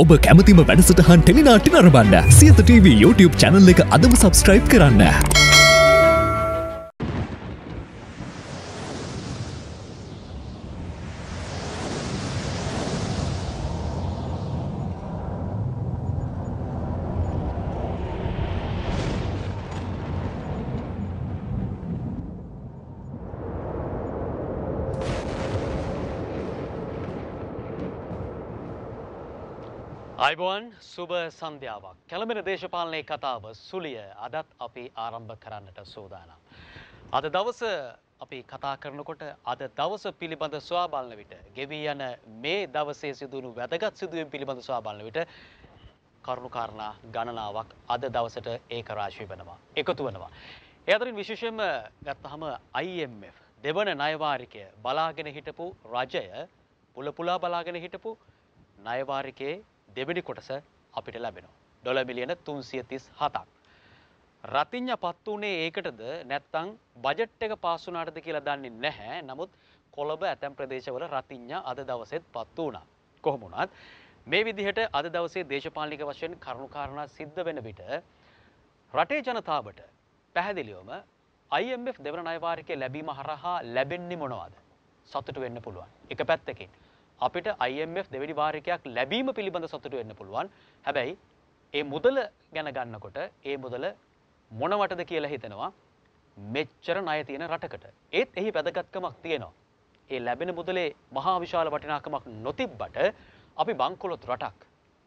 ඔබ කැමතිම වැඩසටහන් ටෙලිනාටි නරබන්න සියත TV YouTube චැනල් එක අදම සබස්ක්‍රයිබ් කරන්න. ඔබතුමන් සුබ සන්ධ්‍යාවක් කැළඹෙන දේශපාලනයේ කතාව සුලිය අදත් අපි ආරම්භ කරන්නට සූදානම්. අද දවස අපි කතා කරනකොට අද දවස පිළිබඳ ස්වාබලන විට ගෙවී යන මේ දවසේ සිදුවුණු වැදගත් සිදුවීම් පිළිබඳ ස්වාබලන විට කරුණුකාරණා ගණනාවක් අද දවසට ඒක රාශී වෙනවා එකතු වෙනවා. ඒ අතරින් විශේෂයෙන්ම ගත්තහම IMF දෙවන ණයවාරිකය බලාගෙන හිටපු රජය පුල පුලා බලාගෙන හිටපු ණයවාරිකයේ දෙවැනි කොටස අපිට ලැබෙනවා. ඩොල මිලියන තුන්සිය තිස් හතක්. රතිං්ඥ පත් වනේ ඒකටද නැත්තං බජට් එක පාසුනාටද කියලා දන්නේ නැහැ නමුත් කොළඹ ඇතැම් ප්‍රදේශවල රතිං්ඥ අද දවසෙත් පත් වුණා. කොහොමුණත් මේ විදිහට අද දවසේ දේශපාලික වශයෙන් කරුණුකාරණ සිද්ධ වෙන විට රටේ ජනතාවට පැහැදිලියෝම IMF දෙවන අයවාරිකය ලැබීම හරහා ලැබෙන්නේ මොනවාද සතුට වෙන්න පුළුවන් එක පැත්තකින්. අපිට IMF දෙවැනි වාරකයක් ලැබීම පිළිබඳ සතුට වෙන්න පුළුවන්. හැබැයි ඒ මුදල ගැන ගන්නකොට ඒ මුදල මොනවටද කියලා හිතනවා මෙච්චර ණය තියෙන රටකට. ඒත් එහි වැදගත්කමක් තියෙනවා. ඒ ලැබෙන මුදලේ මහා විශාල වටිනාකමක් නොතිබ්බට අපි බංකොලොත් රටක්.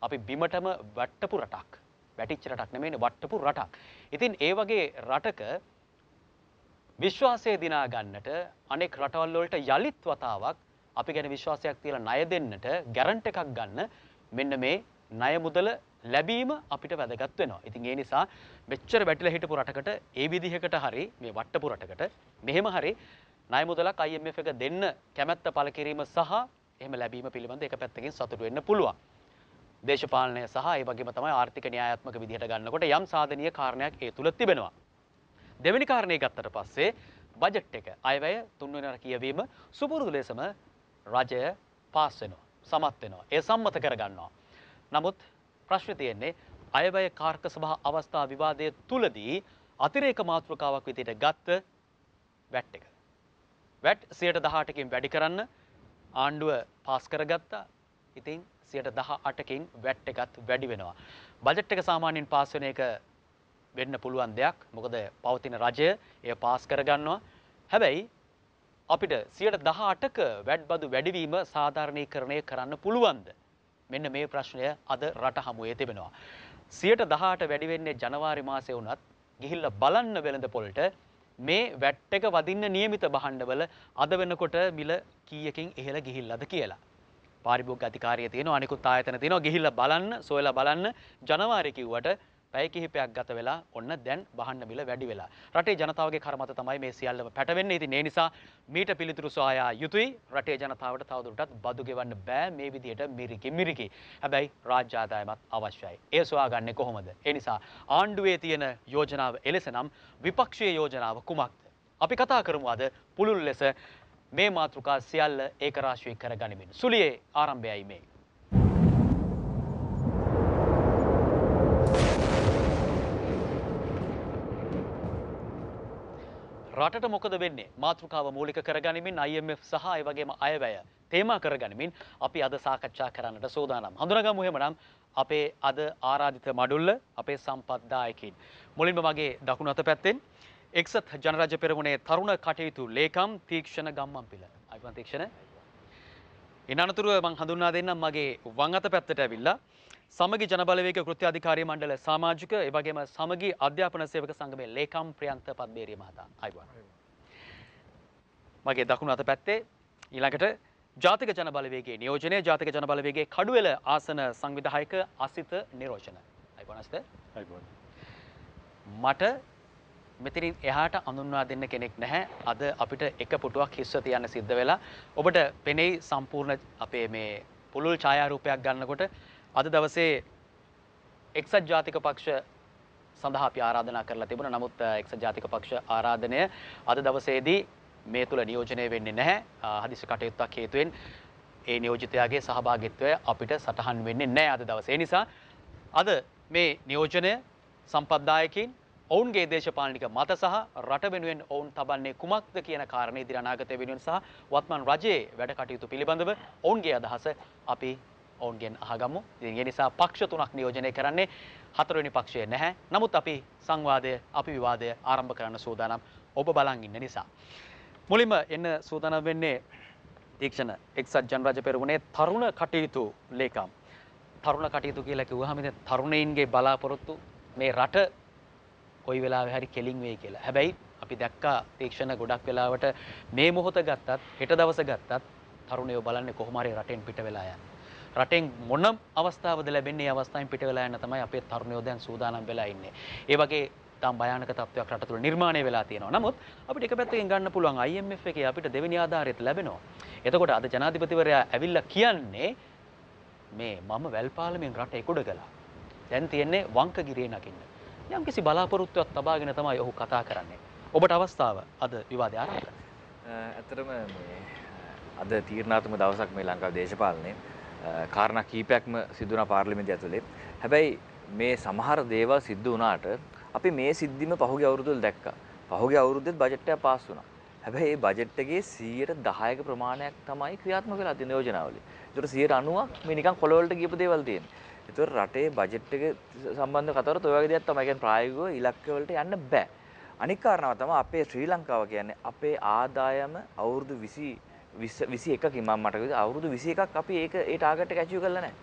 අපි බිමටම වැට්ටපු රටක්. වැටිච්ච රටක් නෙමෙයිනේ වට්ටපු රටක්. ඉතින් ඒ වගේ රටක විශ්වාසය දිනා ගන්නට අනෙක් රටවල් වලට යලිත් වතාවක් අපි ගැන විශ්වාසයක් තියලා ණය දෙන්නට ගැරන්ට් එකක් ගන්න මෙන්න මේ ණය මුදල ලැබීම අපිට වැදගත් වෙනවා. ඉතින් ඒ නිසා මෙච්චර වැටිලා හිටපු රටකට ඒ විදිහකට හරි මේ වට්ටපු රටකට මෙහෙම හරි ණය මුදලක් IMF එක දෙන්න කැමැත්ත පළ කිරීම සහ එහෙම ලැබීම පිළිබඳ එක පැත්තකින් සතුටු වෙන්න පුළුවන්. දේශපාලනය සහ ඒ වගේම තමයි ආර්ථික න්‍යායාත්මක විදිහට ගන්නකොට යම් සාධනීය කාරණයක් ඒ තුල තිබෙනවා. දෙවෙනි කාරණේ ගත්තට පස්සේ බජට් එක අයවැය තුන්වෙනි අර කියවීම සුපුරුදු ලෙසම රජය පාස් වෙනවා. සමත් වෙනවා. ඒ සම්මත කරගන්නවා. නමුත් ප්‍රශ්නේ තියෙන්නේ අයවැය කාර්ක සභා අවස්ථා විවාදයේ තුලදී අතිරේක මාතෘකාවක් විදිහට ගත්ත වැට් එක. වැට් 118කින් වැඩි කරන්න ආණ්ඩුව පාස් කරගත්තා. ඉතින් 118කින් වැට් එකත් වැඩි වෙනවා. බජට් එක සාමාන්‍යයෙන් පාස් වෙන එක වෙන්න පුළුවන් දෙයක්. මොකද පවතින රජය එය පාස් කරගන්නවා. හැබැයි අපිට සියයට දහටක වැඩ්බදු වැඩිවීම සාධාරණීකරණය කරන්න පුළුවන්ද. මෙන්න මේ ප්‍රශ්නය අද රට හමුවේ තිබෙනවා. සියයට දහට වැඩිවෙන්නේ ජනවාරි මාසය වුණත් ගිහිල්ල බලන්න වෙළඳ පොල්ට මේ වැට් එක වදින්න නියමිත බහණ්ඩවල අද වෙනකොට මිල කීයකින් ඉහළ ගිහිල්ලද කියලා. පාරිභෝගික අධිකාරිය තියෙනවා අනිකුත් ආයතන තියෙනවා ගිහිල්ලා බලන්න සොයලා බලන්න ජනවාරි කිව්වට පැය කිහිපයක් ගත වෙලා ඔන්න දැන් වහන්න මිල වැඩි වෙලා. රටේ ජනතාවගේ කරමත තමයි මේ සියල්ලම පැටවෙන්නේ. ඉතින් ඒ නිසා මීට පිළිතුරු සොයා යුතුයි. රටේ ජනතාවට තවදුරටත් බදු ගෙවන්න බෑ මේ විදියට මිරිකි මිරිකි. හැබැයි රාජ්‍ය ආදායමත් අවශ්‍යයි. ඒ සොයාගන්නේ කොහොමද? ඒ නිසා ආණ්ඩුවේ තියෙන යෝජනාව එලෙසනම් විපක්ෂයේ යෝජනාව කුමක්ද? අපි කතා කරමු අද පුළුල් ලෙස මේ මාතෘකා සියල්ල ඒකරාශී කරගනිමින්. සුලියේ ආරම්භයයි මේ. රටට මොකද වෙන්නේ මාතෘකාව මූලික කරගනිමින් IMF සහ ඒ වගේම අයවැය තේමා කරගනිමින් අපි අද සාකච්ඡා කරන්නට සූදානම්. හඳුනාගමු එහෙමනම් අපේ අද ආරාධිත මඩුල්ල අපේ සම්පත් දායකින්. මුලින්ම මගේ දකුණු අත පැත්තෙන් එක්සත් ජනරජ පෙරමුණේ තරුණ කටයුතු ලේකම් තීක්ෂණ ගම්මන්පිල අයිවන් තීක්ෂණ එනනතුරුව මං හඳුන්වා දෙන්නම් මගේ වං අත පැත්තට ඇවිල්ලා සමගි ජනබලවේග කෘත්‍ය අධිකාරී මණ්ඩල සමාජික එවැගේම සමගි අධ්‍යාපන සේවක සංගමේ ලේකම් ප්‍රියන්ත පද්මේරිය මහතා අයිබෝන් මගේ දකුණු අත පැත්තේ ඊළඟට ජාතික ජනබලවේගයේ නියෝජනය ජාතික ජනබලවේගයේ කඩුවෙල ආසන සංවිධායක අසිත නිරෝෂණ අයිබෝන් අසිත අයිබෝන් මට මෙතනින් එහාට අඳුන්වා දෙන්න කෙනෙක් නැහැ. අද අපිට එක පුටුවක් හිස්ව තියන්න සිද්ධ වෙලා. ඔබට පෙනෙයි සම්පූර්ණ අපේ මේ පුළුල් ඡායාරූපයක් ගන්නකොට අද දවසේ එක්සත් ජාතික පක්ෂ සඳහා අපි ආරාධනා කරලා තිබුණා. නමුත් එක්සත් ජාතික පක්ෂ ආරාධනය අද දවසේදී මේ තුල නියෝජනය වෙන්නේ නැහැ. හදිසි කටයුත්තක් හේතුවෙන් ඒ නියෝජිතයාගේ සහභාගිත්වය අපිට සටහන් වෙන්නේ නැහැ අද දවසේ. නිසා අද මේ නියෝජනය සම්පත්දායකින් ඔවුන්ගේ දේශපාලනික මත සහ රට වෙනුවෙන් ඔවුන් තබන්නේ කුමක්ද කියන කාරණේ ඉදිරි අනාගතය වෙනුවෙන් සහ වත්මන් රජයේ වැඩ කටයුතු පිළිබඳව ඔවුන්ගේ අදහස අපි ඔවුන්ගෙන් අහගමු. ඉතින් ඒ නිසා පක්ෂ තුනක් නියෝජනය කරන්නේ හතරවෙනි පක්ෂය නැහැ. නමුත් අපි සංවාදය, අපි විවාදය ආරම්භ කරන්න සූදානම් ඔබ බලන් ඉන්න නිසා. මුලින්ම එන්න සූදානම් වෙන්නේ තීක්ෂණ එක්සත් ජනරජ පෙරමුණේ තරුණ කටයුතු ලේකම්. තරුණ කටයුතු කියලා කිව්වහම ඉතින් තරුණයින්ගේ බලාපොරොත්තු මේ රට කොයි වෙලාවෙ හරි කෙලින් වෙයි කියලා. හැබැයි අපි දැක්කා තීක්ෂණ ගොඩක් වෙලාවට මේ මොහොත ගත්තත් හෙට දවස ගත්තත් තරුණයෝ බලන්නේ කොහොම හරි රටෙන් පිට වෙලා යන්න. රටෙන් මොන අවස්ථාවද ලැබෙන්නේ අවස්ථාවෙන් පිට වෙලා යන තමයි අපේ තරුණයෝ දැන් සූදානම් වෙලා ඉන්නේ. ඒ වගේ තාම භයානක තත්ත්වයක් රට තුළ නිර්මාණය වෙලා තියෙනවා. නමුත් අපිට එක පැත්තකින් ගන්න පුළුවන් IMF එකේ අපිට දෙවෙනි ආධාරයත් ලැබෙනවා. එතකොට අද ජනාධිපතිවරයා ඇවිල්ලා කියන්නේ මේ මම වැල්පාලමෙන් රට එකුඩ කළා. දැන් තියෙන්නේ වංකගිරිය නකින්න. යම්කිසි බලාපොරොත්තුවක් තබාගෙන තමයි ඔහු කතා කරන්නේ. ඔබට අවස්ථාව අද විවාදය ආරම්භ කරන්න. ඇතරම අද තීරණාත්මක දවසක් මේ ලංකාව දේශපාලනය කාරණ කීපයක්ම සිදුවන පාර්ලිමෙන්ති ඇතුළේ. හැබැයි මේ සමහර දේවල් සිද්ධ වනාට අපි මේ සිද්ධිම පහුගේ අවුරුදුල් දැක්ක පහුගේ අවුරුද්දෙත් බජට්ටය පාස් වුණ. හැබැයි ඒ බජට්ටගේ සීයට දහයක ප්‍රමාණයක් තමයි ක්‍රියාත්ම කලා තින යෝජනාවල තුර සියට අනුවක් මිනිකන් කොළොල්ට ගිප දේවල්තියෙන්. එතුව රටේ බජට්ටක සම්බන්ධ කතර තොයගේ දෙයක් තමයිකැන් ප්‍රායගෝ ඉලක්කවලට යන්න බෑ. අනිකාරණව තම අපේ ශ්‍රී ලංකාව කියන්නේ අපේ ආදායම අවුරුදු විසි විසි එකකින් මම මට අවුරුදු විසි එකක් අපි ඒක ඒ ටාගට් එක ඇචීව් කරලා නැහැ.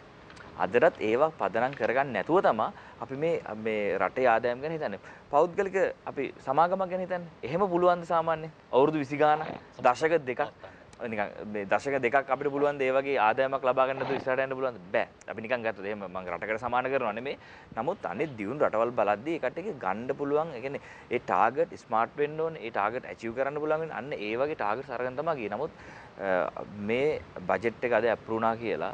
අදටත් ඒවා පදනම් කරගන්න නැතුව තමා අපි මේ මේ රටේ ආදායම් ගැන හිතන්නේ. පෞද්ගලික අපි සමාගමක් ගැන හිතන්නේ. එහෙම පුළුවන් ද සාමාන්‍ය? අවුරුදු 20 ගානක්, දශක දෙකක්. නිකන් මේ දශක දෙකක් අපිට පුළුවන් ඒ වගේ ආදායමක් ලබා ගන්න නැතුව ඉස්සරහට යන්න පුළුවන්ද බෑ අපි නිකන් ගත්තොත් එහෙම මම රටකට සමාන කරනවා නෙමෙයි නමුත් අනිත් දියුණු රටවල් බලද්දී ඒ කට්ටිය ගන්න පුළුවන් ඒ කියන්නේ ඒ ටාගට් ස්මාර්ට් වෙන්න ඕනේ ඒ ටාගට් අචීව් කරන්න පුළුවන් අන්න ඒ වගේ ටාගට්ස් අරගෙන තමයි ගියේ නමුත් මේ බජට් එක අද ඇප්‍රූව් වුණා කියලා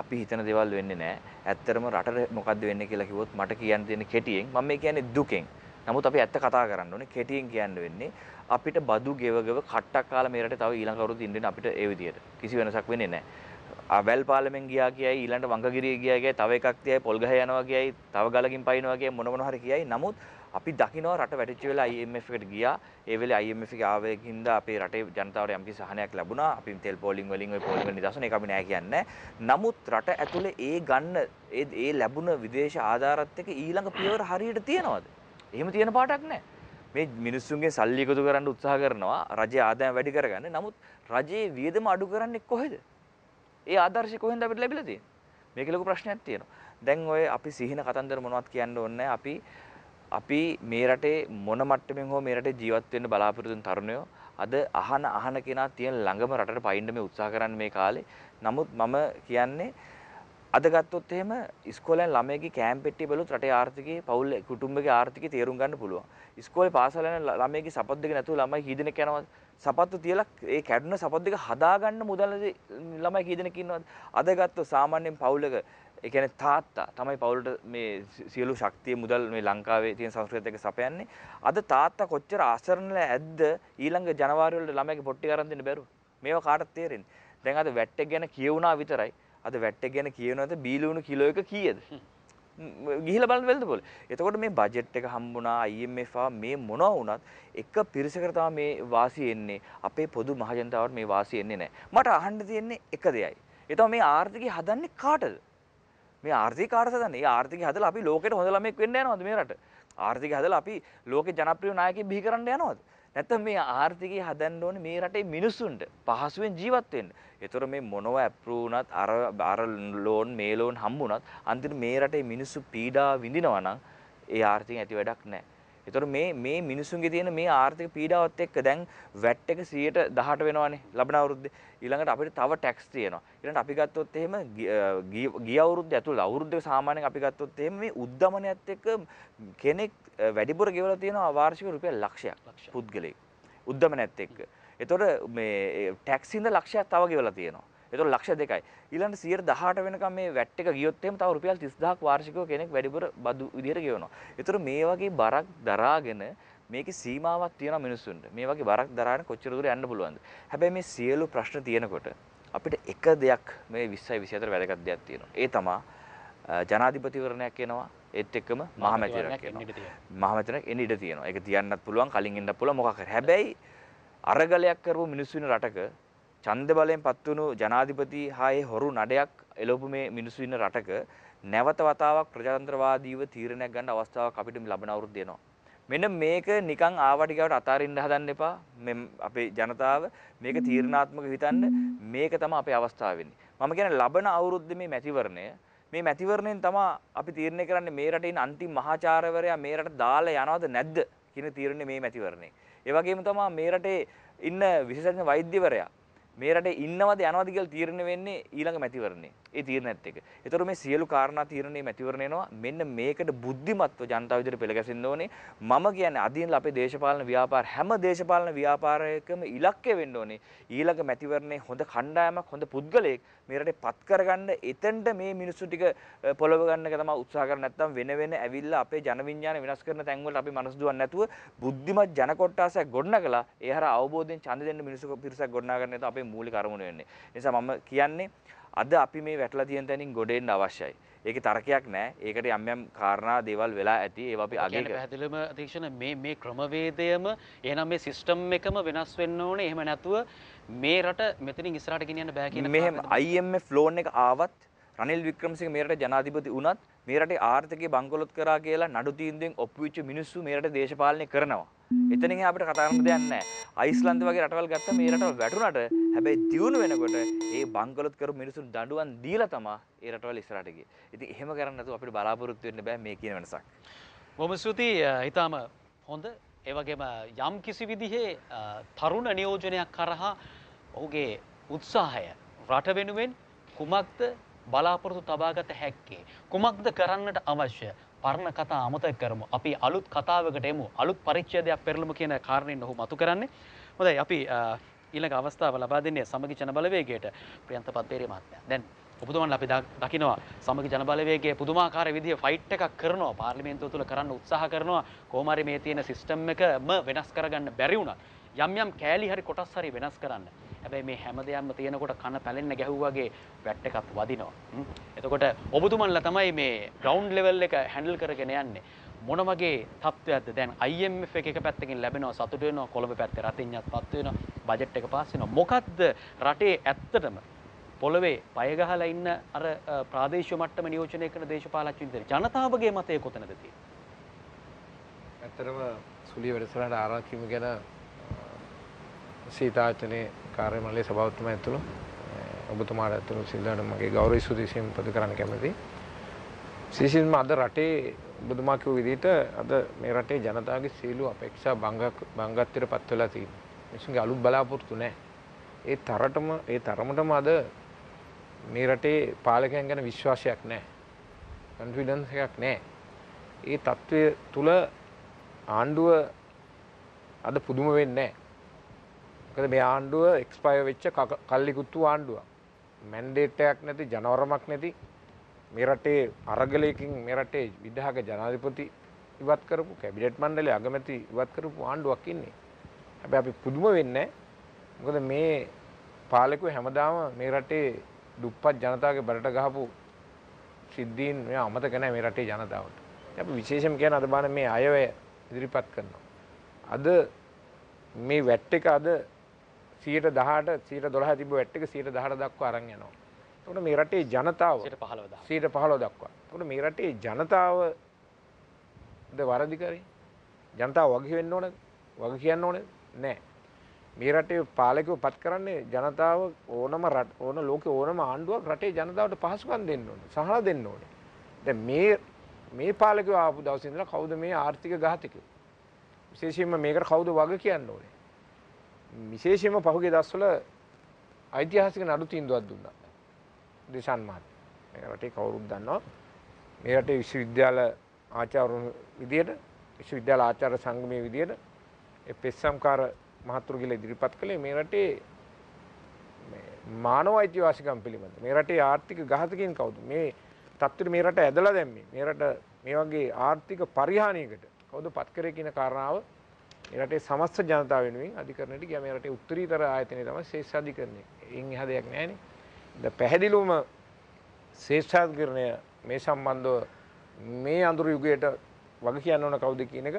අපි හිතන දේවල් වෙන්නේ නැහැ ඇත්තටම රටට මොකද්ද වෙන්නේ කියලා කිව්වොත් මට කියන්න තියෙන කෙටියෙන් මම මේ කියන්නේ දුකෙන් නමුත් අපි ඇත්ත කතා කරන්න ඕනේ කෙටියෙන් කියන්න වෙන්නේ අපිට බදු ගෙව ගෙව කට්ටක් කාලා මේ රටේ තව ඊළඟ අවුරුද්ද ඉන්න අපිට ඒ විදියට කිසි වෙනසක් වෙන්නේ නැහැ. අවැල් පාලමෙන් ගියා කියයි ඊළඟ වංගගිරිය ගියා කියයි තව එකක් තියයි පොල් ගහ යනවා කියයි තව ගලකින් පයින්නවා කියයි මොන මොන හරි කියයි නමුත් අපි දකිනවා රට වැටිච්ච වෙලා IMF එකට ගියා. ඒ වෙලේ IMF එක ආවේ හින්දා අපේ රටේ ජනතාවට යම්කිසි සහනයක් ලැබුණා. අපි තෙල් පෝලිං වලින් ওই පෝලිං වල නිදසුන ඒක අපි නෑ කියන්නේ. නමුත් රට ඇතුලේ ඒ ගන්න ඒ ලැබුණ විදේශ ආධාරත් එක ඊළඟ පියවර හරියට තියනවද? එහෙම තියෙන පාටක් නෑ. මේ මිනිස්සුන්ගේ සල්ලි එකතු කරන්න උත්සාහ කරනවා රජයේ ආදායම වැඩි කරගන්න. නමුත් රජයේ වියදම අඩු කරන්නේ කොහෙද? ඒ ආදර්ශය කොහෙන්ද අපිට ලැබිලා තියෙන්නේ? මේක ලොකු ප්‍රශ්නයක් තියෙනවා. දැන් ඔය අපි සිහින කතන්දර මොනවත් කියන්න ඕනේ අපි අපි මේ රටේ මොන මට්ටමින් හෝ මේ රටේ ජීවත් වෙන්න බලාපොරොත්තු වෙන තරුණයෝ අද අහන අහන කෙනා තියෙන ළඟම රටට පයින්න මේ උත්සාහ කරන්නේ මේ කාලේ. නමුත් මම කියන්නේ අද ගත්තොත් එහෙම ඉස්කෝලෙන් ළමයිගේ කෑම් පෙට්ටිය බැලුවොත් රටේ ආර්ථිකයේ පවුල් කුටුම්බගේ ආර්ථිකය තේරුම් ගන්න පුළුවන්. ඉස්කෝලේ පාසල යන ළමයිගේ සපත් දෙක නැතුව ළමයි කී දෙනෙක් යනවා? සපත්තු තියලා ඒ කැඩුණ සපත් දෙක හදාගන්න මුදල් ළමයි කී දෙනෙක් ඉන්නවද? අද ගත්තොත් සාමාන්‍යයෙන් පවුලක ඒ කියන්නේ තාත්තා තමයි පවුලට මේ සියලු ශක්තිය මුදල් මේ ලංකාවේ තියෙන සංස්කෘතියත් එක්ක සපයන්නේ. අද තාත්තා කොච්චර අසරණල ඇද්ද ඊළඟ ජනවාරි වල ළමයිගේ පොට්ටි කරන් දෙන්න බැරුව. මේවා කාටද තේරෙන්නේ? දැන් අද වැට් එක ගැන කියුණා විතරයි අද වැට්ට ගැන කියනවද බීලුණු කිලෝ එක කීයද? ගිහිලා බලන්න වෙලද පොල. එතකොට මේ බජට් එක හම්බුණා IMF මේ මොනවා වුණත් එක පිරිසකට තමයි මේ වාසිය එන්නේ. අපේ පොදු මහජනතාවට මේ වාසිය එන්නේ නැහැ. මට අහන්න තියෙන්නේ එක දෙයයි. ඒ තමයි මේ ආර්ථිකය හදන්නේ කාටද? මේ ආර්ථික කාටද හදන්නේ? මේ ආර්ථිකය හදලා අපි ලෝකෙට හොඳ ළමෙක් වෙන්න යනවද මේ රට? ආර්ථිකය හදලා අපි ලෝකේ ජනප්‍රිය නායකයෙක් බිහි කරන්න යනවද? නැත්නම් මේ ආර්ථිකය හදන්න ඕනේ මේ රටේ මිනිසුන්ට පහසුවෙන් ජීවත් වෙන්න. ඒතර මේ මොනව ඇප්‍රූව් වුණත් අර අර ලෝන් මේ ලෝන් හම්බුණත් අන්තිමට මේ රටේ මිනිස්සු පීඩා විඳිනවා නම් ඒ ආර්ථිකය ඇති වැඩක් නැහැ. ඒතර මේ මේ මිනිසුන්ගේ තියෙන මේ ආර්ථික පීඩාවත් එක්ක දැන් වැට් එක 118 වෙනවානේ ලබන අවුරුද්දේ. ඊළඟට අපිට තව ටැක්ස් තියෙනවා. ඊළඟට අපි ගත්තොත් එහෙම ගිය අවුරුද්ද ඇතුළේ අවුරුද්දක සාමාන්‍යයෙන් අපි ගත්තොත් එහෙම මේ උද්දමනයත් එක්ක කෙනෙක් වැඩිපුර ගෙවලා තියෙනවා වාර්ෂික රුපියල් ලක්ෂයක් පුද්ගලෙක්. උද්දමනයත් එක්ක. ඒතර මේ ටැක්ස් ඉඳ ලක්ෂයක් තව ගෙවලා තියෙනවා. එතකොට ලක්ෂ දෙකයි. ඊළඟට 118 වෙනකම් මේ වැට් එක ගියොත් එහෙම තව රුපියල් 30000ක් වාර්ෂිකව කෙනෙක් වැඩිපුර බදු විදිහට ගෙවනවා. ඒතර මේ වගේ බරක් දරාගෙන මේකේ සීමාවක් තියෙනවා මිනිස්සුන්ට. මේ වගේ බරක් දරාගෙන කොච්චර දුර යන්න පුළුවන්ද? හැබැයි මේ සියලු ප්‍රශ්න තියෙනකොට අපිට එක දෙයක් මේ 20 24 වැදගත් දෙයක් තියෙනවා. ඒ තමයි ජනාධිපතිවරණයක් එනවා. ඒත් එක්කම මහමැතිවරණයක් එනවා. මහමැතිවරණයක් එන්න ඉඩ තියෙනවා. ඒක තියන්නත් පුළුවන්, කලින් එන්නත් පුළුවන් මොකක් හරි. හැබැයි අරගලයක් කරපු මිනිස්සු ඉන්න රටක ඡන්ද බලයෙන් පත්වුණු ජනාධිපති හා ඒ හොරු නඩයක් එළවපු මේ මිනිස්සු ඉන්න රටක නැවත වතාවක් ප්‍රජාතන්ත්‍රවාදීව තීරණයක් ගන්න අවස්ථාවක් අපිට ලබන අවුරුද්දේ එනවා. මෙන්න මේක නිකන් ආවට ගාවට අතාරින්න හදන්න එපා. මේ අපේ ජනතාව මේක තීරණාත්මක හිතන්න මේක තමයි අපේ අවස්ථාව වෙන්නේ. මම කියන්නේ ලබන අවුරුද්දේ මේ මැතිවරණය මේ මැතිවරණයෙන් තමයි අපි තීරණය කරන්නේ මේ රටේ ඉන්න අන්තිම මහාචාර්යවරයා මේ රට දාලා යනවද නැද්ද කියන තීරණය මේ මැතිවරණේ. ඒ වගේම තමයි මේ රටේ ඉන්න විශේෂඥ වෛද්‍යවරයා මේ රටේ ඉන්නවද යනවද කියලා තීරණය වෙන්නේ ඊළඟ මැතිවරණේ. ඒ තීරණයත් එක්ක. ඒතර මේ සියලු කාරණා තීරණේ මැතිවරණයනවා මෙන්න මේකට බුද්ධිමත්ව ජනතාව විදිහට පෙළ ගැසෙන්න ඕනේ. මම කියන්නේ අදින් අපේ දේශපාලන ව්‍යාපාර හැම දේශපාලන ව්‍යාපාරයකම ඉලක්කය වෙන්න ඕනේ. ඊළඟ මැතිවරණේ හොඳ කණ්ඩායමක් හොඳ පුද්ගලයෙක් මේ රටේ පත් කරගන්න එතෙන්ට මේ මිනිස්සු ටික පොළව ගන්න එක තමයි උත්සාහ කරන්නේ නැත්නම් වෙන වෙන ඇවිල්ලා අපේ ජන විඥාන වෙනස් කරන තැන් වලට අපි මනස දුවන්නේ නැතුව බුද්ධිමත් ජන කොට්ටාසයක් ගොඩනගලා ඒ හරහා අවබෝධයෙන් ඡන්ද දෙන්න මිනිස්සු පිරිසක් ගොඩනගා ගන්න එක අපේ මූලික අරමුණ වෙන්නේ. ඒ නිසා මම කියන්නේ අද අපි මේ වැටලා තියෙන තැනින් ගොඩෙන්න අවශ්‍යයි. ඒකේ තර්කයක් නැහැ. ඒකට යම් යම් කාරණා දේවල් වෙලා ඇති. ඒවා අපි අගය කරනවා. පැහැදිලිවම අධීක්ෂණ මේ මේ ක්‍රමවේදයම එහෙනම් මේ සිස්ටම් එකම වෙනස් වෙන්න ඕනේ. එහෙම නැතුව මේ රට මෙතනින් ඉස්සරහට ගෙනියන්න බෑ කියන එක. මෙහෙම IMF loan එක ආවත් රනිල් වික්‍රමසිංහ මේ රටේ ජනාධිපති වුණත් මේ රටේ ආර්ථිකය බංකොලොත් කරා කියලා නඩු තීන්දුවෙන් ඔප්පු වෙච්ච මිනිස්සු මේ රටේ දේශපාලනය කරනවා. එතනින් එහා අපිට කතා කරන්න දෙයක් නැහැ. අයිස්ලන්ත වගේ රටවල් ගත්ත මේ රටවල් වැටුණට හැබැයි දියුණු වෙනකොට ඒ බංකොලොත් කරපු මිනිස්සුන් දඬුවම් දීලා තමයි ඒ රටවල් ඉස්සරහට ගියේ. ඉතින් එහෙම කරන්න නැතුව අපිට බලාපොරොත්තු වෙන්න බෑ මේ කියන වෙනසක්. බොහොම ස්තුතියි. ඊටාම හොඳ ඒ වගේම යම් කිසි විදිහේ තරුණ නියෝජනයක් කරහා ඔහුගේ උත්සාහය රට වෙනුවෙන් කුමක්ද බලාපොරොතු තබාගත හැක්කේ. කුමක්ද කරන්නට අවශ්‍ය පරණ කතා අමතක කරමු. අපි අලුත් කතාවකට එමු. අලුත් පරිච්ඡේදයක් පෙරළමු කියන කාරණෙන් ඔහු මතු කරන්නේ. හොඳයි අපි ඊළඟ අවස්ථාව ලබා දෙන්නේ සමගි ජනබලවේගයට ප්‍රියන්ත පද්පේරේ මහත්මයා. දැන් ඔබතුමන් අපි දකිනවා සමග ජනබලවේගේ පුදුමාකාර විදිහ ෆයිට් එකක් කරනවා පාර්ලිමේන්තුව තුළ කරන්න උත්සාහ කරනවා කොහොම මේ තියෙන සිස්ටම් එකම වෙනස් කරගන්න බැරි වුණත් යම් යම් කෑලි හරි කොටස් හරි වෙනස් කරන්න හැබැයි මේ හැම දෙයක්ම තියෙනකොට කන පැලෙන්න ගැහුවාගේ වැට් එකක් වදිනවා. එතකොට ඔබතුමන්ලා තමයි මේ ග්‍රවුන්ඩ් ලෙවල් එක හැන්ඩල් කරගෙන යන්නේ. මොන වගේ තත්ත්වයක්ද දැන් IMF එක එක පැත්තකින් ලැබෙනවා සතුට වෙනවා කොළඹ පැත්තේ රතින්යත් පත් වෙනවා බජට් එක පාස් වෙනවා. මොකද්ද රටේ ඇත්තටම පොළවේ පයගහලා ඉන්න අර ප්‍රාදේශීය මට්ටම නියෝජනය කරන දේශපාලකයන් විතර ජනතාවගේ මතය කොතනද තියෙන්නේ? ඇත්තටම සුලිය වැඩසටහනට ආරාක්ෂිම ගැන සීතාචනේ කාර්යමණ්ඩලයේ සභාපතිතුමා ඇතුළු ඔබතුමාට ඇතුළු සිල්ලාට මගේ ගෞරවය සුදේශයෙන් පද කරන්න කැමතියි. විශේෂයෙන්ම අද රටේ ඔබතුමා කිව්ව විදිහට අද මේ රටේ ජනතාවගේ සියලු අපේක්ෂා භංගක් භංගත්වයට පත් වෙලා තියෙනවා. මිනිස්සුන්ගේ අලුත් බලාපොරොත්තු නැහැ. ඒ තරටම ඒ තරමටම අද මේ රටේ පාලකයන් ගැන විශ්වාසයක් නැහැ. කන්ෆිඩන්ස් එකක් නැහැ. ඒ తත්වය තුල ආණ්ඩුව අද පුදුම වෙන්නේ නැහැ. මොකද මේ ආණ්ඩුව එක්ස්පයර් වෙච්ච කල්ලිකුත්තු ආණ්ඩුවක් මැන්ඩේට් එකක් නැති ජනවරමක් නැති මේ රටේ අරගලයකින් මේ රටේ විදහාක ජනාධිපති ඉවත් කරපු කැබිනට් මණ්ඩලය අගමැති ඉවත් කරපු ආණ්ඩුවක් ඉන්නේ. හැබැයි අපි පුදුම වෙන්නේ මොකද මේ පාලකෝ හැමදාම මේ රටේ දුප්පත් ජනතාවගේ බරට ගහපු සිද්ධීන් මේ අමතක නැහැ මේ රටේ ජනතාවට. අපි විශේෂම කියන අද බාන මේ අයවැය ඉදිරිපත් කරනවා. අද මේ වැට් එක අද සීට දහට සීට දොළහ තිබ ඇට්ටික සීට දහට දක්වා අරන් යනවා. එතකොට මේ රටේ ජනතාව සීට 15 දක්වා. එතකොට මේ රටේ ජනතාව ද වරදි කරේ? ජනතාව වගේ වෙන්න ඕනද? වගේ කියන්න ඕනද? නෑ. මේ රටේ පාලකව පත් කරන්නේ ජනතාව ඕනම රට ඕන ලෝකේ ඕනම ආණ්ඩුවක් රටේ ජනතාවට පහසුකම් දෙන්න ඕනේ. සහන දෙන්න ඕනේ. දැන් මේ මේ පාලකව ආපු දවසේ ඉඳලා කවුද මේ ආර්ථික ඝාතකයෝ? විශේෂයෙන්ම මේකට කවුද වග කියන්න ඕනේ? විශේෂයෙන්ම පහුගිය දවස්වල ඓතිහාසික නඩු තීන්දුවක් දුන්නා. දේශාන් මහත්මයා. මේ රටේ කවුරුත් දන්නවා. මේ රටේ විශ්වවිද්‍යාල ආචාර්යවරුන් විදියට විශ්වවිද්‍යාල ආචාර්ය සංගමයේ විදියට ඒ පෙස්සම්කාර මහතුරු කියලා ඉදිරිපත් කළේ මේ රටේ මේ මානව ඓතිහාසිකම් පිළිබඳ. මේ රටේ ආර්ථික ඝාතකයන් කවුද? මේ තත්ත්වෙ මේ රට ඇදලා දැම්මේ. මේ රට මේ වගේ ආර්ථික පරිහානියකට කවුද පත් කරේ කියන කාරණාව මේ රටේ සමස්ත ජනතාව වෙනුවෙන් අධිකරණයට ගියා. මේ රටේ උත්තරීතර ආයතනය තමයි ශේෂාධිකරණය. එයින් එහා දෙයක් නැහැනේ. ද පැහැදිලිවම ශේෂාධිකරණය මේ සම්බන්ධව මේ අඳුරු යුගයට වග කියන්න ඕන කවුද කියන එක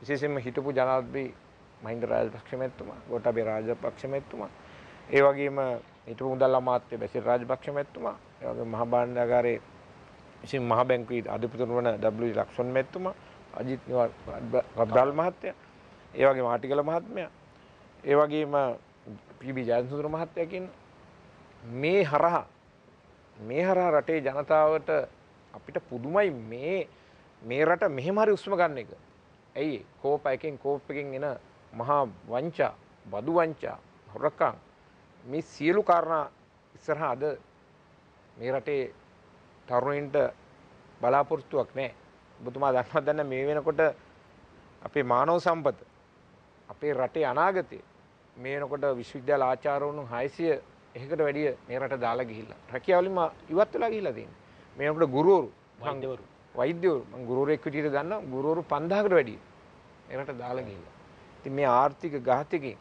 විශේෂයෙන්ම හිටපු ජනාධිපති මහින්ද රාජපක්ෂ මැතිතුමා, ගෝඨාභය රාජපක්ෂ මැතිතුමා, ඒ වගේම හිටපු මුදල් අමාත්‍ය බැසිල් රාජපක්ෂ මැතිතුමා, ඒ වගේම මහා භාණ්ඩාගාරයේ විශේෂ මහා බැංකුවේ අධිපතිතුමන W ලක්ෂණ මැතිතුමා, අජිත් නිවාල් රබ්‍රාල් මහත්තයා ඒ වගේ මාටිකල මහත්මයා ඒ වගේම පීබී ජයසුන්දර මහත්තයා කියන මේ හරහා මේ හරහා රටේ ජනතාවට අපිට පුදුමයි මේ මේ රට මෙහෙම හරි උස්ම ගන්න එක. ඇයි කෝප එකෙන් කෝප් එකෙන් එන මහා වංචා, බදු වංචා, හොරකම් මේ සියලු කාරණා ඉස්සරහා අද මේ රටේ තරුණයින්ට බලාපොරොත්තුවක් නැහැ. ඔබතුමා දන්නවද නැ මේ වෙනකොට අපේ මානව සම්පත අපේ රටේ අනාගතය මේනකොට විශ්වවිද්‍යාල ආචාර්යවරුන් 600 එකකට වැඩිය මේ රට දාලා ගිහිල්ලා රැකියාවලින්ම ඉවත් වෙලා ගිහිල්ලා තියෙනවා. මේනකොට ගුරුවරු වෛද්‍යවරු වෛද්‍යවරු මම ගුරුවරයෙක් විදිහට දන්නවා ගුරුවරු 5000කට වැඩිය මේ රට දාලා ගිහිල්ලා. ඉතින් මේ ආර්ථික ඝාතකයෙන්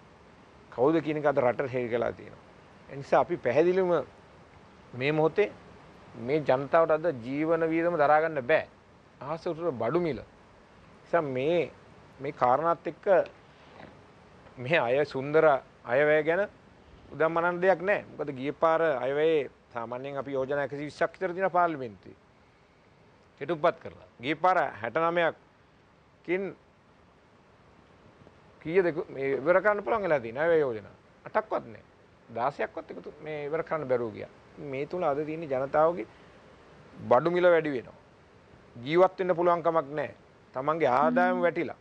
කවුද කියන එක අද රට හේරි කළා තියෙනවා. ඒ නිසා අපි පැහැදිලිවම මේ මොහොතේ මේ ජනතාවට අද ජීවන වියදම දරා ගන්න බෑ. ආහස උතුර බඩු මිල. නිසා මේ මේ කාරණාත් එක්ක මේ අය සුන්දර අයවැය ගැන උදම් මනන් දෙයක් නෑ මොකද ගිය පාර අයවයේ සාමාන්‍යයෙන් අපි යෝජන ඇකසි විස්සක් තර දින පාර්ලිමෙන්ති හිටුපත් කරලා ගිය පාර හැට නමයක්කින් කීයද ඉවර කරන්න පුළුවන් වෙලා තියෙන අයවැය යෝජන අටක්වත් නෑ දාසයක්වත් එකතු මේ ඉවර කරන්න බැරුව ගියා මේ තුල අද තියෙන ජනතාවගේ බඩු මිල වැඩි වෙනවා ජීවත් වෙන්න පුළුවන් කමක් නෑ තමන්ගේ ආදායම වැටිලා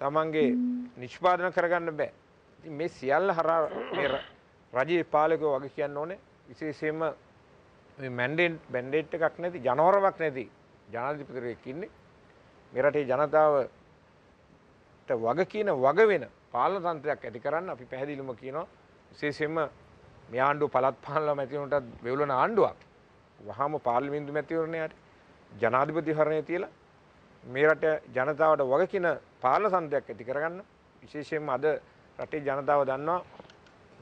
තමන්ගේ නිෂ්පාදන කරගන්න බෑ. ඉතින් මේ සියල්ල හරහා මේ රජයේ පාලකයෝ වගේ කියන්න ඕනේ විශේෂයෙන්ම මේ මැන්ඩේට් බැන්ඩේට් එකක් නැති ජනවරමක් නැති ජනාධිපතිවරයෙක් ඉන්නේ. මේ රටේ ජනතාවට වග කියන වග වෙන පාලන තන්ත්‍රයක් ඇති කරන්න අපි පැහැදිලිවම කියනවා විශේෂයෙන්ම මේ ආණ්ඩුව පළාත් පාලන මැතිවරණයටත් වෙවුලන ආණ්ඩුවක්. වහාම පාර්ලිමේන්තු මැතිවරණයට ජනාධිපතිවරණය තියලා මේ රට ජනතාවට වගකින පාලන සන්දයක් ඇති කරගන්න විශේෂයෙන්ම අද රටේ ජනතාව දන්නවා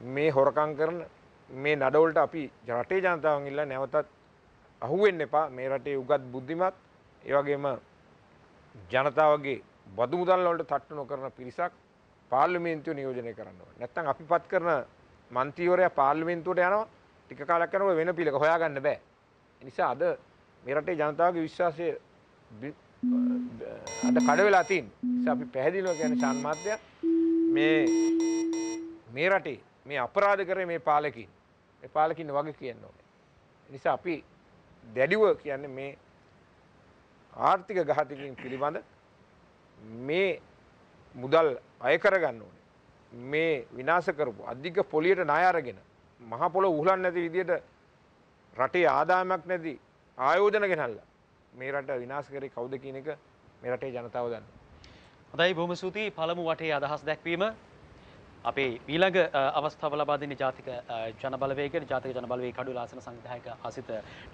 මේ හොරකම් කරන මේ නඩවලට අපි රටේ ජනතාවන් ඉල්ලා නැවතත් අහුවෙන්න එපා මේ රටේ උගත් බුද්ධිමත් ඒ වගේම ජනතාවගේ බදු මුදල් වලට තට්ටු නොකරන පිරිසක් පාර්ලිමේන්තුව නියෝජනය කරන්න ඕනේ. නැත්නම් අපිපත් කරන മന്ത്രിවරයා පාර්ලිමේන්තුවට යනවා ටික කාලයක් යනකොට වෙන පිළික හොයාගන්න බෑ. ඒ නිසා අද මේ රටේ ජනතාවගේ විශ්වාසය අද කඩ වෙලා තින් අපි පැහැදිලෝ ගැන සන්මාධ්‍ය මේ මේ රටේ මේ අපරාධ කරේ මේ පාලකින් මේ පාලකින්න වගේ කියන්න ඕනේ. නිසා අපි දැඩිව කියන්නේ මේ ආර්ථික ඝාතකයන් පිළිබඳ මේ මුදල් අය කරගන්න ඕනේ. මේ විනාශ කරපු අධික පොලියට ණය අරගෙන මහ පොළොව උහුලන්නේ නැති විදියට රටේ ආදායමක් නැති ආයෝජන ගෙනල්ලා මේ රට විනාශ කරේ කවුද කියන එක මේ රටේ ජනතාව දන්න. හොඳයි බොහොම ස්තුතියි පළමු වටේ අදහස් දැක්වීම. අපේ ඊළඟ අවස්ථාව ලබා දෙන්නේ ජාතික ජනබලවේග ජාතික ජනබලවේග කඩුව ආසන සංවිධායක අසිත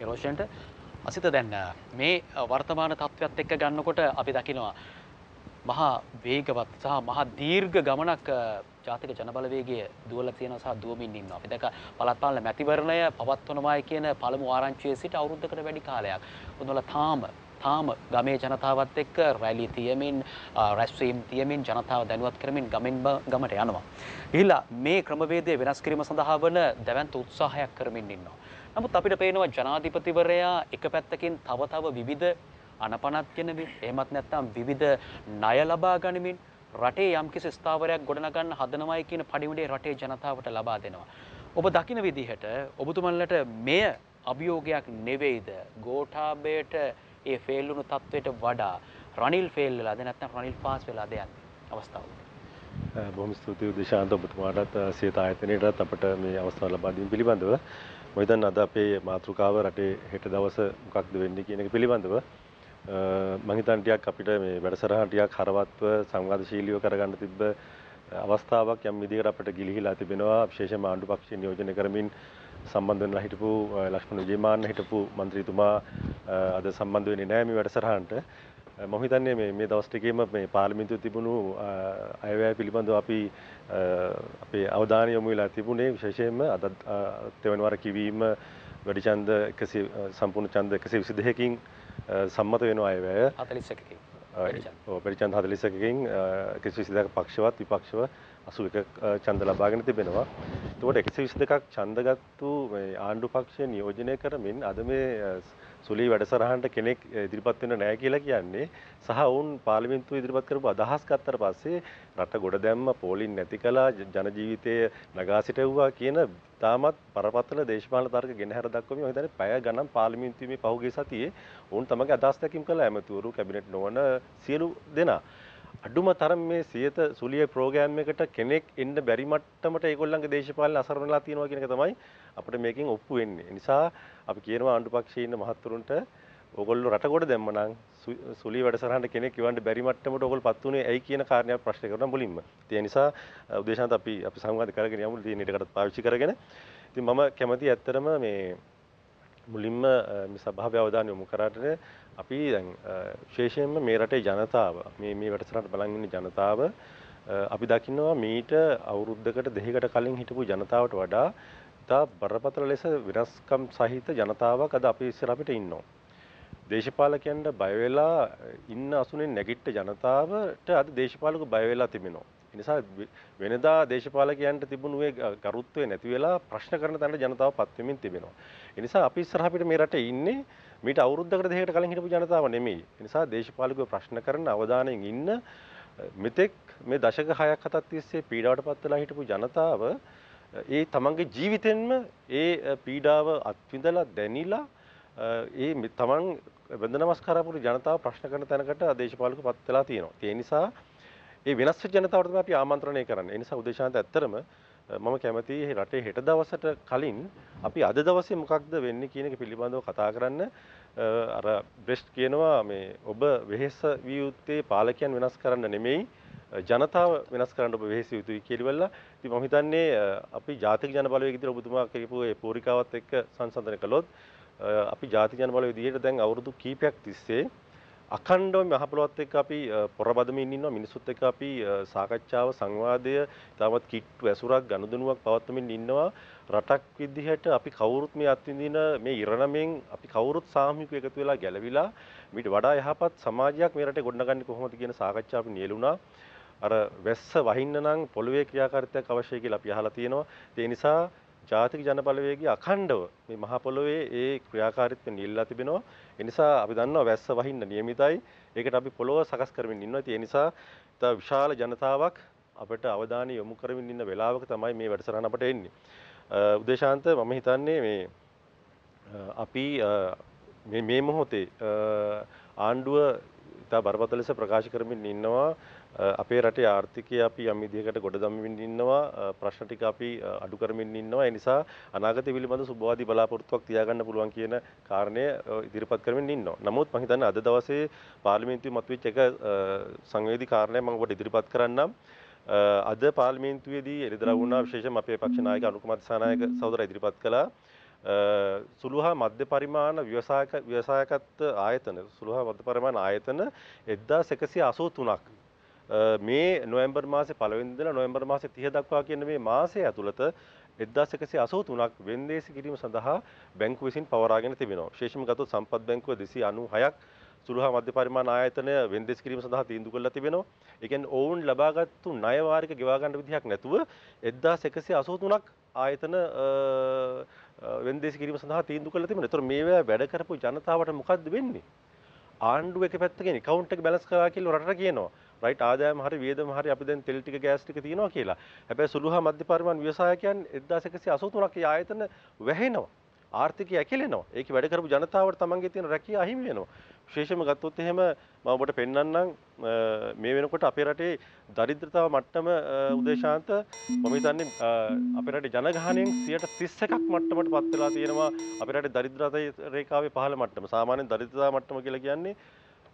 නිරෝෂන්ට අසිත දැන් මේ වර්තමාන තත්ත්වයත් එක්ක ගන්නකොට අපි දකිනවා මහා වේගවත් සහ මහා දීර්ඝ ගමනක් ජාතික ජනබලවේගය දුවලා තියෙනවා සහ දුවමින් ඉන්නවා. අපි දැක පළාත් පාලන මැතිවරණය පවත්වනවායි කියන පළමු ආරංචියේ සිට අවුරුද්දකට වැඩි කාලයක්. උන්වල තාම තාම ගමේ ජනතාවත් එක්ක රැලි තියමින් රැස්වීම් තියමින් ජනතාව දැනුවත් කරමින් ගමෙන් ගමට යනවා. ගිහිලා මේ ක්‍රමවේදය වෙනස් කිරීම සඳහා වන දැවැන්ත උත්සාහයක් කරමින් ඉන්නවා. නමුත් අපිට පේනවා ජනාධිපතිවරයා එක පැත්තකින් තව තව විවිධ අනපනත් ගැනමින් එහෙමත් නැත්නම් විවිධ ණය ලබා ගනිමින් රටේ යම්කිසි ස්ථාවරයක් ගොඩනගන්න හදනවයි කියන පණිවිඩය රටේ ජනතාවට ලබා දෙනවා. ඔබ දකින විදිහට ඔබතුමන්ලට මෙය අභියෝගයක් නෙවෙයිද ගෝඨාභයට ඒ ෆේල් වුණු තත්වයට වඩා රනිල් ෆේල් වෙලාද නැත්නම් රනිල් පාස් වෙලාද යන්නේ අවස්ථාව. බොහොම ස්තුතියි දේශාන්ත ඔබතුමාටත් සියත ආයතනයටත් අපට මේ අවස්ථාව ලබා දීම පිළිබඳව. මොකද අද අපේ මාතෘකාව රටේ හෙට දවස මොකක්ද වෙන්නේ කියන එක පිළිබඳව මහිතන් ටිකක් අපිට මේ වැඩසටහන ටිකක් හරවත්ව සංවාදශීලීව කරගන්න තිබ්බ අවස්ථාවක් යම් විදිහකට අපිට ගිලිහිලා තිබෙනවා විශේෂයෙන්ම ආණ්ඩු පක්ෂය නියෝජනය කරමින් සම්බන්ධ වෙනලා හිටපු ලක්ෂ්මණ විජේමාන්න හිටපු മന്ത്രിතුමා අද සම්බන්ධ වෙන්නේ නැහැ මේ වැඩසටහනට මම හිතන්නේ මේ මේ දවස් ටිකේම මේ පාර්ලිමේන්තුවේ තිබුණු අයවැය පිළිබඳව අපි අපේ අවධානය යොමු වෙලා තිබුණේ විශේෂයෙන්ම අද තෙවන වර කිවීම වැඩි ඡන්ද 100 සම්පූර්ණ ඡන්ද 122කින් සම්මත වෙන අයවැය හතලිස්සකින් පරිචන් හතලිසකින් කිසි සිදක පක්ෂවත් විපක්ෂව අසු එක චන්ද ලබාගෙන තිබෙනවා. තුවට එකසි විසි දෙකක් චන්දගත්තු ආණ්ඩු පක්ෂය නියෝජනය කරමින් අද මේ සුළි වැඩසරහන්ට කෙනෙක් ඉදිරිපත් වෙන්න නැහැ කියලා කියන්නේ සහ ඔවුන් පාර්ලිමේන්තුව ඉදිරිපත් කරපු අදහස් ගත්තට පස්සේ රට ගොඩ දැම්ම පෝලින් නැති කළා ජන ජීවිතය නගා සිටවුවා කියන තාමත් පරපතල දේශපාලන තර්ක ගෙනහැර දක්වමින් මම හිතන්නේ පැය ගණන් පාර්ලිමේන්තුවේ පහුගිය සතියේ ඔවුන් තමගේ අදහස් දැක්වීම් කළ ඇමතිවරු කැබිනට් නොවන සියලු දෙනා අඩුම තරම් මේ සියත සුලිය ප්‍රෝග්‍රෑම් එකට කෙනෙක් එන්න බැරි මට්ටමට ඒගොල්ලන්ගේ දේශපාලන අසරණ වෙලා තියෙනවා කියන එක තමයි අපිට මේකෙන් ඔප්පු වෙන්නේ. නිසා අපි කියනවා ආණ්ඩු පක්ෂයේ ඉන්න මහත්තුරුන්ට ඔගොල්ලෝ රටකොට දැම්ම නම් සුලි වැඩසටහනට කෙනෙක් ඉවන්න බැරි මට්ටමට ඔගොල්ලෝ පත් වුණේ ඇයි කියන කාරණයක් ප්‍රශ්න කරනවා මුලින්ම. ඒ නිසා උදේශාන්ත අපි අපි සංවාද කරගෙන යමු තියෙන ඊටකටත් පාවිච්චි කරගෙන. ඉතින් මම කැමති ඇත්තටම මේ මුලින්ම සභාව අවධානය යොමු කරාට අපි දැන් විශේෂයෙන්ම මේ රටේ ජනතාව මේ මේ වැඩසටහනට බලන් ඉන්න ජනතාව අපි දකින්නවා මීට අවුරුද්දකට දෙකකට කලින් හිටපු ජනතාවට වඩා ඉතා බරපතල ලෙස වෙනස්කම් සහිත ජනතාවක් අද අපි ඉස්සර අපිට ඉන්නවා. දේශපාලකයන්ට බය වෙලා ඉන්න අසුනේ නැගිට්ට ජනතාවට අද දේශපාලක බය වෙලා තිබෙනවා. නිසා වෙනදා දේශපාලකයන්ට තිබුණු ඒ ගරුත්වය නැති වෙලා ප්‍රශ්න කරන තැනට ජනතාව පත් වෙමින් තිබෙනවා. ඒ නිසා අපි ඉස්සරහ අපිට මේ රටේ ඉන්නේ මීට අවුරුද්දකට දෙකකට කලින් හිටපු ජනතාව නෙමෙයි. ඒ නිසා දේශපාලකව ප්‍රශ්න කරන අවධානයෙන් ඉන්න මෙතෙක් මේ දශක 6ක් 7ක් තිස්සේ පීඩාවට පත් වෙලා හිටපු ජනතාව ඒ තමන්ගේ ජීවිතෙන්ම ඒ පීඩාව අත්විඳලා දැනිලා ඒ තමන් බඳ නමස්කාරපුරු ජනතාව ප්‍රශ්න කරන තැනකට දේශපාලක පත් වෙලා තියෙනවා. ඒ නිසා ඒ වෙනස් වෙච්ච ජනතාවට තමයි අපි ආමන්ත්‍රණය කරන්නේ. ඒ නිසා උදේශාන්ත ඇත්තටම මම කැමති රටේ හෙට දවසට කලින් අපි අද දවසේ මොකක්ද වෙන්නේ කියන එක පිළිබඳව කතා කරන්න අර බ්‍රෙස්ට් කියනවා මේ ඔබ වෙහෙස විය යුත්තේ පාලකයන් වෙනස් කරන්න නෙමෙයි ජනතාව වෙනස් කරන්න ඔබ වෙහෙසි යුතුයි කියලිවල්ලා ඉතින් මම හිතන්නේ අපි ජාතික ජන බලවේග විදිහට ඔබතුමා කියපු ඒ පූරිකාවත් එක්ක සංසන්දනය කළොත් අපි ජාතික ජන බලවේග විදිහට දැන් අවුරුදු කීපයක් තිස්සේ අකණ්ඩව මහ පොළොවත් එක්ක අපි පොර බදමින් ඉන්නවා මිනිසුත් එක්ක අපි සාකච්ඡාව සංවාදය තවත් කිට්ටු ඇසුරක් ගනුදෙනුවක් පවත්වමින් ඉන්නවා රටක් විදිහට අපි කවුරුත් මේ අත්විඳින මේ ඉරණමෙන් අපි කවුරුත් සාමූහිකව එකතු වෙලා ගැලවිලා ඊට වඩා යහපත් සමාජයක් මේ රටේ ගොඩනගන්නේ කොහොමද කියන සාකච්ඡාව අපි නියැලුණා අර වැස්ස වහින්න නම් පොළවේ ක්‍රියාකාරීත්වයක් අවශ්‍යයි කියලා අපි අහලා තියෙනවා ඒ නිසා ජාතික ජනබලවේගය අඛණ්ඩව මේ මහ පොළොවේ ඒ ක්‍රියාකාරීත්වය නිල්ලා තිබෙනවා. ඒ නිසා අපි දන්නවා වැස්ස වහින්න නියමිතයි. ඒකට අපි පොළොව සකස් කරමින් ඉන්නවා. ඒ නිසා ඉතා විශාල ජනතාවක් අපිට අවධානය යොමු කරමින් ඉන්න වෙලාවක තමයි මේ වැඩසටහන අපට එන්නේ. උදේශාන්ත මම හිතන්නේ මේ අපි මේ මේ මොහොතේ ආණ්ඩුව ඉතා බරපතල ලෙස ප්‍රකාශ කරමින් ඉන්නවා අපේ රටේ ආර්ථිකය අපි යම් විදිහකට ගොඩ දමමින් ඉන්නවා ප්‍රශ්න ටික අපි අඩු කරමින් ඉන්නවා ඒ නිසා අනාගතය පිළිබඳ සුබවාදී බලාපොරොත්තුවක් තියාගන්න පුළුවන් කියන කාරණය ඉදිරිපත් කරමින් ඉන්නවා. නමුත් මම හිතන්නේ අද දවසේ පාර්ලිමේන්තුවේ මතුවෙච්ච එක සංවේදී කාරණයක් මම ඔබට ඉදිරිපත් කරන්නම්. අද පාර්ලිමේන්තුවේදී එළිදරව් වුණා විශේෂයෙන්ම අපේ පක්ෂ නායක අනුකමත් සානායක සහෝදර ඉදිරිපත් කළා සුළුහා මධ්‍ය පරිමාණ ව්‍යවසායක ව්‍යවසායකත්ව ආයතන සුළුහා මධ්‍ය පරිමාණ ආයතන 1183ක් මේ නොවැම්බර් මාසේ පළවෙනි ඉඳලා නොවැම්බර් මාසේ 30 දක්වා කියන මේ මාසය ඇතුළත 1183ක් වෙන්දේසි කිරීම සඳහා බැංකුව විසින් පවරාගෙන තිබෙනවා. විශේෂම ගත්තොත් සම්පත් බැංකුව 296ක් සුළුහා මධ්‍ය පරිමාණ ආයතනය වෙන්දෙස් කිරීම සඳහා තීන්දුව කරලා තිබෙනවා. ඒ කියන්නේ ඔවුන් ලබාගත්තු ණය වාරික ගෙවා ගන්න විදිහක් නැතුව 1183ක් ආයතන වෙන්දෙස් කිරීම සඳහා තීන්දුව කරලා තිබෙනවා. ඒතර මේවා වැඩ කරපු ජනතාවට මොකද්ද වෙන්නේ? ආණ්ඩුව එක පැත්තකින් account එක බැලන්ස් කරලා කියලා රටට කියනවා. රයිට් ආදායම හරි වියදම හරි අපි දැන් තෙල් ටික ගෑස් ටික තියෙනවා කියලා. හැබැයි සුළුහා මධ්‍ය පරිමාණ ව්‍යවසායකයන් 1183ක ආයතන වැහෙනවා. ආර්ථිකය ඇකිලෙනවා. ඒක වැඩ කරපු ජනතාවට තමන්ගේ තියෙන රැකියාව අහිමි වෙනවා. විශේෂම ගත්තොත් එහෙම මම ඔබට පෙන්වන්නම් මේ වෙනකොට අපේ රටේ දරිද්‍රතාව මට්ටම උදේශාන්ත මම හිතන්නේ අපේ රටේ ජනගහණයෙන් 31ක් මට්ටමට පත් වෙලා තියෙනවා අපේ රටේ දරිද්‍රතා රේඛාවේ පහළ මට්ටම. සාමාන්‍යයෙන් දරිද්‍රතාව මට්ටම කියලා කියන්නේ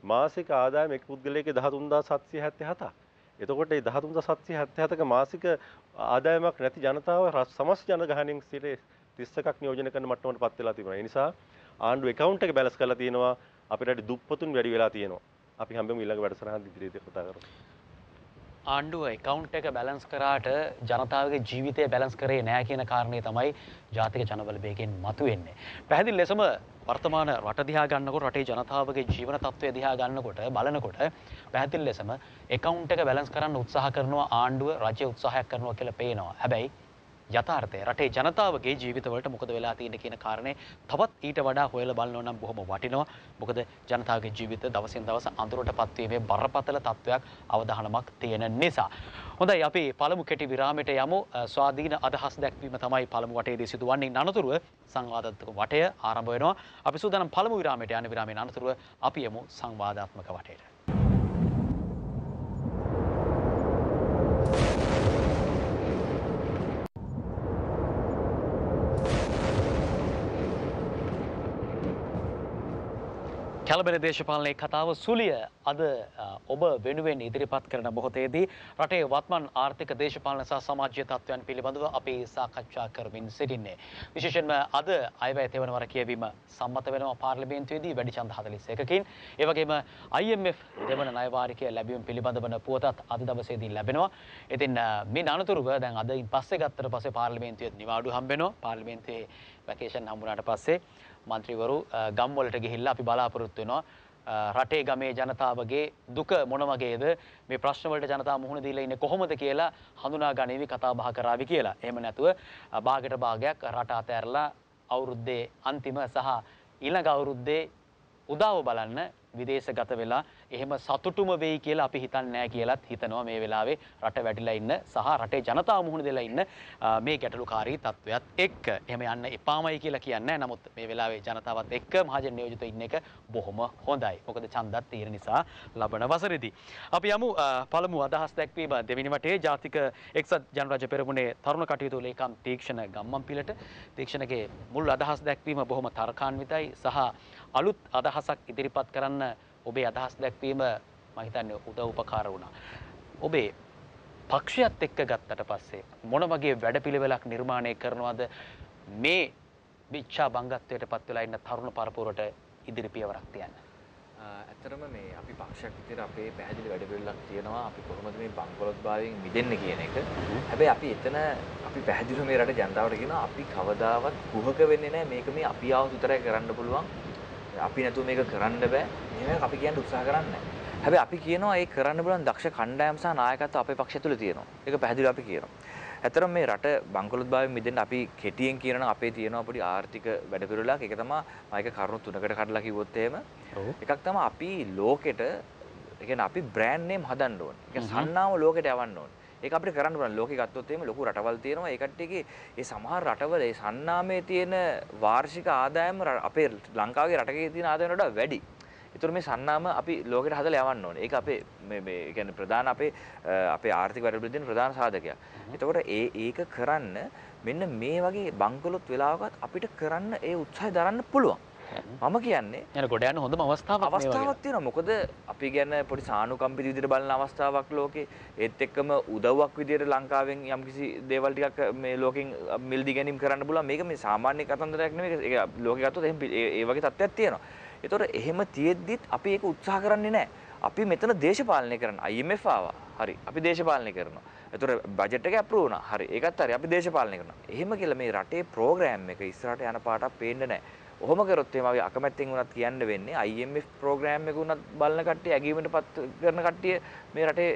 මාසික ආදායම එක් පුද්ගලයෙකුගේ 13777ක්. එතකොට මේ 13777ක මාසික ආදායමක් නැති ජනතාව සමස් ජනගහණයෙන් සිට 31ක් නියෝජනය කරන මට්ටමට පත් වෙලා තිබෙනවා. ඒ නිසා ආණ්ඩුව account එක බැලන්ස් කරලා තියෙනවා. අපිට රට දුප්පතුන් වැඩි වෙලා තියෙනවා. අපි හැමෝම ඊළඟ වැඩසටහන ඉදිරියේදී කතා කරමු. ආණ්ඩුව එකවුන්් එක බැලන්ස් කරාට ජනතාවගේ ජීවිතය බැලන්ස් කරේ නෑ කියන කාරණය තමයි ජාතික ජනබලබයකෙන් මතු වෙන්නේ. පැහැදිල් ලෙසම වර්තමාන රට දිහා ගන්නකොට රටේ ජනතාවගේ ජීවන තත්ත්වය දිහා ගන්නකොට බලනකොට පැහැදිලි ලෙසම account එක balance කරන්න උත්සාහ කරනවා ආණ්ඩුව රජය උත්සාහයක් කරනවා කියලා පේනවා. හැබැයි යථාර්ථය රටේ ජනතාවගේ ජීවිතවලට මොකද වෙලා තියෙන්නේ කියන කාරණේ තවත් ඊට වඩා හොයලා බලනවා නම් බොහොම වටිනවා. මොකද ජනතාවගේ ජීවිත දවසින් දවස අඳුරටපත් වීමේ බරපතල තත්වයක් අවධානමක් තියෙන නිසා. හොඳයි අපි පළමු කෙටි විරාමයට යමු. ස්වාධීන අදහස් දැක්වීම තමයි පළමු වටයේදී සිදුවන්නේ. අනතුරුව සංවාදාත්මක වටය ආරම්භ වෙනවා. අපි සූදානම් පළමු විරාමයට යන විරාමයේ අනතුරුව අපි යමු සංවාදාත්මක වටයට. කැලබෙන දේශපාලනයේ කතාව සුලිය අද ඔබ වෙනුවෙන් ඉදිරිපත් කරන මොහොතේදී රටේ වත්මන් ආර්ථික දේශපාලන සහ සමාජීය තත්ත්වයන් පිළිබඳව අපි සාකච්ඡා කරමින් සිටින්නේ. විශේෂයෙන්ම අද අයවැය තෙවනවර කියවීම සම්මත වෙනවා පාර්ලිමේන්තුවේදී වැඩි ඡන්ද 41කින්. ඒ වගේම IMF දෙවන ණය වාරිකය ලැබීම පිළිබඳව පුවතත් අද දවසේදී ලැබෙනවා. ඉතින් මේ අනතුරුව දැන් අදින් පස්සේ ගත්තට පස්සේ පාර්ලිමේන්තුවේ නිවාඩු හම්බ වෙනවා. පාර්ලිමේන්තුවේ වැකේෂන් හම්බුනාට පස්සේ මන්ත්‍රීවරු ගම් වලට ගිහිල්ලා අපි බලාපොරොත්තු වෙනවා රටේ ගමේ ජනතාවගේ දුක මොන වගේද මේ ප්‍රශ්න වලට ජනතාව මුහුණ දීලා ඉන්නේ කොහොමද කියලා හඳුනා ගනිවි කතා බහ කරાવી කියලා. එහෙම නැතුව භාගයට භාගයක් රට අතහැරලා අවුරුද්දේ අන්තිම සහ ඊළඟ අවුරුද්දේ උදාව බලන්න විදේශගත වෙලා එහෙම සතුටුම වෙයි කියලා අපි හිතන්නේ නැහැ කියලත් හිතනවා මේ වෙලාවේ රට වැටිලා ඉන්න සහ රටේ ජනතාව මුහුණ දෙලා ඉන්න මේ ගැටලුකාරී තත්වයක් එක්ක එහෙම යන්න එපාමයි කියලා කියන්නේ නමුත් මේ වෙලාවේ ජනතාවත් එක්ක මහජන නියෝජිතව ඉන්න එක බොහොම හොඳයි. මොකද ඡන්දත් තීර නිසා ලබන වසරේදී. අපි යමු පළමු අදහස් දැක්වීම දෙවෙනි වටේ ජාතික එක්සත් ජනරජ පෙරමුණේ තරුණ කටයුතු ලේකම් තීක්ෂණ ගම්මන්පිලට තීක්ෂණගේ මුල් අදහස් දැක්වීම බොහොම තර්කාන්විතයි සහ අලුත් අදහසක් ඉදිරිපත් කරන්න ඔබේ අදහස් දැක්වීම මම හිතන්නේ උදව්පකාර වුණා. ඔබේ පක්ෂයත් එක්ක ගත්තට පස්සේ මොන වගේ වැඩපිළිවෙලක් නිර්මාණය කරනවද මේ විච්ඡා බංගත්වයට පත් වෙලා ඉන්න තරුණ පරපුරට ඉදිරි පියවරක් තියන්න. ඇත්තරම මේ අපි පක්ෂයක් විදිහට අපේ පැහැදිලි වැඩපිළිවෙලක් තියෙනවා අපි කොහොමද මේ බංකොලොත්භාවයෙන් මිදෙන්නේ කියන එක. හැබැයි අපි එතන අපි පැහැදිලිව මේ රට ජනතාවට කියනවා අපි කවදාවත් කුහක වෙන්නේ නැහැ මේක මේ අපි ආව විතරයි කරන්න පුළුවන් අපි නැතුව මේක කරන්න බෑ. එහෙම අපි කියන්න උත්සාහ කරන්නේ හැබැයි අපි කියනවා ඒ කරන්න බලන් දක්ෂ කණ්ඩායම් සහ නායකත්ව අපේ පක්ෂය තුළ තියෙනවා. ඒක පැහැදිලිව අපි කියනවා. ඇතරම මේ රට බංකොලොත්භාවයෙන් මිදෙන්න අපි කෙටියෙන් කියනවා අපේ තියෙන අපේ ආර්ථික වැඩපිළිවෙලක් ඒක තමයි මම ඒක කරුණු තුනකට කඩලා කිව්වොත් එහෙම එකක් තමයි අපි ලෝකෙට ඒ කියන්නේ අපි බ්‍රෑන්ඩ් නේම් හදන්න ඕනේ. ඒ කියන්නේ සන්නාම ලෝකෙට යවන්න ඕනේ. ඒක අපිට කරන්න පුළුවන්. ලෝකෙ ගත්තොත් එහෙම ලොකු රටවල් තියෙනවා. ඒ කට්ටියගේ ඒ සමහර රටවල ඒ සන්නාමයේ තියෙන වාර්ෂික ආදායම අපේ ලංකාවේ රටකේ තියෙන ආදායම වඩා වැඩි. ඒතර මේ සන්නාම අපි ලෝකෙට හදලා යවන්න ඕනේ. ඒක අපේ මේ මේ කියන්නේ ප්‍රධාන අපේ අපේ ආර්ථික වැඩපිළිවෙළ දෙන ප්‍රධාන සාධකයක්. එතකොට ඒ ඒක කරන්න මෙන්න මේ වගේ බංකොලොත් වෙලාවකත් අපිට කරන්න ඒ උත්සාහය දරන්න පුළුවන්. මම කියන්නේ යන ගොඩ යන හොඳම අවස්ථාවක් අවස්ථාවක් තියෙනවා මොකද අපි ගැන පොඩි සානුකම්පිත විදිහට බලන අවස්ථාවක් ලෝකේ ඒත් එක්කම උදව්වක් විදිහට ලංකාවෙන් යම්කිසි දේවල් ටිකක් මේ ලෝකෙන් මිල්දි ගැනීම කරන්න පුළුවන් මේක මේ සාමාන්‍ය කතන්දරයක් නෙමෙයි ඒක ලෝකේ ගත්තොත් එහෙම ඒ වගේ තත්ත්වයක් තියෙනවා ඒතොර එහෙම තියෙද්දිත් අපි ඒක උත්සාහ කරන්නේ නැහැ අපි මෙතන දේශපාලනය කරන IMF ආවා හරි අපි දේශපාලනය කරනවා එතුර බජට් එක ඇප්‍රූව් වුණා හරි ඒකත් හරි අපි දේශපාලනය කරනවා එහෙම කියලා මේ රටේ ප්‍රෝග්‍රෑම් එක ඉස්සරහට යන පාටක් පේන්නේ නැහැ ඔහොම කරොත් එහෙම අපි අකමැත්තෙන් වුණත් කියන්න වෙන්නේ IMF ප්‍රෝග්‍රෑම් එක වුණත් බලන කට්ටිය ඇගීමටපත් කරන කට්ටිය මේ රටේ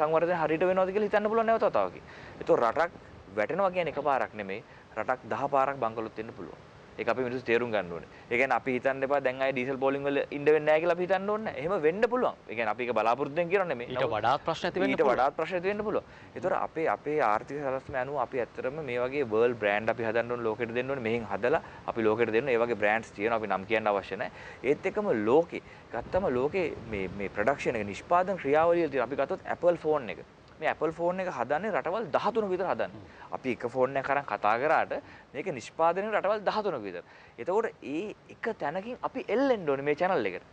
සංවර්ධනය හරියට වෙනවද කියලා හිතන්න පුළුවන් නැවත වතාවකින්. ඒතකොට රටක් වැටෙනවා කියන්නේ එකපාරක් නෙමෙයි රටක් 10 පාරක් බංගලොත් වෙන්න පුළුවන්. ඒක අපි මිනිස්සු තේරුම් ගන්න ඕනේ. ඒ කියන්නේ අපි හිතන්න එපා දැන් ආයේ ඩීසල් බෝලින් වල ඉන්න වෙන්නේ නැහැ කියලා අපි හිතන්න ඕනේ. එහෙම වෙන්න පුළුවන්. ඒ කියන්නේ අපි ඒක බලාපොරොත්තුෙන් කියනවා නෙමෙයි. ඊට වඩාත් ප්‍රශ්න ඇති වෙන්න පුළුවන්. ඊට වඩාත් ප්‍රශ්න ඇති වෙන්න පුළුවන්. ඒතොර අපේ අපේ ආර්ථික සැලැස්ම අනුව අපි ඇත්තටම මේ වගේ වර්ල්ඩ් බ්‍රෑන්ඩ් අපි හදන්න ඕනේ ලෝකෙට දෙන්න ඕනේ. මෙහෙන් හදලා අපි ලෝකෙට දෙන්න. ඒ වගේ බ්‍රෑන්ඩ්ස් තියෙනවා අපි නම් කියන්න අවශ්‍ය නැහැ. ඒත් එකම ලෝකේ ගත්තම ලෝකේ මේ මේ ප්‍රොඩක්ෂන් එක නිෂ්පාදන ක්‍රියාවලිය තියෙන අපි ගත්තොත් Apple ෆෝන් එක මේ Apple ෆෝන් එක හදන්නේ රටවල් 13 විතර හදන්නේ. අපි එක ෆෝන් එකක් අරන් කතා කරාට මේක නිෂ්පාදනයේ රටවල් 13 විතර. එතකොට ඒ එක තැනකින් අපි එල්ලෙන්න ඕනේ මේ channel එකට.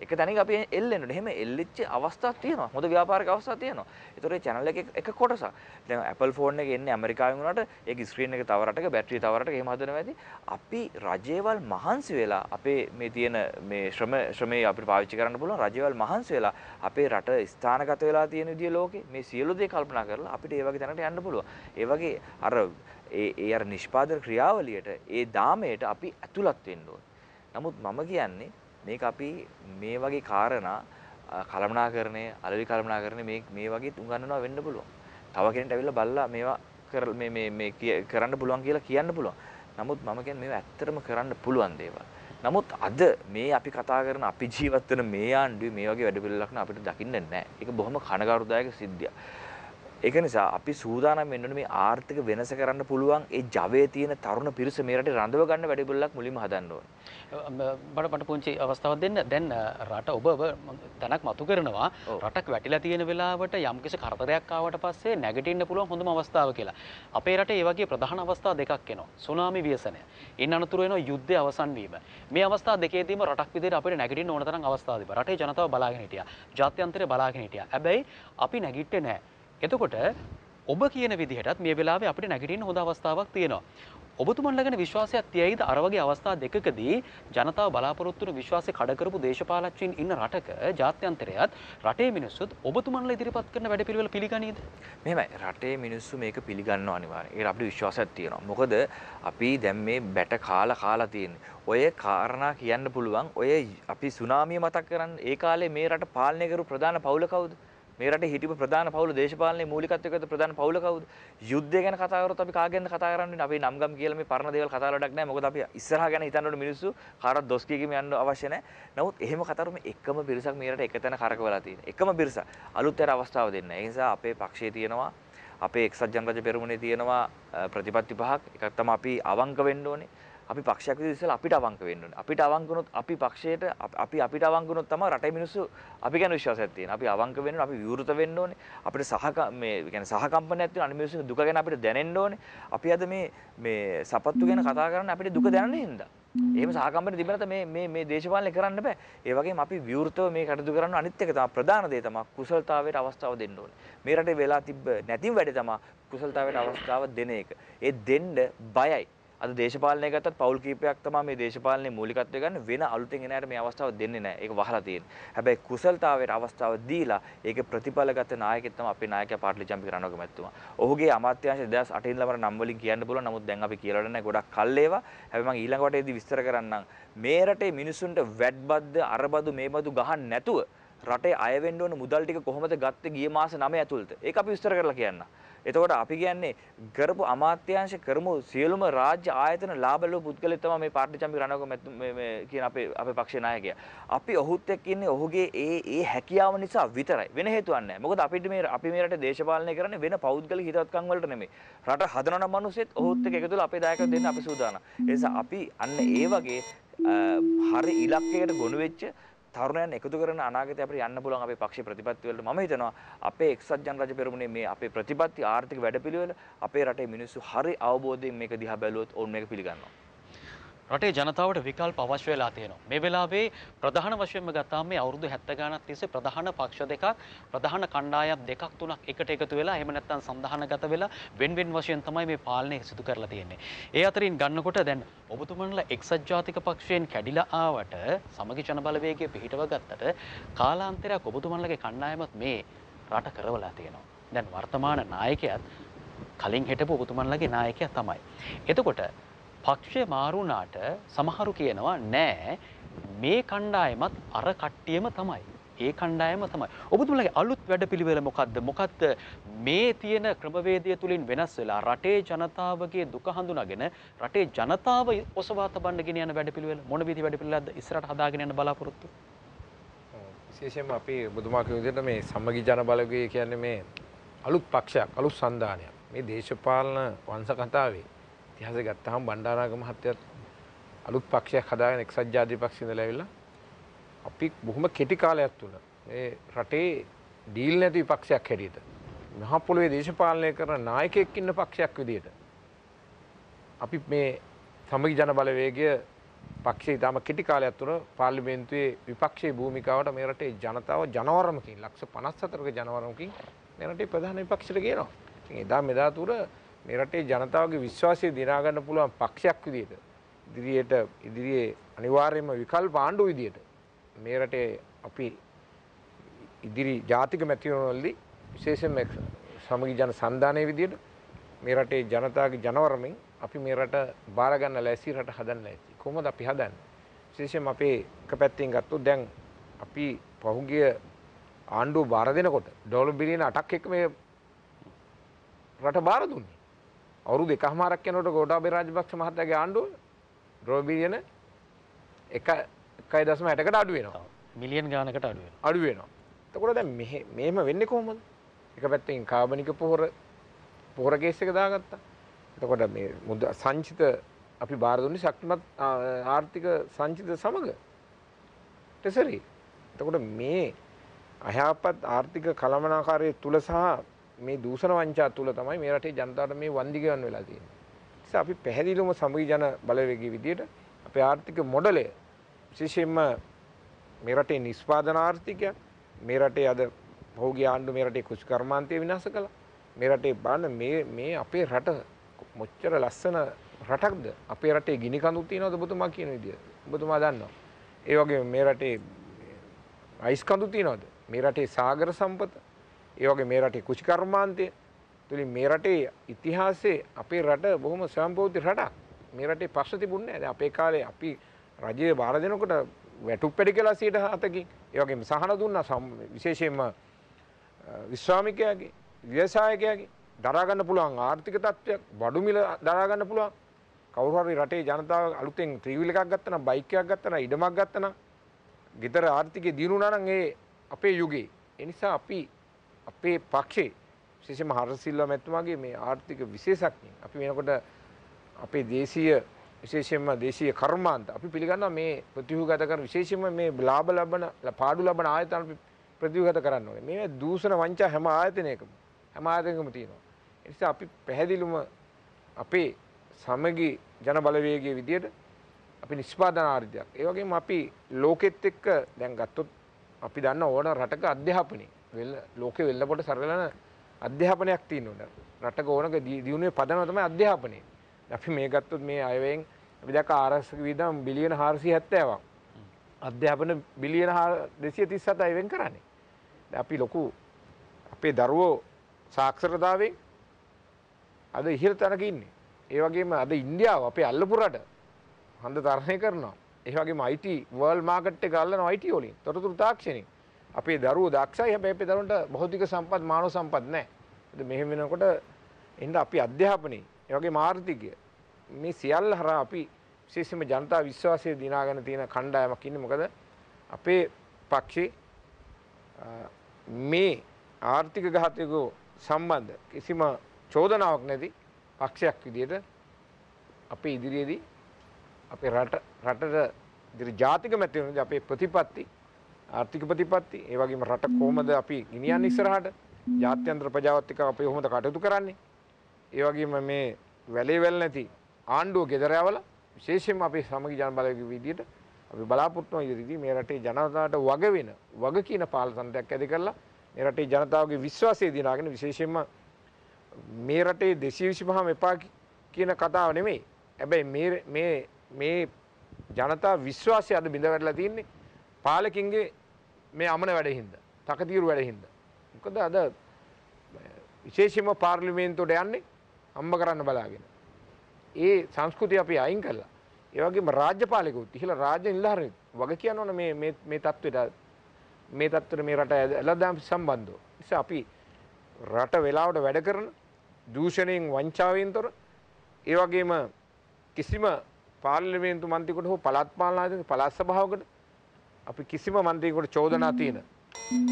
එක තැනක අපි එල්ලෙන්නට එහෙම එල්ලිච්ච අවස්ථාවක් තියෙනවා. හොඳ ව්‍යාපාරික අවස්ථාවක් තියෙනවා. ඒතකොට ඒ channel එකේ එක කොටසක්. දැන් Apple phone එක එන්නේ ඇමරිකාවෙන් වුණාට ඒක screen එක තව රටක, බැටරිය තව රටක එහෙම හදනවා ඇති. අපි රජේවල් මහන්සි වෙලා අපේ මේ තියෙන මේ ශ්‍රම ශ්‍රමයේ අපිට පාවිච්චි කරන්න පුළුවන් රජේවල් මහන්සි වෙලා අපේ රට ස්ථානගත වෙලා තියෙන විදිය ලෝකේ මේ සියලු දේ කල්පනා කරලා අපිට ඒ වගේ තැනකට යන්න පුළුවන්. ඒ වගේ අර ඒ ඒ අර නිෂ්පාදන ක්‍රියාවලියට ඒ දාමයට අපි ඇතුළත් වෙන්න ඕනේ. නමුත් මම කියන්නේ මේක අපි මේ වගේ කාරණා කළමනාකරණය අලෙවි කළමනාකරණය මේ මේ වගේ උගන්වනවා වෙන්න පුළුවන්. තව කෙනෙක්ට ඇවිල්ලා බලලා මේවා කර මේ මේ මේ කරන්න පුළුවන් කියලා කියන්න පුළුවන්. නමුත් මම කියන්නේ මේවා ඇත්තටම කරන්න පුළුවන් දේවල්. නමුත් අද මේ අපි කතා කරන අපි ජීවත් වෙන මේ ආණ්ඩුවේ මේ වගේ වැඩ පිළිවෙලක් අපිට දකින්න නැහැ. ඒක බොහොම කනගාටුදායක සිද්ධියක්. ඒක නිසා අපි සූදානම් වෙන්න මේ ආර්ථික වෙනස කරන්න පුළුවන් ඒ ජවයේ තියෙන තරුණ පිරිස මේ රටේ රඳව ගන්න වැඩිපුරලක් මුලින්ම හදන්න ඕනේ. බඩ බඩ පුංචි අවස්ථාවක් දෙන්න. දැන් රට ඔබ ඔබ තැනක් මතු කරනවා. රටක් වැටිලා තියෙන වෙලාවට යම්කිසි කරදරයක් ආවට පස්සේ නැගිටින්න පුළුවන් හොඳම අවස්ථාව කියලා. අපේ රටේ ඒ වගේ ප්‍රධාන අවස්ථා දෙකක් එනවා. සුනාමි ව්‍යසනය. ඉන් අනතුරු එනවා යුද්ධය අවසන් වීම. මේ අවස්ථා දෙකේදීම රටක් විදිහට අපිට නැගිටින්න ඕන තරම් අවස්ථා තිබා. රටේ ජනතාව බලාගෙන හිටියා. ජාත්‍යන්තරය බලාගෙන හිටියා. හැබැයි අපි නැගිටින්නේ නැහැ. එතකොට ඔබ කියන විදිහටත් මේ වෙලාවේ අපිට නැගිටින්න හොඳ අවස්ථාවක් තියෙනවා. ඔබතුමන්ලා ගැන විශ්වාසයක් තියයිද අර වගේ අවස්ථා දෙකකදී ජනතාව බලාපොරොත්තු වෙන විශ්වාසය කඩ කරපු දේශපාලකයන් ඉන්න රටක ජාත්‍යන්තරයත් රටේ මිනිස්සුත් ඔබතුමන්ලා ඉදිරිපත් කරන වැඩපිළිවෙල පිළිගනීද? මෙහෙමයි රටේ මිනිස්සු මේක පිළිගන්නවා අනිවාර්යයෙන්. ඒකට අපිට විශ්වාසයක් තියෙනවා. මොකද අපි දැන් මේ බැට කාලා කාලා තියෙන්නේ. ඔය කාරණා කියන්න පුළුවන් ඔය අපි සුනාමිය මතක් කරන් ඒ කාලේ මේ රට පාලනය කරපු ප්‍රධාන පවුල කවුද? මේ රටේ හිටපු ප්‍රධාන පවුල දේශපාලනයේ මූලිකත්වයක ඇති ප්‍රධාන පවුල කවුද? යුද්ධය ගැන කතා කරොත් අපි කාගෙන්ද කතා කරන්නේ? අපි නම් ගම් කියලා මේ පරණ දේවල් කතා වලක් නැහැ. මොකද අපි ඉස්සරහා ගැන හිතන උඩ මිනිස්සු කාටවත් දොස් කිය කිම යන්න අවශ්‍ය නැහැ. නමුත් එහෙම කතරුම එකම පිරිසක් මේ රටේ එකතැන කරකවලා තියෙන. එකම පිරිසක් අලුත් ඇර අවස්ථාව දෙන්න. ඒ නිසා අපේ පක්ෂයේ තියෙනවා අපේ එක්සත් ජනරජ පෙරමුණේ තියෙනවා ප්‍රතිපත්ති පහක්. එකක් තමයි අපි අවංක වෙන්න ඕනේ. අපි පක්ෂයක් විදිහට ඉස්සලා අපිට අවංක වෙන්න ඕනේ. අපිට අවංක වුණොත් අපි පක්ෂයට අපි අපිට අවංක වුණොත් තමයි රටේ මිනිස්සු අපි ගැන විශ්වාසයක් තියෙන. අපි අවංක වෙන්න ඕනේ, අපි විවෘත වෙන්න ඕනේ. අපිට සහ මේ කියන්නේ සහකම්පනයක් තියෙන අනිත් මිනිස්සුගේ දුක ගැන අපිට දැනෙන්න ඕනේ. අපි අද මේ මේ සපත්තු ගැන කතා කරන්නේ අපිට දුක දැනෙන හින්දා. එහෙම සහකම්පන තිබුණත් මේ මේ මේ දේශපාලනය කරන්න බෑ. ඒ වගේම අපි විවෘතව මේ කටයුතු කරන අනිත් එක තමයි ප්‍රධාන දේ තමයි කුසලතාවයට අවස්ථාව දෙන්න ඕනේ. මේ රටේ වෙලා තිබ්බ නැතිව වැඩේ තමයි කුසලතාවයට අවස්ථාව දෙන එක. ඒ දෙන්න බයයි. අද දේශපාලනය ගත්තත් පවුල් කීපයක් තමයි මේ දේශපාලනයේ මූලිකත්වය ගන්න වෙන අලුතෙන් එන අයට මේ අවස්ථාව දෙන්නේ නැහැ. ඒක වහලා තියෙන්නේ. හැබැයි කුසලතාවයට අවස්ථාව දීලා ඒකේ ප්‍රතිඵලගත නායකයෙක් තමයි අපේ නායකයා පාර්ලිමේන්තු කරනවක මැතිතුමා. ඔහුගේ අමාත්‍යාංශ 2008 ඉඳලම නම් වලින් කියන්න පුළුවන්. නමුත් දැන් අපි කියලා නැහැ. ගොඩක් කල් ඒවා. හැබැයි මම ඊළඟ වටේදී විස්තර කරන්නම්. මේ රටේ මිනිසුන්ට වැඩ්බද්ද අරබදු මේබදු ගහන්න නැතුව රටේ අය වෙන්න ඕන මුදල් ටික කොහොමද ගත්තේ ගිය මාස 9 ඇතුළත. ඒක අපි විස්තර කරලා කියන්න. එතකොට අපි කියන්නේ කරපු අමාත්‍යාංශ කරමු සියලුම රාජ්‍ය ආයතන ලාභ ලැබු පුද්ගලයා තමයි මේ පාර්ලිමේන්තු චම්පි රණවක මේ කියන අපේ අපේ පක්ෂේ නායකයා. අපි ඔහුත් එක්ක ඉන්නේ ඔහුගේ ඒ ඒ හැකියාව නිසා විතරයි. වෙන හේතුවක් නැහැ. මොකද අපිට මේ අපි මේ රටේ දේශපාලනය කරන්නේ වෙන පෞද්ගලික හිතවත්කම් වලට නෙමෙයි. රට හදනන මිනිස්සෙත් ඔහුත් එක්ක එකතු වෙලා අපේ දායකත්වය දෙන්න අපි සූදානම්. ඒ නිසා අපි අන්න ඒ වගේ හරි ඉලක්කයකට ගොනු වෙච්ච තරුණයන් එකතු කරන අනාගතය අපිට යන්න පුළුවන් අපේ පක්ෂ ප්‍රතිපත්ති වලට මම හිතනවා අපේ එක්සත් ජනරජ පෙරමුණේ මේ අපේ ප්‍රතිපත්ති ආර්ථික වැඩපිළිවෙල අපේ රටේ මිනිස්සු හරි අවබෝධයෙන් මේක දිහා බැලුවොත් ඔවුන් මේක පිළිගන්නවා රටේ ජනතාවට විකල්ප අවශ්‍ය වෙලා තියෙනවා. මේ වෙලාවේ ප්‍රධාන වශයෙන්ම ගත්තාම මේ අවුරුදු 70 ගණනක් තිස්සේ ප්‍රධාන පක්ෂ දෙකක්, ප්‍රධාන කණ්ඩායම් දෙකක් තුනක් එකට එකතු වෙලා එහෙම නැත්නම් සම්දාහනගත වෙලා වෙන්වෙන් වශයෙන් තමයි මේ පාලනය සිදු කරලා තියෙන්නේ. ඒ අතරින් ගන්නකොට දැන් ඔබතුමන්ලා එක්සත් ජාතික පක්ෂයෙන් කැඩිලා ආවට සමගි ජන බලවේගය පිහිටව ගත්තට කාලාන්තරයක් ඔබතුමන්ලගේ කණ්ඩායමත් මේ රට කරවලා තියෙනවා. දැන් වර්තමාන නායකයාත් කලින් හිටපු ඔබතුමන්ලගේ නායකයා තමයි. එතකොට පක්ෂය මාරුණාට සමහරු කියනවා නෑ මේ කණ්ඩායමත් අර කට්ටියම තමයි. ඒ කණ්ඩායම තමයි. ඔබතුමලගේ අලුත් වැඩපිළිවෙල මොකද්ද? මොකද්ද මේ තියෙන ක්‍රමවේදය තුලින් වෙනස් වෙලා රටේ ජනතාවගේ දුක හඳුනාගෙන රටේ ජනතාව ඔසවා තබන්න ගෙන යන වැඩපිළිවෙල මොන විදිහේ වැඩපිළිවෙලක්ද ඉස්සරහට හදාගෙන යන බලාපොරොත්තු? විශේෂයෙන්ම අපි බුදුමා කියන විදිහට මේ සමගි ජන බලවේගය කියන්නේ මේ අලුත් පක්ෂයක් අලුත් සන්ධානයක් මේ දේශපාලන වංශ කතාවේ ඉතිහාසය ගත්තහම බණ්ඩාරාග මහත්තයත් අලුත් පක්ෂයක් හදාගෙන එක්සත් ජාතික පක්ෂේ ඉඳලා ඇවිල්ලා අපි බොහොම කෙටි කාලයක් තුල මේ රටේ ඩීල් නැති විපක්ෂයක් හැටියට මහ පොළවේ දේශපාලනය කරන නායකයෙක් ඉන්න පක්ෂයක් විදියට අපි මේ සමගි ජන බලවේගය පක්ෂේ ඉතාම කෙටි කාලයක් තුන පාර්ලිමේන්තුවේ විපක්ෂයේ භූමිකාවට මේ රටේ ජනතාව ජනවරමකින් ලක්ෂ 54ක ජනවරමකින් මේ රටේ ප්‍රධාන විපක්ෂයට ගේනවා. ඉතින් එදා මෙදා තුර මේ රටේ ජනතාවගේ විශ්වාසය දිනා ගන්න පුළුවන් පක්ෂයක් විදිහට ඉදිරියට ඉදිරියේ අනිවාර්යයෙන්ම විකල්ප ආණ්ඩුව විදිහට මේ රටේ අපි ඉදිරි ජාතික මැතිවරණවලදී විශේෂයෙන්ම සමගි ජන සන්ධානයේ විදිහට මේ රටේ ජනතාවගේ ජනවරමින් අපි මේ රට බාර ගන්න ලැසි රට හදන්න ලැසි කොහොමද අපි හදන්නේ විශේෂයෙන් අපේ එක පැත්තෙන් ගත්තොත් දැන් අපි පහුගිය ආණ්ඩුව බාර දෙනකොට ඩොලර් බිලියන 8ක් එක්ක මේ රට බාර දුන්නේ. අවුරුදු එකහමාරක් යනකොට ගෝඨාභය රාජපක්ෂ මහත්තයාගේ ආණ්ඩුව ඩොලර් බිලියන 1.60කට අඩු වෙනවා. මිලියන් ගානකට අඩු වෙනවා. අඩු වෙනවා. එතකොට දැන් මෙහෙ මෙහෙම වෙන්නේ කොහොමද? එක පැත්තකින් කාබනික පොහොර පොහොර කේස් එක දාගත්තා. එතකොට මේ මුද්‍ර සංචිත අපි බාර දුන්නේ ශක්තිමත් ආර්ථික සංචිත සමග ටෙසරි. එතකොට මේ අයහපත් ආර්ථික කළමනාකාරයේ තුල සහ මේ දූෂණ වංචා තුල තමයි මේ රටේ ජනතාවට මේ වන්දි ගෙවන්න වෙලා තියෙන්නේ. ඒ නිසා අපි පැහැදිලිවම සමගි ජන බලවේගී විදියට අපේ ආර්ථික මොඩලය විශේෂයෙන්ම මේ රටේ නිෂ්පාදන ආර්ථිකය මේ රටේ අද පහුගිය ආණ්ඩු මේ රටේ කෘෂිකර්මාන්තය විනාශ කළා. මේ රටේ බලන්න මේ මේ අපේ රට මොච්චර ලස්සන රටක්ද? අපේ රටේ ගිනි කඳු තියනවද ඔබතුමා කියන විදිය? ඔබතුමා දන්නවා. ඒ වගේ මේ රටේ අයිස් කඳු තියනවද? මේ රටේ සාගර සම්පත ඒ වගේ මේ රටේ කුෂිකර්මාන්තය තුලින් මේ රටේ ඉතිහාසයේ අපේ රට බොහොම ස්වයංපෝෂිත රටක්. මේ රටේ ප්‍රශ්න තිබුණේ නැහැ. දැන් අපේ කාලේ අපි රජයේ බාර දෙනකොට වැටුප් පැඩි කියලා 107කින් ඒ වගේම සහන දුන්නා විශේෂයෙන්ම විශ්‍රාමිකයාගේ ව්‍යවසායකයාගේ දරා ගන්න පුළුවන් ආර්ථික තත්ත්වයක් බඩු මිල දරා ගන්න පුළුවන් කවුරු හරි රටේ ජනතාව අලුතෙන් ත්‍රිවිල් එකක් ගත්තා නම් බයික් එකක් ගත්තා නම් ඉඩමක් ගත්තා නම් ගෙදර ආර්ථිකය දියුණු වුණා නම් ඒ අපේ යුගයේ ඒ නිසා අපි අපේ පක්ෂේ විශේෂයෙන්ම හරසිල්වා මැතිතුමාගේ මේ ආර්ථික විශේෂඥයින් අපි වෙනකොට අපේ දේශීය විශේෂයෙන්ම දේශීය කර්මාන්ත අපි පිළිගන්නවා මේ ප්‍රතිව්‍යුහගත කරන විශේෂයෙන්ම මේ ලාභ ලබන පාඩු ලබන ආයතන අපි ප්‍රතිව්‍යුහගත කරන්න ඕනේ. මේ දූෂණ වංචා හැම ආයතනයකම හැම ආයතනයකම තියෙනවා. ඒ නිසා අපි පැහැදිලිවම අපේ සමගි ජන බලවේගයේ විදියට අපි නිෂ්පාදන ආර්ධයක්. ඒ වගේම අපි ලෝකෙත් එක්ක දැන් ගත්තොත් අපි දන්න ඕන රටක අධ්‍යාපනයේ වෙල්ල ලෝකෙ වෙල්ලපොට සරලන අධ්‍යාපනයක් තියෙනවද රට ගෝනක දියුණුවේ පදනම තමයි අධ්‍යාපනය. අපි මේ ගත්තොත් මේ අයවැයෙන් අපි දැක්ක ආරක්ෂක වියදම් බිලියන 470ක්. අධ්‍යාපන බිලියන 237 අයවැයෙන් කරන්නේ. අපි ලොකු අපේ දරුවෝ සාක්ෂරතාවෙන් අද ඉහළ තැනක ඉන්නේ. ඒ වගේම අද ඉන්දියාව අපේ අල්ලපු රට හඳ තරණය කරනවා. ඒ වගේම IT වර්ල්ඩ් මාකට් එක අල්ලනවා IT වලින්. තොරතුරු තාක්ෂණේ. අපේ දරුවෝ දක්ෂයි හැබැයි අපේ දරුවන්ට භෞතික සම්පත් මානව සම්පත් නැහැ. ඒත් මෙහෙම වෙනකොට එන්න අපි අධ්‍යාපනයේ ඒ වගේ මාර්ථිකය මේ සියල්ල හරහා අපි විශේෂයෙන්ම ජනතා විශ්වාසය දිනාගෙන තියෙන කණ්ඩායමක් ඉන්නේ. මොකද අපේ පක්ෂේ මේ ආර්ථික ඝාතකව සම්බන්ධ කිසිම චෝදනාවක් නැති පක්ෂයක් විදිහට අපේ ඉදිරියේදී අපේ රට රටට ඉදිරි ජාතික මැතිවරණයේදී අපේ ප්‍රතිපත්ති ආර්ථික ප්‍රතිපත්ති ඒ වගේම රට කොහොමද අපි ගෙනියන්නේ ඉස්සරහට ජාත්‍යන්තර ප්‍රජාවත් එක්ක අපි කොහොමද කටයුතු කරන්නේ ඒ වගේම මේ වැලේ වැල් නැති ආණ්ඩුව ගෙදර යවලා විශේෂයෙන්ම අපේ සමගි ජනබලයේ විදියට අපි බලාපොරොත්තු වන ඉදිරියේදී මේ රටේ ජනතාවට වග වෙන වග කියන පාලතන්ත්‍රයක් ඇති කරලා මේ රටේ ජනතාවගේ විශ්වාසය දිනාගෙන විශේෂයෙන්ම මේ රටේ 225ම එපා කියන කතාව නෙමෙයි. හැබැයි මේ මේ මේ ජනතා විශ්වාසය අද බිඳ වැටලා තියෙන්නේ පාලකින්ගේ මේ අමන වැඩහින්ද. තකතිීරු වැඩහින්ද. මොකද අද විශේෂම පාර්ලිමේන්තුට යන්නේ අම්ම කරන්න බලාගෙන. ඒ සංස්කෘති අපි අයින් කල්ලා ඒවගේම රාජ්‍යපාලකුත් ඉහල රාජ ඉල්ලාර වග කියන්න ඕන මේ තත්ත්වට මේ තත්වර මේ රට ඇලදාම් සම්බන්ධෝ. නිසා අපි රට වෙලාවට වැඩ කරන දූෂණයෙන් වංචාවෙන් තොර ඒවගේම කිසිම පාර්ලිමේන්තු මන්තිකට හෝ පළත් පාලනාධික පළාත් සභාවකට අපි කිසිම මන්ත්‍රීකට චෝදනා තියෙන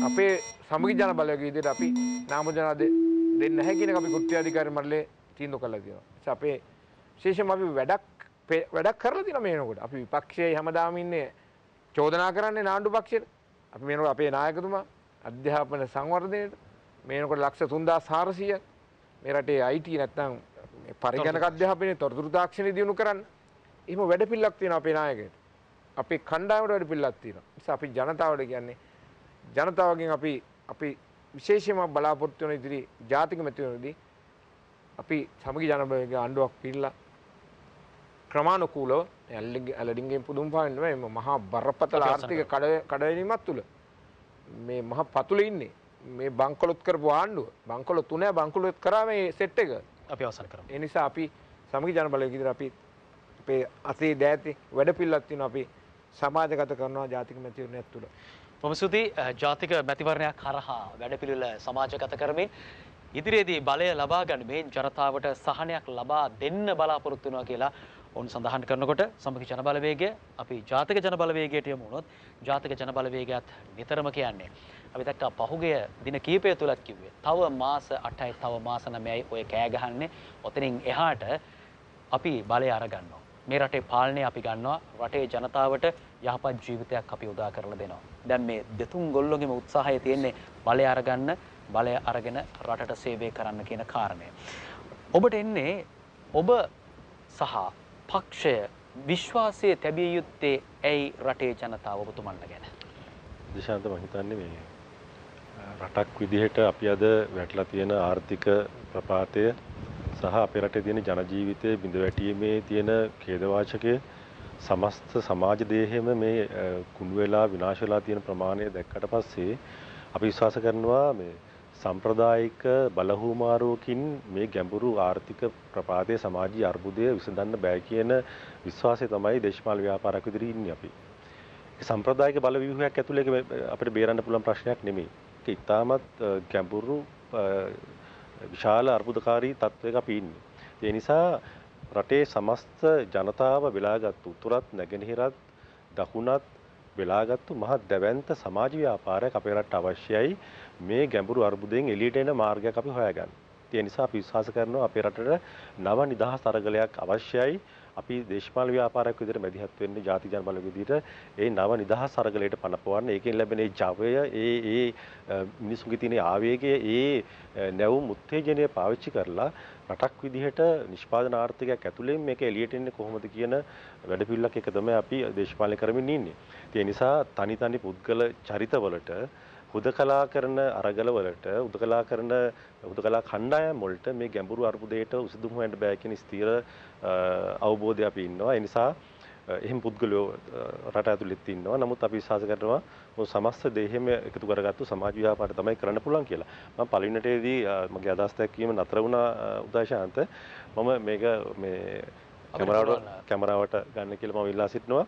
අපේ සමගි ජන බලයක විදිහට අපි නාම ජනාද දෙන්නේ නැහැ කියන එක අපි කුට්ටියාධිකාරී මණ්ඩලයේ තීන්දුව කළා කියනවා. ඒ අපේ විශේෂයෙන්ම අපි වැඩක් වැඩක් කරලා තියෙනවා මේනකොට. අපි විපක්ෂයේ හැමදාම ඉන්නේ චෝදනා කරන්නේ නාණ්ඩු පක්ෂයට. අපි මේනකොට අපේ නායකතුමා අධ්‍යාපන සංවර්ධනයේට මේනකොට ලක්ෂ 3400 මේ රටේ IT නැත්නම් පරිගණක අධ්‍යාපනයේ තොරතුරු තාක්ෂණය දියුණු කරන්න. එහෙම වැඩපිළිවෙලක් තියෙනවා අපේ නායකයට. අපේ කණ්ඩායමට වැඩ පිළිලක් තියෙනවා. නිසා අපි ජනතාවට කියන්නේ ජනතාවගෙන් අපි අපි විශේෂයෙන්ම බලාපොරොත්තු වෙන ඉදිරි ජාතික මැතිවරණදී අපි සමගි ජනබලයේ ආණ්ඩුවක් පිළිලා ක්‍රමානුකූලව ඇලඩින්ගෙන් පුදුම් පාන්න මේ මහා බරපතල ආර්ථික කඩවැනීමක් තුළ මේ මහා පතුල ඉන්නේ මේ බංකොලොත් කරපු ආණ්ඩුව බංකොල තුනෑ බංකොලොත් කරා මේ සෙට් එක අපි අවසන් කරමු. ඒ නිසා අපි සමගි ජනබලයේ ඉදිරිය අපි අපේ අතේ දෑති වැඩ පිළිලක් තියෙනවා අපි සමාජගත කරනවා ජාතික මැතිවරණයක් තුළ. පොමසුති ජාතික මැතිවරණයක් හරහා වැඩපිළිවෙල සමාජගත කරමින් ඉදිරියේදී බලය ලබා ගන්න මේ ජනතාවට සහනයක් ලබා දෙන්න බලාපොරොත්තු වෙනවා කියලා ඔවුන් සඳහන් කරනකොට සමගි ජනබලවේගය අපි ජාතික ජනබලවේගයට යමු වුණොත් ජාතික ජනබලවේගයත් නිතරම කියන්නේ අපි දැක්කා පහුගිය දින කීපය තුලත් කිව්වේ තව මාස 8යි තව මාස 9යි ඔය කෑ ගහන්නේ ඔතනින් එහාට අපි බලය අරගන්නවා මේ රටේ පාලනය අපි ගන්නවා රටේ ජනතාවට යහපත් ජීවිතයක් අපි උදා කරලා දෙනවා. දැන් මේ දෙතුන් ගොල්ලොගෙම උත්සාහය තියෙන්නේ බලය අරගන්න, බලය අරගෙන රටට සේවය කරන්න කියන කාරණය. ඔබට එන්නේ ඔබ සහ පක්ෂය විශ්වාසයේ තැබිය යුත්තේ ඇයි රටේ ජනතාව ඔබතුමන්ට ගැන? දිශාන්ත මම හිතන්නේ මේ රටක් විදිහට අපි අද වැටලා තියෙන ආර්ථික ප්‍රපාතය සහ අපේ රටේ තියෙන ජන ජීවිතයේ බිඳ වැටීමේ තියෙන ඛේදවාචකය සමස්ත සමාජ දේහෙම මේ කුණු වෙලා විනාශ වෙලා තියෙන ප්‍රමාණය දැක්කට පස්සේ අපි විශ්වාස කරනවා මේ සම්ප්‍රදායික බලහුමාරුවකින් මේ ගැඹුරු ආර්ථික ප්‍රපාතය සමාජී අර්බුදය විසඳන්න බෑ කියන විශ්වාසය තමයි දේශපාල ව්‍යාපාරයක් විදිහට ඉන්නේ අපි. සම්ප්‍රදායික බලව්‍යුහයක් ඇතුළේ අපිට බේරන්න පුළුවන් ප්‍රශ්නයක් නෙමෙයි. ඒක ඉතාමත් ගැඹුරු විශාල අර්බුදකාරී තත්ත්වයක අපි ඉන්නේ. ඒ නිසා රටේ සමස්ත ජනතාව වෙලාගත්තු උතුරත් නැගෙනහිරත් දකුණත් වෙලාගත්තු මහත් දැවැන්ත සමාජ ව්‍යාපාරයක් අපේ රටට අවශ්‍යයි. මේ ගැඹුරු අර්බුදයෙන් එළියට එන මාර්ගයක් අපි හොයාගන්න. ඒ නිසා අපි විශ්වාස කරනවා අපේ රටට නව නිදහස් තරගලයක් අවශ්‍යයි. අපි දේශපාලන ව්‍යාපාරයක් විදිහට මැදිහත් වෙන්නේ ජාති ජන බලවේග විදිහට ඒ නව නිදහස් අරගලයට පනපවන්න ඒකෙන් ලැබෙන ඒ ජවය ඒ ඒ මිනිසුන්ගේ තියෙන ආවේගය ඒ නැවුම් උත්තේජනය පාවිච්චි කරලා රටක් විදිහට නිෂ්පාදන ආර්ථිකයක් ඇතුළෙන් මේක එළියට එන්නේ කොහොමද කියන වැඩපිළිවෙලක් එක තමයි අපි දේශපාලනය කරමින් ඉන්නේ. ඒ නිසා තනි තනි පුද්ගල චරිතවලට හුදකලා කරන අරගලවලට උදකලා කරන උදකලා කණ්ඩායම් වලට මේ ගැඹුරු අර්බුදයට උසුදුම් හොයන්න බෑ කියන ස්ථිර අවබෝධය අපි ඉන්නවා. ඒ නිසා එහෙම පුද්ගලයෝ රට ඇතුළෙත් ඉන්නවා. නමුත් අපි විශ්වාස කරනවා සමස්ත දේහෙම එකතු කරගත්තු සමාජ ව්‍යාපාර තමයි කරන්න පුළුවන් කියලා. මම පළවෙනිටේදී මගේ අදහස් දැක්වීම නතර වුණා උදාශාන්ත. මම මේක මේ කැමරාවට කැමරාවට ගන්න කියලා මම ඉල්ලා සිටිනවා.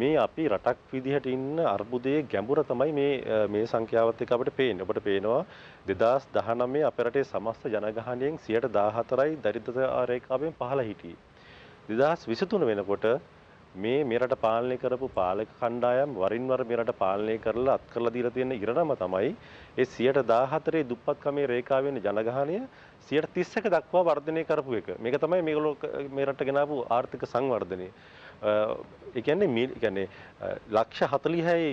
මේ අපි රටක් විදිහට ඉන්න අර්බුදයේ ගැඹුර තමයි මේ මේ සංඛ්‍යාවත් එක්ක අපිට පේන්නේ. ඔබට පේනවා 2019 අපේ රටේ සමස්ත ජනගහනයෙන් 114යි දරිද්‍රතා රේඛාවෙන් පහළ හිටියේ. 2023 වෙනකොට මේ මෙරට පාලනය කරපු පාලක කණ්ඩායම් වරින් වර මෙරට පාලනය කරලා අත් කරලා දීලා තියෙන ඉරණම තමයි ඒ 114 දුප්පත්කමේ රේඛාවෙන් ජනගහණය 131 දක්වා වර්ධනය කරපු එක. මේක තමයි මේගොල්ලෝ මෙරට ගෙනාවු ආර්ථික සංවර්ධනය. එකන්නේ මිල් ගැනේ ලක්ෂ හතලිහැයි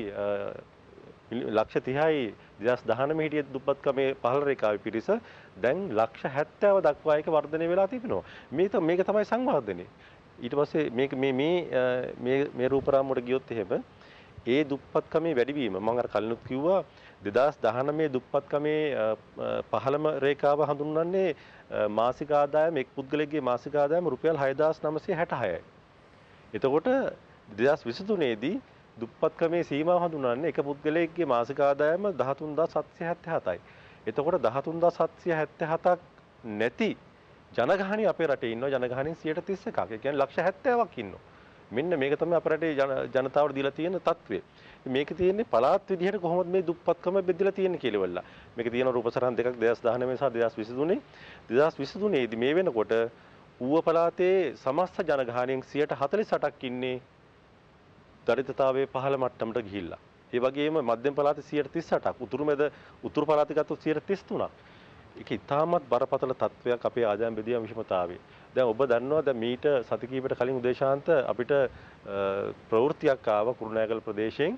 ලක්ෂ තිහයි දස් දහනම හිටිය දුපත්කමේ පහලරකාව පිරිස දැන් ලක්ෂ හැත්තෑව දක්වායක වර්ධනය වෙලා තිබෙනවා මේත මේක තමයි සංවාර්ධනය ඊට පස්සේ මේ මේ රූපරාමුවට ගියොත් එහෙම ඒ දුප්පත්කමේ වැඩිවීම මම අර කලිනුත් කිව්වා 2019 දුප්පත්කමේ පහළම රේඛාව හඳුන්වන්නේ මාසික ආදායම එක් පුද්ගලයෙකුගේ මාසික ආදායම රුපියල් 6966යි. එතකොට 2023ේදී දුප්පත්කමේ සීමාව හඳුනන්නේ එක පුද්ගලයෙක්ගේ මාසික ආදායම 13777යි. එතකොට 13777ක් නැති ජනගහණි අපේ රටේ ඉන්නවා ජනගහණින් 131ක්. ඒ කියන්නේ ලක්ෂ 70ක් ඉන්නවා. මෙන්න මේක තමයි අපේ රටේ ජනතාවට දීලා තියෙන తත්වය. මේක තියෙන්නේ පළාත් විදිහට කොහොමද මේ දුප්පත්කම බෙදලා තියෙන්නේ කියලා වෙලලා. මේක තියෙන රූපසරහන් දෙකක් 2019 සහ 2023. 2023 දී මේ වෙනකොට ඌව පළාතේ සමස්ත ජනගහණයෙන් 148ක් ඉන්නේ දරිද්‍රතාවයේ පහළ මට්ටමට ගිහිල්ලා. ඒ වගේම මධ්‍යම පළාතේ 138ක්, උතුරු මැද උතුරු පළාතේ ගත්තොත් 133ක්. ඒක ඉතාමත් බරපතල තත්වයක් අපේ ආදායම් බෙදීම විෂමතාවයේ. දැන් ඔබ දන්නවා දැන් මීට සති කිහිපයකට කලින් උදේශාන්ත අපිට ප්‍රවෘත්තියක් ආවා කුරුණෑගල ප්‍රදේශයෙන්.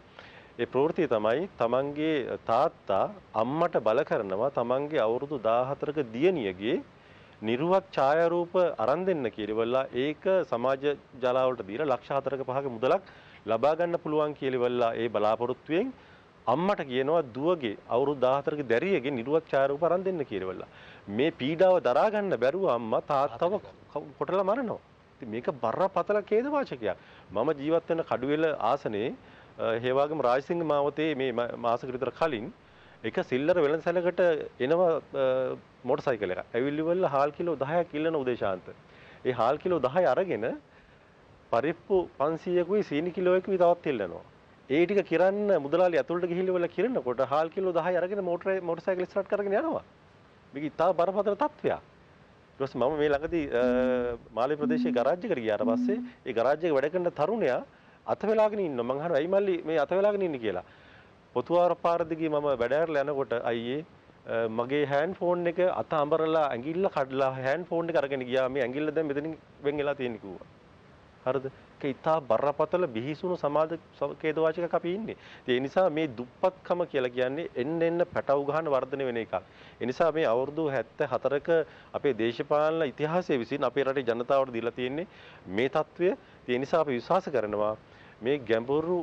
ඒ ප්‍රවෘත්තිය තමයි තමන්ගේ තාත්තා අම්මට බල කරනවා තමන්ගේ අවුරුදු 14ක දියණියගේ නිර්වක් ඡායාරූප අරන් දෙන්න කියලා ඒක සමාජ ජලාවලට දීලා ලක්ෂ 4ක 5ක මුදලක් ලබා ගන්න පුළුවන් කියලා ඒ බලාපොරොත්තුවෙන් අම්මට කියනවා දුවගේ අවුරුදු 14ක දැරියගේ නිර්වක් ඡායාරූප අරන් දෙන්න කියලා. මේ පීඩාව දරා ගන්න බැරුව අම්මා තාත්තව කොටලා මරනවා. මේක බරපතල ඛේදවාචකයක්. මම ජීවත් වෙන කඩුවෙල ආසනේ හේවාගම රාජසිංහ මාවතේ මේ මාසෙකට විතර කලින් එක සිල්ලර වෙළඳසැලකට එනවා මොටර් සයිකල් එකක්. ඇවිල්ලිවල හාල් කිලෝ 10ක් ඉල්ලන උදේශාන්ත. ඒ හාල් කිලෝ 10 අරගෙන පරිප්පු 500කුයි සීනි කිලෝයකුයි තවත් ඉල්ලනවා. ඒ ටික කිරන්න මුදලාලි අතුලට ගිහිල්ලිවල කිරනකොට හාල් කිලෝ 10 අරගෙන මොටර් මොටර් සයිකල් ස්ටාර්ට් කරගෙන යනවා. මේක ඉතා බරපතල තත්ත්වයක්. ඊට පස්සේ මම මේ ළඟදී මාලේ ප්‍රදේශයේ ගරාජ් එකට ගියාට පස්සේ ඒ ගරාජ් එක වැඩ කරන තරුණයා අත වෙලාගෙන ඉන්නවා. මං අහනවා ඇයි මල්ලි මේ අත වෙලාගෙන ඉන්නේ කියලා. පොතුආර පාරදිගේ මම වැඩෑරලා යනකොට අයියේ මගේ හෑන්ඩ් ෆෝන් එක අත අඹරලා ඇඟිල්ල කඩලා හෑන්ඩ් ෆෝන් එක අරගෙන ගියා මේ ඇඟිල්ල දැන් මෙතනින් වෙන් වෙලා තියෙන කිව්වා. හරිද? ඒක ඉතා බරපතල බිහිසුණු සමාජ කේදවාචකයක් අපි ඉන්නේ. ඒ නිසා මේ දුප්පත්කම කියලා කියන්නේ එන්න එන්න පැටව ගහන වර්ධනය වෙන එකක්. ඒ නිසා මේ අවුරුදු 74ක අපේ දේශපාලන ඉතිහාසයේ විසින් අපේ රටේ ජනතාවට දීලා තියෙන්නේ මේ తත්වය. ඒ නිසා අපි විශ්වාස කරනවා මේ ගැඹුරු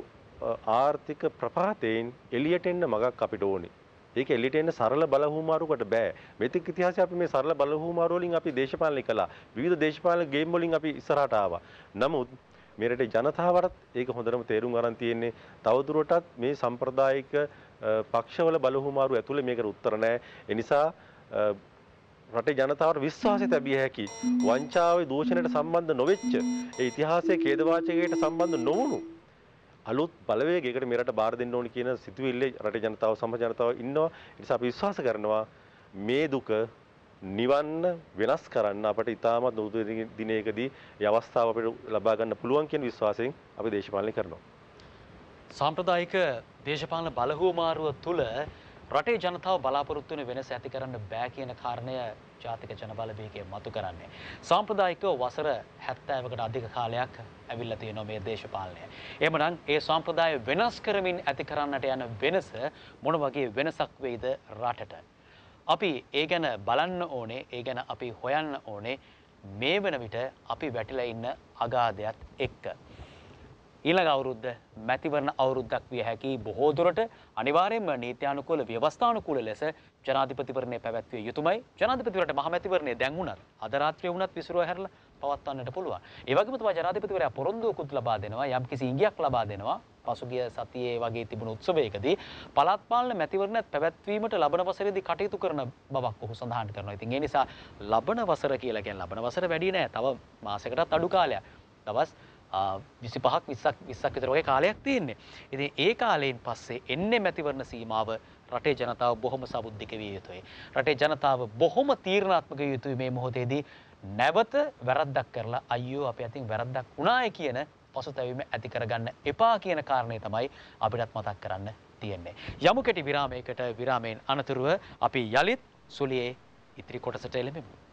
ආර්ථික ප්‍රපාතයෙන් එළියට එන්න මගක් අපිට ඕනේ. ඒක එළියට එන්න සරල බලහුමාරුකට බෑ. මෙතික් ඉතිහාසයේ අපි මේ සරල බලහුමාරු වලින් අපි දේශපාලනය කළා. විවිධ දේශපාලන ගේම් වලින් අපි ඉස්සරහට ආවා. නමුත් මේ රටේ ජනතාවට ඒක හොඳටම තේරුම් අරන් තියෙන්නේ තවදුරටත් මේ සම්ප්‍රදායික පක්ෂවල බලහුමාරු ඇතුලේ මේකට උත්තර නැහැ. ඒ නිසා රටේ ජනතාවට විශ්වාසය තැබිය හැකි වංචාවේ දූෂණයට සම්බන්ධ නොවෙච්ච ඒ ඉතිහාසයේ ඛේදවාචකයට සම්බන්ධ නොවුණු අලුත් බලවේගයකට මේ රට බාර දෙන්න ඕනි කියන සිතුවිල්ලේ රටේ ජනතාව සමාජ ජනතාව ඉන්නවා. ඒ නිසා අපි විශ්වාස කරනවා මේ දුක නිවන්න වෙනස් කරන්න අපට ඉතාමත් නූතන දිනයකදී ඒ අවස්ථාව අපිට ලබා ගන්න පුළුවන් කියන විශ්වාසයෙන් අපි දේශපාලනය කරනවා. සාම්ප්‍රදායික දේශපාලන බලහුවමාරුව තුළ රටේ ජනතාව බලාපොරොත්තු වෙන වෙනස ඇති කරන්න බෑ කියන කාරණය ජාතික ජනබල බේකය මතු කරන්නේ. සාම්ප්‍රදායික වසර 70කට අධික කාලයක් ඇවිල්ලා තියෙනවා මේ දේශපාලනය. එහෙමනම් ඒ සාම්ප්‍රදාය වෙනස් කරමින් ඇති කරන්නට යන වෙනස මොන වගේ වෙනසක් වෙයිද රටට? අපි ඒ ගැන බලන්න ඕනේ, ඒ ගැන අපි හොයන්න ඕනේ. මේ වෙන විට අපි වැටිලා ඉන්න අගාධයත් එක්ක ඊළඟ අවුරුද්ද මැතිවරණ අවුරුද්දක් විය හැකි බොහෝ දුරට අනිවාර්යයෙන්ම නීත්‍යානුකූල ව්‍යවස්ථානුකූල ලෙස ජනාධිපතිවරණය පැවැත්විය යුතුමයි ජනාධිපතිවරට මහ මැතිවරණය දැන් වුණත් අද රාත්‍රියේ වුණත් විසිරුව හැරලා පවත්වන්නට පුළුවන්. ඒ වගේම තමයි ජනාධිපතිවරයා පොරොන්දුකුත් ලබා දෙනවා යම්කිසි ඉඟියක් ලබා දෙනවා පසුගිය සතියේ වගේ තිබුණු උත්සවයකදී පළාත් පාලන මැතිවරණත් පැවැත්වීමට ලබන වසරේදී කටයුතු කරන බවක් ඔහු සඳහන් කරනවා. ඉතින් ඒ නිසා ලබන වසර කියලා කියන්නේ ලබන වසර වැඩි නෑ. තව මාසයකටත් අඩු කාලයක්. දවස් විසි පහක් විස්සක් විස්සක් විතරගේ කාලයක් තියෙන්නේ. ඉතින් ඒ කාලයෙන් පස්සේ එන්නේ මැතිවරණ සීමාව රටේ ජනතාව බොහොම සබුද්ධික විය යුතුයි. රටේ ජනතාව බොහොම තීරණාත්මක විය යුතුයි මේ මොහොතේදී නැවත වැරද්දක් කරලා අයියෝ අපි අතින් වැරද්දක් වුණාය කියන පසුතැවීම ඇති කරගන්න එපා කියන කාරණය තමයි අපිටත් මතක් කරන්න තියෙන්නේ. යමු කෙටි විරාමයකට විරාමයෙන් අනතුරුව අපි යළිත් සුලියේ ඉතිරි කොටසට එළඹෙමු.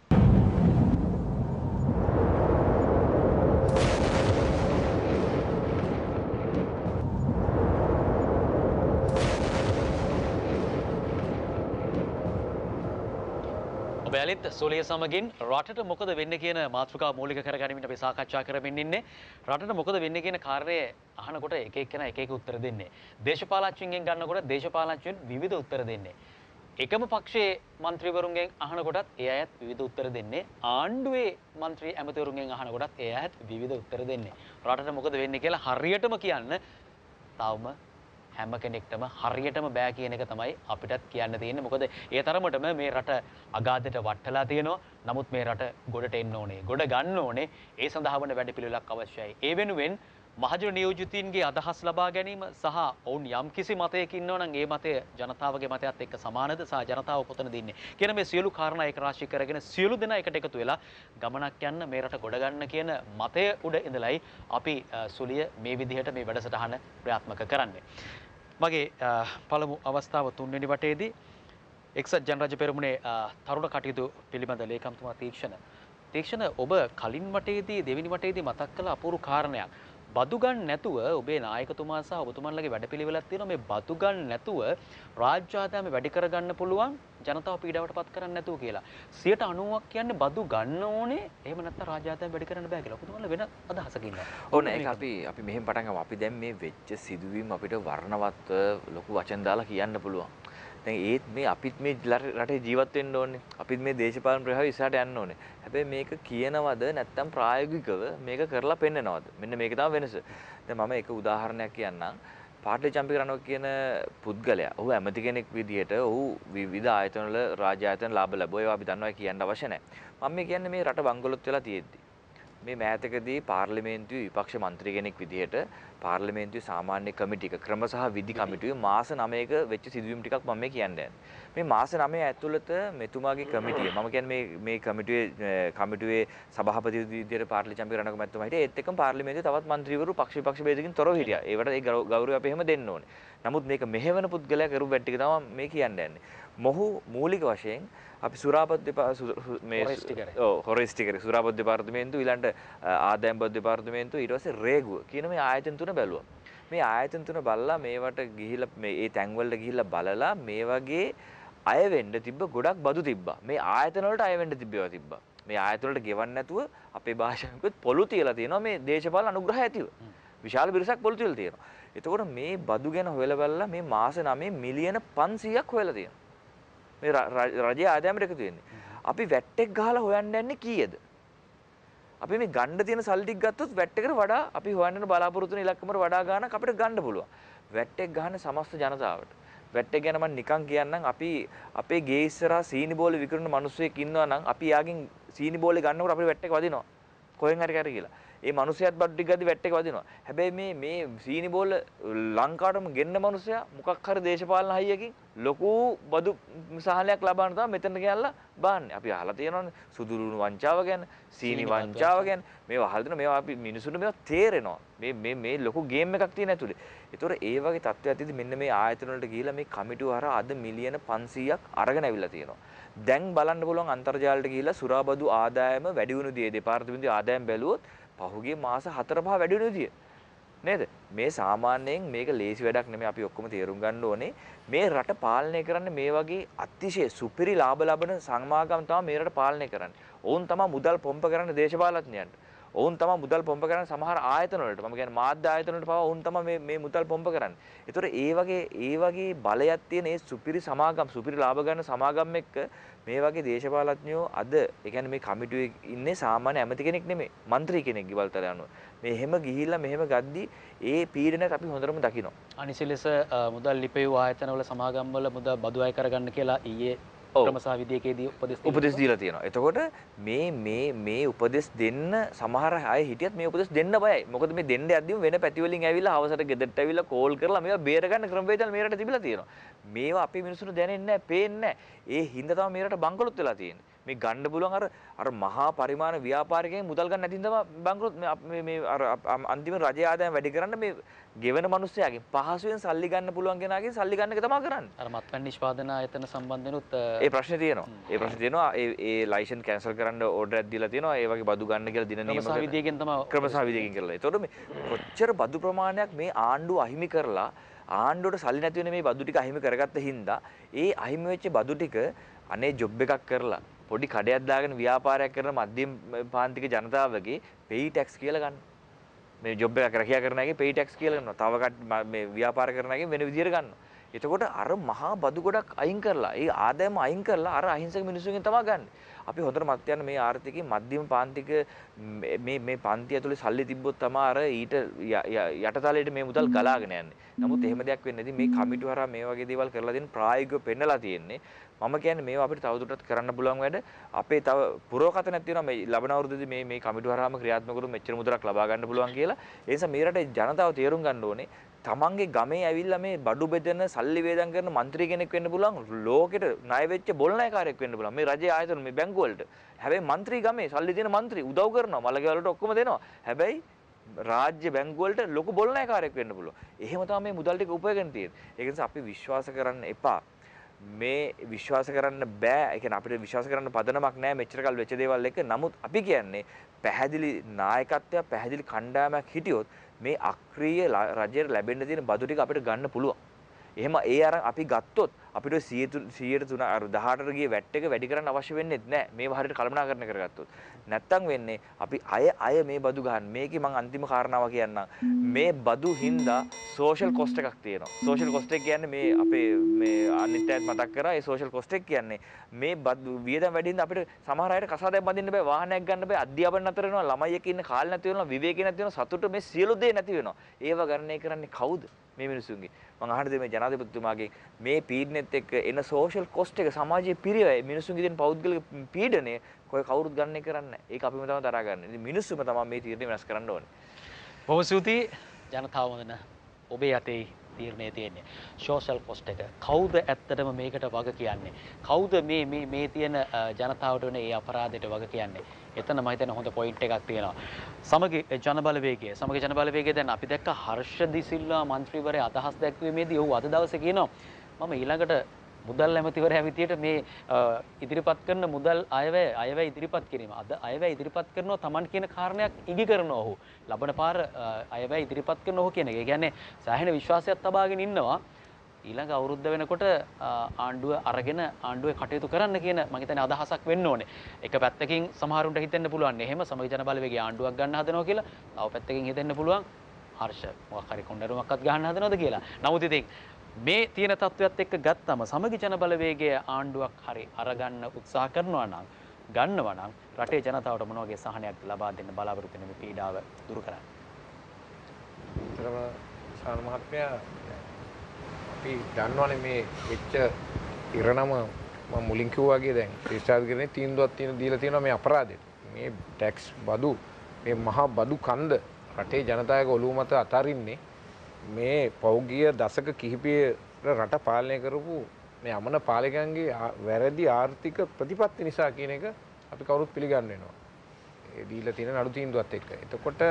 යළිත් සුලිය සමගින් රටට මොකද වෙන්න කියන මාතෘකා මූලික කරගනිමින් අපි සාකච්ඡා කරමින් ඉන්නේ. රටට මොකද වෙන්නේ කියන කාර්යය අහනකොට එක එක්කෙනා එක එක උත්තර දෙන්නේ. දේශපාලනඥයින් ගන්නකොට දේශපාලනඥයින් විවිධ උත්තර දෙන්නේ. එකම පක්ෂයේ മന്ത്രിවරුන්ගෙන් අහනකොටත් ඒ අයත් විවිධ උත්තර දෙන්නේ. ආණ්ඩුවේ മന്ത്രി ඇමතිවරුන්ගෙන් අහනකොටත් ඒ අයත් විවිධ උත්තර දෙන්නේ. රටට මොකද වෙන්නේ කියලා හරියටම කියන්න තවම හැම කෙනෙක්ටම හරියටම බෑ කියන එක තමයි අපිටත් කියන්න තියෙන්නේ. මොකද ඒ තරමටම මේ රට අගාධයට වටලා තියෙනවා. නමුත් මේ රට ගොඩට එන්න ඕනේ. ගොඩ ගන්න ඕනේ. ඒ සඳහා වන වැඩපිළිවෙලක් අවශ්‍යයි. ඒ වෙනුවෙන් මහජන නියෝජිතීන්ගේ අදහස් ලබා ගැනීම සහ ඔවුන් යම් කිසි මතයක ඉන්නවා නම් ඒ මතය ජනතාවගේ මතයත් එක්ක සමානද සහ ජනතාව කොතනද ඉන්නේ කියන මේ සියලු කාරණා එක රාශී කරගෙන සියලු දෙනා එකට එකතු වෙලා ගමනක් යන්න මේ රට ගොඩ ගන්න කියන මතය උඩ ඉඳලයි අපි සුලිය මේ විදිහට මේ වැඩසටහන ක්‍රියාත්මක කරන්නේ මගේ පළමු අවස්ථාව තුන්වෙනි වටේදී එක්සත් ජනරජ පෙරමුණේ තරුණ කටයුතු පිළිබඳ ලේකම්තුමා තීක්ෂණ. තීක්ෂණ ඔබ කලින් වටේදී දෙවෙනි වටේදී මතක් කළ අපූරු කාරණයක්. බදු ගන්න නැතුව ඔබේ නායකතුමා සහ ඔබතුමන්ලගේ වැඩපිළිවෙලක් තියෙනවා මේ බදු ගන්න නැතුව රාජ්‍ය ආදායම වැඩි කරගන්න පුළුවන් ජනතාව පීඩාවටපත් කරන්නේ නැතුව කියලා. 90ක් කියන්නේ බදු ගන්න ඕනේ. එහෙම නැත්නම් රාජ්‍ය ආදායම වැඩි කරන්න බෑ කියලා. ඔබතුමන්ලා වෙන අදහසකින් නෑ. ඕන ඒක අපි අපි මෙහෙම පටන් ගමු. අපි දැන් මේ වෙච්ච සිදුවීම් අපිට වර්ණවත්ව ලොකු වචන දාලා කියන්න පුළුවන්. දැන් ඒත් මේ අපිත් මේ රටේ ජීවත් වෙන්න ඕනේ. අපිත් මේ දේශපාලන ප්‍රවාහය ඉස්සරහට යන්න ඕනේ. හැබැයි මේක කියනවද නැත්නම් ප්‍රායෝගිකව මේක කරලා පෙන්නනවද? මෙන්න මේක තමයි වෙනස. දැන් මම එක උදාහරණයක් කියන්නම්. පාටලි චම්පිකරණෝ කියන පුද්ගලයා ඔහු ඇමති කෙනෙක් විදිහට ඔහු විවිධ ආයතනවල රාජ්‍ය ආයතන ලාභ ලැබුවා ඒවා අපි දන්නවා කියන්න අවශ්‍ය නැහැ. මම මේ කියන්නේ මේ රට වංගලොත් වෙලා තියෙද්දි. මේ මෑතකදී පාර්ලිමේන්තුවේ විපක්ෂ මන්ත්‍රී කෙනෙක් විදිහට පාර්ලිමේන්තුවේ සාමාන්‍ය කමිටු එක ක්‍රම සහ විධි කමිටුවේ මාස 9ක වෙච්ච සිදුවීම් ටිකක් මම මේ කියන්නේ. මේ මාස 9 ඇතුළත මෙතුමාගේ කමිටිය මම කියන්නේ මේ මේ කමිටුවේ කමිටුවේ සභාපති විදිහට පාර්ලි චම්පියන් රණක මැතිතුමා හිටියේ ඒත් එක්කම පාර්ලිමේන්තුවේ තවත් මන්ත්‍රීවරු පක්ෂ විපක්ෂ බෙදකින් තොරව හිටියා. ඒවට ඒ ගෞරවය අපි එහෙම දෙන්න ඕනේ. නමුත් මේක මෙහෙවන පුද්ගලයා කරු බැට් එක තමයි මේ කියන්නේ. මොහු මූලික වශයෙන් අපි සුරාපත් හොරස්ටිකර සුරාපත් දෙපාර්තමේන්තු ඉලන්ට ආදැම්බත් දෙපාර්තමේන්තු ඉරවස රේගුව කියන මේ ආයතන තුන බැලුව. මේ ආයතන තුන බල්ලා මේවට ගිහිල ඒ තැන්වල්ට ගිහිල්ල බලලා මේ වගේ අයවෙන්ඩ තිබ ගොඩක් බදු තිබ මේ ආයතනවලට අයවෙන්ඩ තිබ්බව තිබ මේ ආයතනට ගෙවන්න නැතුව අපේ භාෂයකුත් පොළු තියලා තියෙනවා මේ දේශපාල අනුග්‍රහ ඇතිව විශාල පිරිසක් පොළු තියලා තියෙනවා. එතකොට මේ බදු ගැන හොයලා බලලා මේ මාස 9 මිලියන 500ක් හොයලා තියෙනවා. මේ රජයේ ආදායමට එකතු වෙන්නේ. අපි වැට් එක ගහලා හොයන්න යන්නේ කීයද? අපි මේ ගන්න තියෙන සල්ලි ටික ගත්තොත් වැට් එකට වඩා අපි හොයන්න යන බලාපොරොත්තු වෙන ඉලක්කමට වඩා ගාණක් අපිට ගන්න පුළුවන්. වැට් එක ගහන සමස්ත ජනතාවට. වැට් එක ගැන මම නිකන් කියන්නම් අපි අපේ ගේ ඉස්සරහා සීනි බෝලේ විකුණන මිනිස්සෙක් ඉන්නවා නම් අපි යාගෙන් සීනි බෝලේ ගන්නකොට අපේ වැට් එක වදිනවා. කොහෙන් හරි කර කියලා. ඒ මනුස්සයත් බඩු ටික වැට් එක වදිනවා. හැබැයි මේ මේ සීනි බෝල ලංකාවටම ගෙන්න මනුස්සයා මොකක් හරි දේශපාලන හයියකින් ලොකු බදු සහලයක් ලබන්න තමයි මෙතනට ගෙනල්ලා බාන්නේ. අපි අහලා තියෙනවානේ සුදුලුණු වංචාව ගැන, සීනි වංචාව ගැන මේ වහල් දෙන මේවා අපි මිනිසුන්ට මේවා තේරෙනවා. මේ මේ මේ ලොකු ගේම් එකක් තියෙන ඇතුලේ. ඒතොර ඒ වගේ තත්ත්වයක් තියදී මෙන්න මේ ආයතන වලට ගිහිලා මේ කමිටුව හරහා අද මිලියන 500ක් අරගෙන අවිල්ලා තියෙනවා. දැන් බලන්න පුළුවන් අන්තර්ජාලයට ගිහිලා සුරාබදු ආදායම වැඩි වුණු දේ දෙපාර්තමේන්තුවේ ආදායම් බැලුවොත් පහුගිය මාස 4 5 වැඩි වෙන විදිය. නේද? මේ සාමාන්‍යයෙන් මේක ලේසි වැඩක් නෙමෙයි අපි ඔක්කොම තේරුම් ගන්න ඕනේ. මේ රට පාලනය කරන්න මේ වගේ අතිශය සුපිරි ලාභ ලබන සංමාගම් තමයි මේ රට පාලනය කරන්නේ. ඔවුන් තමයි මුදල් පොම්ප කරන්න දේශපාලඥයන්ට. ඔවුන් තමයි මුදල් පොම්ප කරන්නේ සමහර ආයතන වලට. මම කියන්නේ මාධ්‍ය ආයතන වලට පවා ඔවුන් තමයි මේ මේ මුදල් පොම්ප කරන්නේ. ඒතොර ඒ වගේ ඒ වගේ බලයක් තියෙන ඒ සුපිරි සමාගම් සුපිරි ලාභ ගන්න සමාගම් එක්ක මේ වගේ දේශපාලඥයෝ අද ඒ කියන්නේ මේ කමිටුවේ ඉන්නේ සාමාන්‍ය ඇමති කෙනෙක් නෙමෙයි. മന്ത്രി කෙනෙක් ගිවල්තල යනවා. මේ එහෙම ගිහිල්ලා මෙහෙම ගද්දි ඒ පීඩනයත් අපි හොඳටම දකිනවා. අනිසි ලෙස මුදල් ලිපේ ආයතනවල සමාගම්වල මුදල් බදු අය කරගන්න කියලා ඊයේ ක්‍රමසා විදියකේදී උපදෙස් උපදෙස් දීලා තියෙනවා. එතකොට මේ මේ මේ උපදෙස් දෙන්න සමහර අය හිටියත් මේ උපදෙස් දෙන්න බයයි. මොකද මේ දෙන්න යද්දිම වෙන පැති වලින් ඇවිල්ලා හවසට ගෙදරට ඇවිල්ලා කෝල් කරලා මේවා බේර ගන්න ක්‍රමවේදල් මේ රට තිබිලා තියෙනවා. මේවා අපේ මිනිස්සුන්ට දැනෙන්නේ නැහැ, පේන්නේ නැහැ. ඒ හින්දා තමයි මේ රට බංකොලොත් වෙලා තියෙන්නේ. මේ ගන්න පුළුවන් අර අර මහා පරිමාණ ව්‍යාපාරිකයන් මුදල් ගන්න නැතිව තමයි බංගලොත් මේ මේ අර අන්තිම රජයේ ආදායම වැඩි කරන්න මේ ගෙවන මිනිස්සයාගෙන් පහසුවෙන් සල්ලි ගන්න පුළුවන් කෙනාගෙන් සල්ලි ගන්න එක තමයි කරන්නේ. අර මත්පැන් නිෂ්පාදන ආයතන සම්බන්ධෙනුත් ඒ ප්‍රශ්නේ තියෙනවා. ඒ ප්‍රශ්නේ තියෙනවා. ඒ ඒ ලයිසන් කැන්සල් කරන්න ඕඩර් එකක් දීලා තියෙනවා. ඒ වගේ බදු ගන්න කියලා දින නියම ක්‍රම සාවිධියකින් තමයි ක්‍රම සාවිධියකින් කරලා. ඒතකොට මේ කොච්චර බදු ප්‍රමාණයක් මේ ආණ්ඩුව අහිමි කරලා ආණ්ඩුවට සල්ලි නැති වෙන මේ බදු ටික අහිමි කරගත්ත හින්දා ඒ අහිමි වෙච්ච බදු ටික අනේ ජොබ් එකක් කරලා පොඩි කඩයක් දාගෙන ව්‍යාපාරයක් කරන මධ්‍යම පාන්තික ජනතාවගේ pay tax කියලා ගන්න. මේ ජොබ් එකක් රැකියා කරන අයගේ pay tax කියලා ගන්නවා. තව කට මේ ව්‍යාපාර කරන අයගේ වෙන විදියට ගන්නවා. එතකොට අර මහා බදු ගොඩක් අයින් කරලා ඒ ආදායම අයින් කරලා අර අහිංසක මිනිස්සුන්ගෙන් තමයි ගන්න. අපි හොඳට මතක මේ ආර්ථිකයේ මධ්‍යම පාන්තික මේ මේ පන්ති ඇතුලේ සල්ලි තිබ්බොත් තමයි අර ඊට යටතලයට මේ මුදල් ගලාගෙන යන්නේ. නමුත් එහෙම දෙයක් වෙන්නේ නැති මේ කමිටු හරහා මේ වගේ දේවල් කරලා දෙන ප්‍රායෝගිකව පෙන්නලා තියෙන්නේ. මම කියන්නේ මේවා අපිට තවදුරටත් කරන්න පුළුවන් වැඩ. අපේ තව පුරෝකථනක් තියෙනවා මේ ලබන අවුරුද්දේදී මේ මේ කමිටු හරහාම ක්‍රියාත්මක කරු මෙච්චර මුදලක් ලබා ගන්න පුළුවන් කියලා. ඒ නිසා මේ රටේ ජනතාව තේරුම් ගන්න ඕනේ තමන්ගේ ගමේ ඇවිල්ලා මේ බඩු බෙදෙන සල්ලි වේදම් කරන മന്ത്രി කෙනෙක් වෙන්න පුළුවන් ලෝකෙට ණය වෙච්ච බොල්නායකාරයෙක් වෙන්න පුළුවන් මේ රජයේ ආයතන මේ බැංකු වලට හැබැයි മന്ത്രി ගමේ සල්ලි දෙන മന്ത്രി උදව් කරනවා මලගේ වලට ඔක්කොම දෙනවා හැබැයි රාජ්‍ය බැංකු වලට ලොකු බොල්නායකාරයෙක් වෙන්න පුළුවන් එහෙම තමයි මේ මුදල් ටික උපයගෙන තියෙන්නේ ඒ නිසා අපි විශ්වාස කරන්න එපා මේ විශ්වාස කරන්න බෑ. ඒ කියන්නේ අපිට විශ්වාස කරන්න පදනමක් නැහැ මෙච්චර කල් වෙච්ච දේවල් එක. නමුත් අපි කියන්නේ පැහැදිලි නායකත්වයක්, පැහැදිලි කණ්ඩායමක් හිටියොත් මේ අක්‍රීය රජයට ලැබෙන්න තියෙන බදු ටික අපිට ගන්න පුළුවන්. එහෙම ඒ අරන් අපි ගත්තොත් අපිට 100ට 18ට ගිය වැට් එක වැඩි කරන්න අවශ්‍ය වෙන්නේ නැහැ. මේ හරියට කළමනාකරණය කරගත්තොත්. නැත්තම් වෙන්නේ අපි අය අය මේ බදු ගන්න. මේකේ මම අන්තිම කාරණාව කියන්නම්. මේ බදු හින්දා සෝෂල් කොස්ට් එකක් තියෙනවා. සෝෂල් කොස්ට් එක කියන්නේ මේ අපේ මේ අනිත් අයත් මතක් කරා ඒ සෝෂල් කොස්ට් එක කියන්නේ මේ බදු වියදම් වැඩි හින්දා අපිට සමහර අයට කසාදයක් බඳින්න බෑ, වාහනයක් ගන්න බෑ, අධ්‍යාපන නතර වෙනවා, ළමයි එක්ක ඉන්න කාලේ නැති වෙනවා, විවේකේ නැති වෙනවා, සතුට මේ සියලු දේ නැති වෙනවා. ඒව ගණනය කරන්නේ කවුද? මේ මිනිසුන්ගේ මම අහන දේ මේ ජනාධිපතිතුමාගේ මේ පීඩනෙත් එක්ක එන සෝෂල් කොස්ට් එක සමාජයේ පිරිවැය මිනිසුන්ගේ තියෙන පෞද්ගලික පීඩනය කොයි කවුරුත් ගන්නේ කරන්නේ ඒක අපිම තමයි තරහා ගන්න. ඉතින් මිනිස්සුම තමයි මේ තීරණය වෙනස් කරන්න ඕනේ. බොහොම ස්තුතියි ජනතාව වඳන ඔබේ අතේ තීරණය තියෙන්නේ. සෝෂල් කොස්ට් එක කවුද ඇත්තටම මේකට වග කියන්නේ? කවුද මේ මේ මේ තියෙන ජනතාවට වෙන මේ අපරාධයට වග කියන්නේ? එතන මම හිතන්නේ හොඳ පොයින්ට් එකක් තියෙනවා. සමගි ජනබලවේගය. සමගි ජනබලවේගය දැන් අපි දැක්ක හර්ෂ දිසිල්වා മന്ത്രിවරයා අදහස් දැක්වීමේදී ඔහු අද දවසේ කියනවා මම ඊළඟට මුදල් ඇමතිවරයා විදියට මේ ඉදිරිපත් කරන මුදල් අයවැය අයවැය ඉදිරිපත් කිරීම අද අයවැය ඉදිරිපත් කරනවා Taman කියන කාරණයක් ඉඟි කරනවා ඔහු. ලබන පාර අයවැය ඉදිරිපත් කරන ඔහු කියන එක. ඒ කියන්නේ සෑහෙන විශ්වාසයක් තබාගෙන ඉන්නවා. ඊළඟ අවුරුද්ද වෙනකොට ආණ්ඩුව අරගෙන ආණ්ඩුවේ කටයුතු කරන්න කියන මම හිතන්නේ අදහසක් වෙන්න ඕනේ. එක පැත්තකින් සමහරුන්ට හිතෙන්න පුළුවන් එහෙම සමාජ ජන බලවේගයේ ආණ්ඩුවක් ගන්න හදනවා කියලා. තව පැත්තකින් හිතෙන්න පුළුවන් හර්ෂ මොකක් හරි කොණ්ඩරුමක්වත් ගන්න හදනවද කියලා. නමුත් ඉතින් මේ තියෙන තත්ත්වයක් එක්ක ගත්තම සමගි ජන බලවේගයේ ආණ්ඩුවක් හරි අරගන්න උත්සාහ කරනවා නම් ගන්නවා නම් රටේ ජනතාවට මොන වගේ සහනයක් ලබා දෙන්න බලාපොරොත්තු වෙන මේ පීඩාව දුරු කරන්න. ඊළඟ සාන මහත්මයා අපි දන්නවනේ මේ වෙච්ච ඉරණම මම මුලින් කිව්වා වගේ දැන් ශිෂ්ටාධිකරණේ තීන්දුවක් තියෙන දීලා තියෙනවා මේ අපරාධෙට මේ ටැක්ස් බදු මේ මහා බදු කන්ද රටේ ජනතාවගේ ඔළුව මත අතාරින්නේ මේ පෞගිය දශක කිහිපයේ රට පාලනය කරපු මේ අමන පාලකයන්ගේ වැරදි ආර්ථික ප්‍රතිපත්ති නිසා කියන එක අපි කවුරුත් පිළිගන්න වෙනවා. ඒ දීලා තියෙන නඩු තීන්දුවත් එක්ක. එතකොට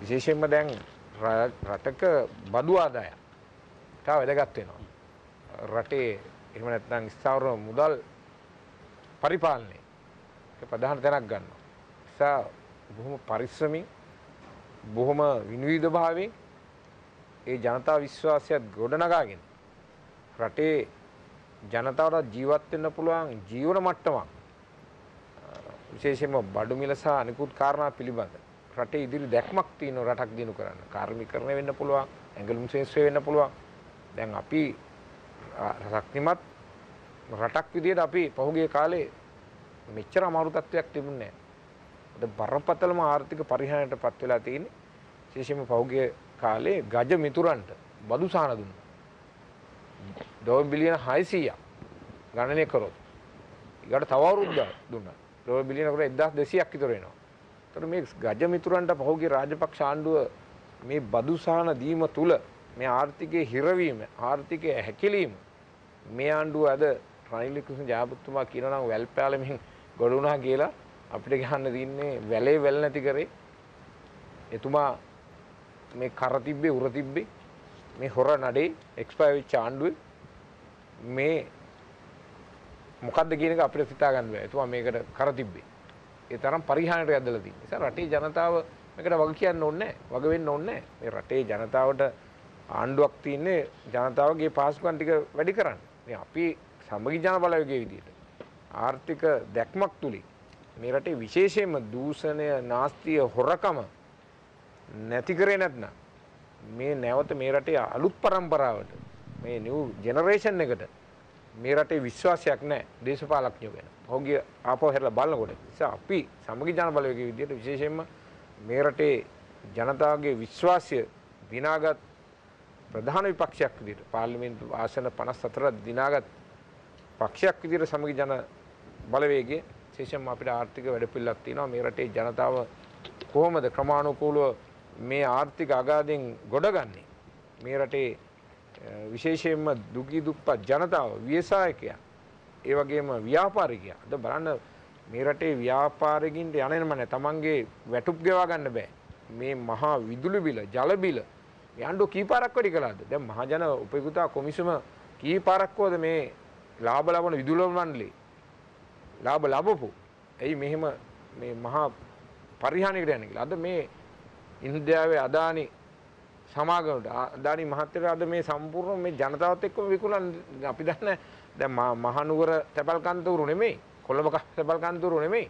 විශේෂයෙන්ම දැන් රටක බදු ආදායම් තා වැදගත් වෙනවා. රටේ එහෙම නැත්නම් ස්ථාවර මුදල් පරිපාලනය ප්‍රධාන තැනක් ගන්නවා. නිසා බොහොම පරිස්සමින් බොහොම විනිවිද භාවයෙන් ඒ ජනතා විශ්වාසයත් ගොඩනගාගෙන රටේ ජනතාවට ජීවත් වෙන්න පුළුවන් ජීවන මට්ටමක් විශේෂයෙන්ම බඩු මිල සහ අනිකුත් කාරණා පිළිබඳ රටේ ඉදිරි දැක්මක් තියෙන රටක් දිනු කරන්න කාර්මිකරණය වෙන්න පුළුවන් ඇඟලුම් ශේෂ්ත්‍රය වෙන්න පුළුවන් දැන් අපි ශක්තිමත් රටක් විදියට අපි පහුගිය කාලේ මෙච්චර අමාරු තත්ත්වයක් තිබුණේ නැහැ. අද බරපතලම ආර්ථික පරිහානියට පත් වෙලා තියෙන්නේ විශේෂයෙන්ම පහුගිය කාලේ ගජ මිතුරන්ට බදු සාන දුන්නා. ඩොලර් බිලියන 600ක් ගණනය කරොත්. ඊගාට තව අවුරුද්දක් දුන්නා. ඩොලර් බිලියන කර 1200ක් විතර වෙනවා. ඒතර මේ ගජ මිතුරන්ට පහුගිය රාජපක්ෂ ආණ්ඩුව මේ බදු සාන දීම තුල මේ ආර්ථිකයේ හිරවීම ආර්ථිකයේ හැකිලීම මේ ආණ්ඩුව අද රනිල් වික්‍රමසිංහ ජයපුත්තුමා කියනවා නම් වැල් පාලමෙන් ගොඩ වුණා කියලා අපිට ගහන්න තින්නේ වැලේ වැල් නැති කරේ එතුමා මේ කර තිබ්බේ උර තිබ්බේ මේ හොර නඩේ එක්ස්පයර් වෙච්ච ආණ්ඩුවේ මේ මොකද්ද කියන එක අපිට සිතා ගන්න බෑ එතුමා මේකට කර තිබ්බේ ඒ තරම් පරිහානියට ඇදලා තියෙන්නේ. ඒ නිසා රටේ ජනතාව මේකට වග කියන්න ඕනේ නැහැ. වග වෙන්න ඕනේ නැහැ. මේ රටේ ජනතාවට ආණ්ඩුවක් තියන්නේ ජනතාවගේ පාසුකන් ටික වැඩි කරන්න. මේ අපි සමගි ජන බලවේගයේ විදිහට ආර්ථික දැක්මක් තුලින් මේ රටේ විශේෂයෙන්ම දූෂණය, නාස්තිය, හොරකම නැති කරේ නැත්නම් මේ නැවත මේ රටේ අලුත් પરම්පරාවට මේ new generation එකට මේ රටේ විශ්වාසයක් නැහැ දේශපාලඥයෝ ගැන. ඔහුගේ ආපහු හැරලා බලනකොට නිසා අපි සමගි ජන බලවේගයේ විදිහට විශේෂයෙන්ම මේ රටේ ජනතාවගේ විශ්වාසය විනාගත් ප්‍රධාන විපක්ෂයක් විදිහට පාර්ලිමේන්තු ආසන 54ක් දිනාගත් පක්ෂයක් විදිහට සමගි ජන බලවේගයේ විශේෂයෙන්ම අපිට ආර්ථික වැඩපිළිවෙලක් තියෙනවා මේ රටේ ජනතාව කොහොමද ක්‍රමානුකූලව මේ ආර්ථික අගාධයෙන් ගොඩගන්නේ මේ රටේ විශේෂයෙන්ම දුගී දුප්පත් ජනතාව ව්‍යවසායකයා ඒ වගේම ව්‍යාපාරිකයා අද බලන්න මේ රටේ ව්‍යාපාරිකින්ට යන්නේම නැහැ තමන්ගේ වැටුප් ගෙවා ගන්න බෑ මේ මහා විදුලි බිල ජල බිල යන්ඩු කීපාරක් වැඩි කළාද දැන් මහජන උපයෝගිතා කොමිසම කීපාරක්කෝද මේ ලාභ ලබන විදුලි මණ්ඩලේ ලාභ ලැබපු ඇයි මෙහෙම මේ මහා පරිහානියකට යන්නේ කියලා. අද මේ ඉන්දියාවේ අදානි සමාගමට අදානි මහත්තයාට අද මේ සම්පූර්ණ මේ ජනතාවත් එක්කම විකුණන අපි දන්න දැන් මහනුවර තැපල් කන්තවරු නෙමෙයි කොළඹ තැපල් කන්තවරු නෙමෙයි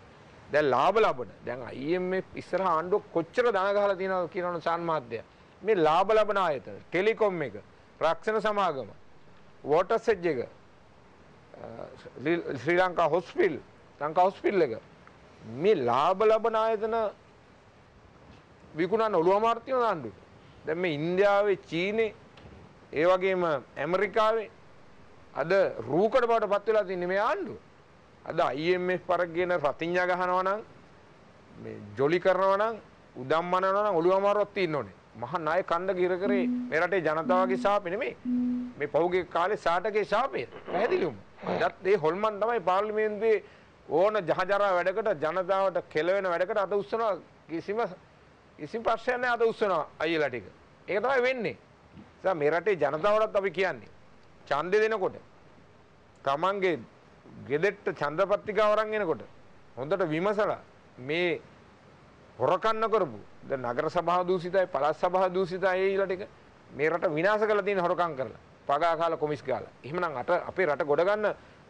දැන් ලාභ ලබන දැන් IMF ඉස්සරහා ආණ්ඩුව කොච්චර දන ගහලා තියෙනවද කියනවනේ සාන් මහත්තයා මේ ලාභ ලබන ආයතන ටෙලිකොම් එක රක්ෂණ සමාගම වෝටර් සෙජ් එක ශ්‍රී ලංකා හොස්පිටල් ලංකා හොස්පිටල් එක මේ ලාභ ලබන ආයතන විකුණන්න ඔළුව අමාර්තිය නාණ්ඩු දැන් මේ ඉන්දියාවේ චීනේ ඒ වගේම ඇමරිකාවේ අද රූකඩ බවට පත් වෙලා තින්නේ මේ ආණ්ඩුව. අද IMF පරගෙන රතිඤ්ඤා ගහනවා නම් මේ ජොලි කරනවා නම් උදම් මනනවා නම් ඔළුව අමාරුවක් තියෙන්න ඕනේ. මහා ණය කන්ද ගිර කරේ මේ රටේ ජනතාවගේ ශාපේ නෙමෙයි. මේ පහුගිය කාලේ සාටකේ ශාපය. පැහැදිලිවම. ඒත් ඒ හොල්මන් තමයි පාර්ලිමේන්තුවේ ඕන ජහජරා වැඩකට ජනතාවට කෙල වෙන වැඩකට අද උස්සනවා කිසිම කිසිම ප්‍රශ්නයක් නැහැ අද උස්සනවා අයියලා ටික. ඒක තමයි වෙන්නේ. ඒ මේ රටේ ජනතාවටත් අපි කියන්නේ ඡන්දේ දෙනකොට තමන්ගේ ගෙදෙට්ට ඡන්දපත්‍රිකාව අරන් එනකොට හොඳට විමසලා මේ හොරකන්න කරපු ද නගර සභාව දූෂිතයි පළාත් සභාව දූෂිතයි ඒ ඊළඟ ටික මේ රට විනාශ කරලා තියෙන හොරකම් කරලා පගා කාලා කොමිස් ගාලා එහෙමනම් අට අපේ රට ගොඩ ගන්න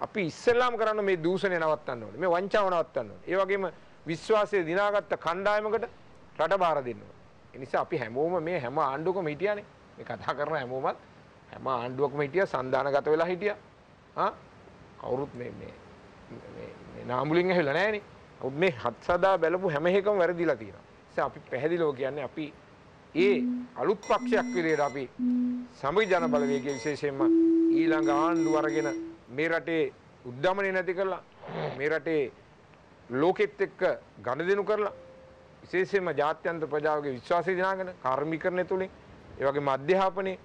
අපි ඉස්සෙල්ලාම කරන්න මේ දූෂණය නවත්තන්න ඕනේ මේ වංචාව නවත්තන්න ඕනේ ඒ වගේම විශ්වාසය දිනාගත්ත කණ්ඩායමකට රට බාර දෙන්න ඕනේ ඒ නිසා අපි හැමෝම මේ හැම ආණ්ඩුවකම හිටියානේ මේ කතා කරන හැමෝමත් හැම ආණ්ඩුවකම හිටියා සංධානගත වෙලා හිටියා ආ කවුරුත් මේ මේ මේ නාමුලින් ඇහිලා නැහනේ. ඔබ මේ හත් සදා බැලපු හැම එකම වැරදිලා තියෙනවා. නිසා අපි පැහැදිලිව කියන්නේ අපි ඒ අලුත් පක්ෂයක් විදිහට අපි සමගි ජන බලවේගයේ විශේෂයෙන්ම ඊළඟ ආණ්ඩුව අරගෙන මේ රටේ උද්දමනය නැති කරලා මේ රටේ ලෝකෙත් එක්ක ගනුදෙනු කරලා විශේෂයෙන්ම ජාත්‍යන්තර ප්‍රජාවගේ විශ්වාසය දිනාගෙන කාර්මීකරණය තුලින් ඒ වගේම අධ්‍යාපනයේ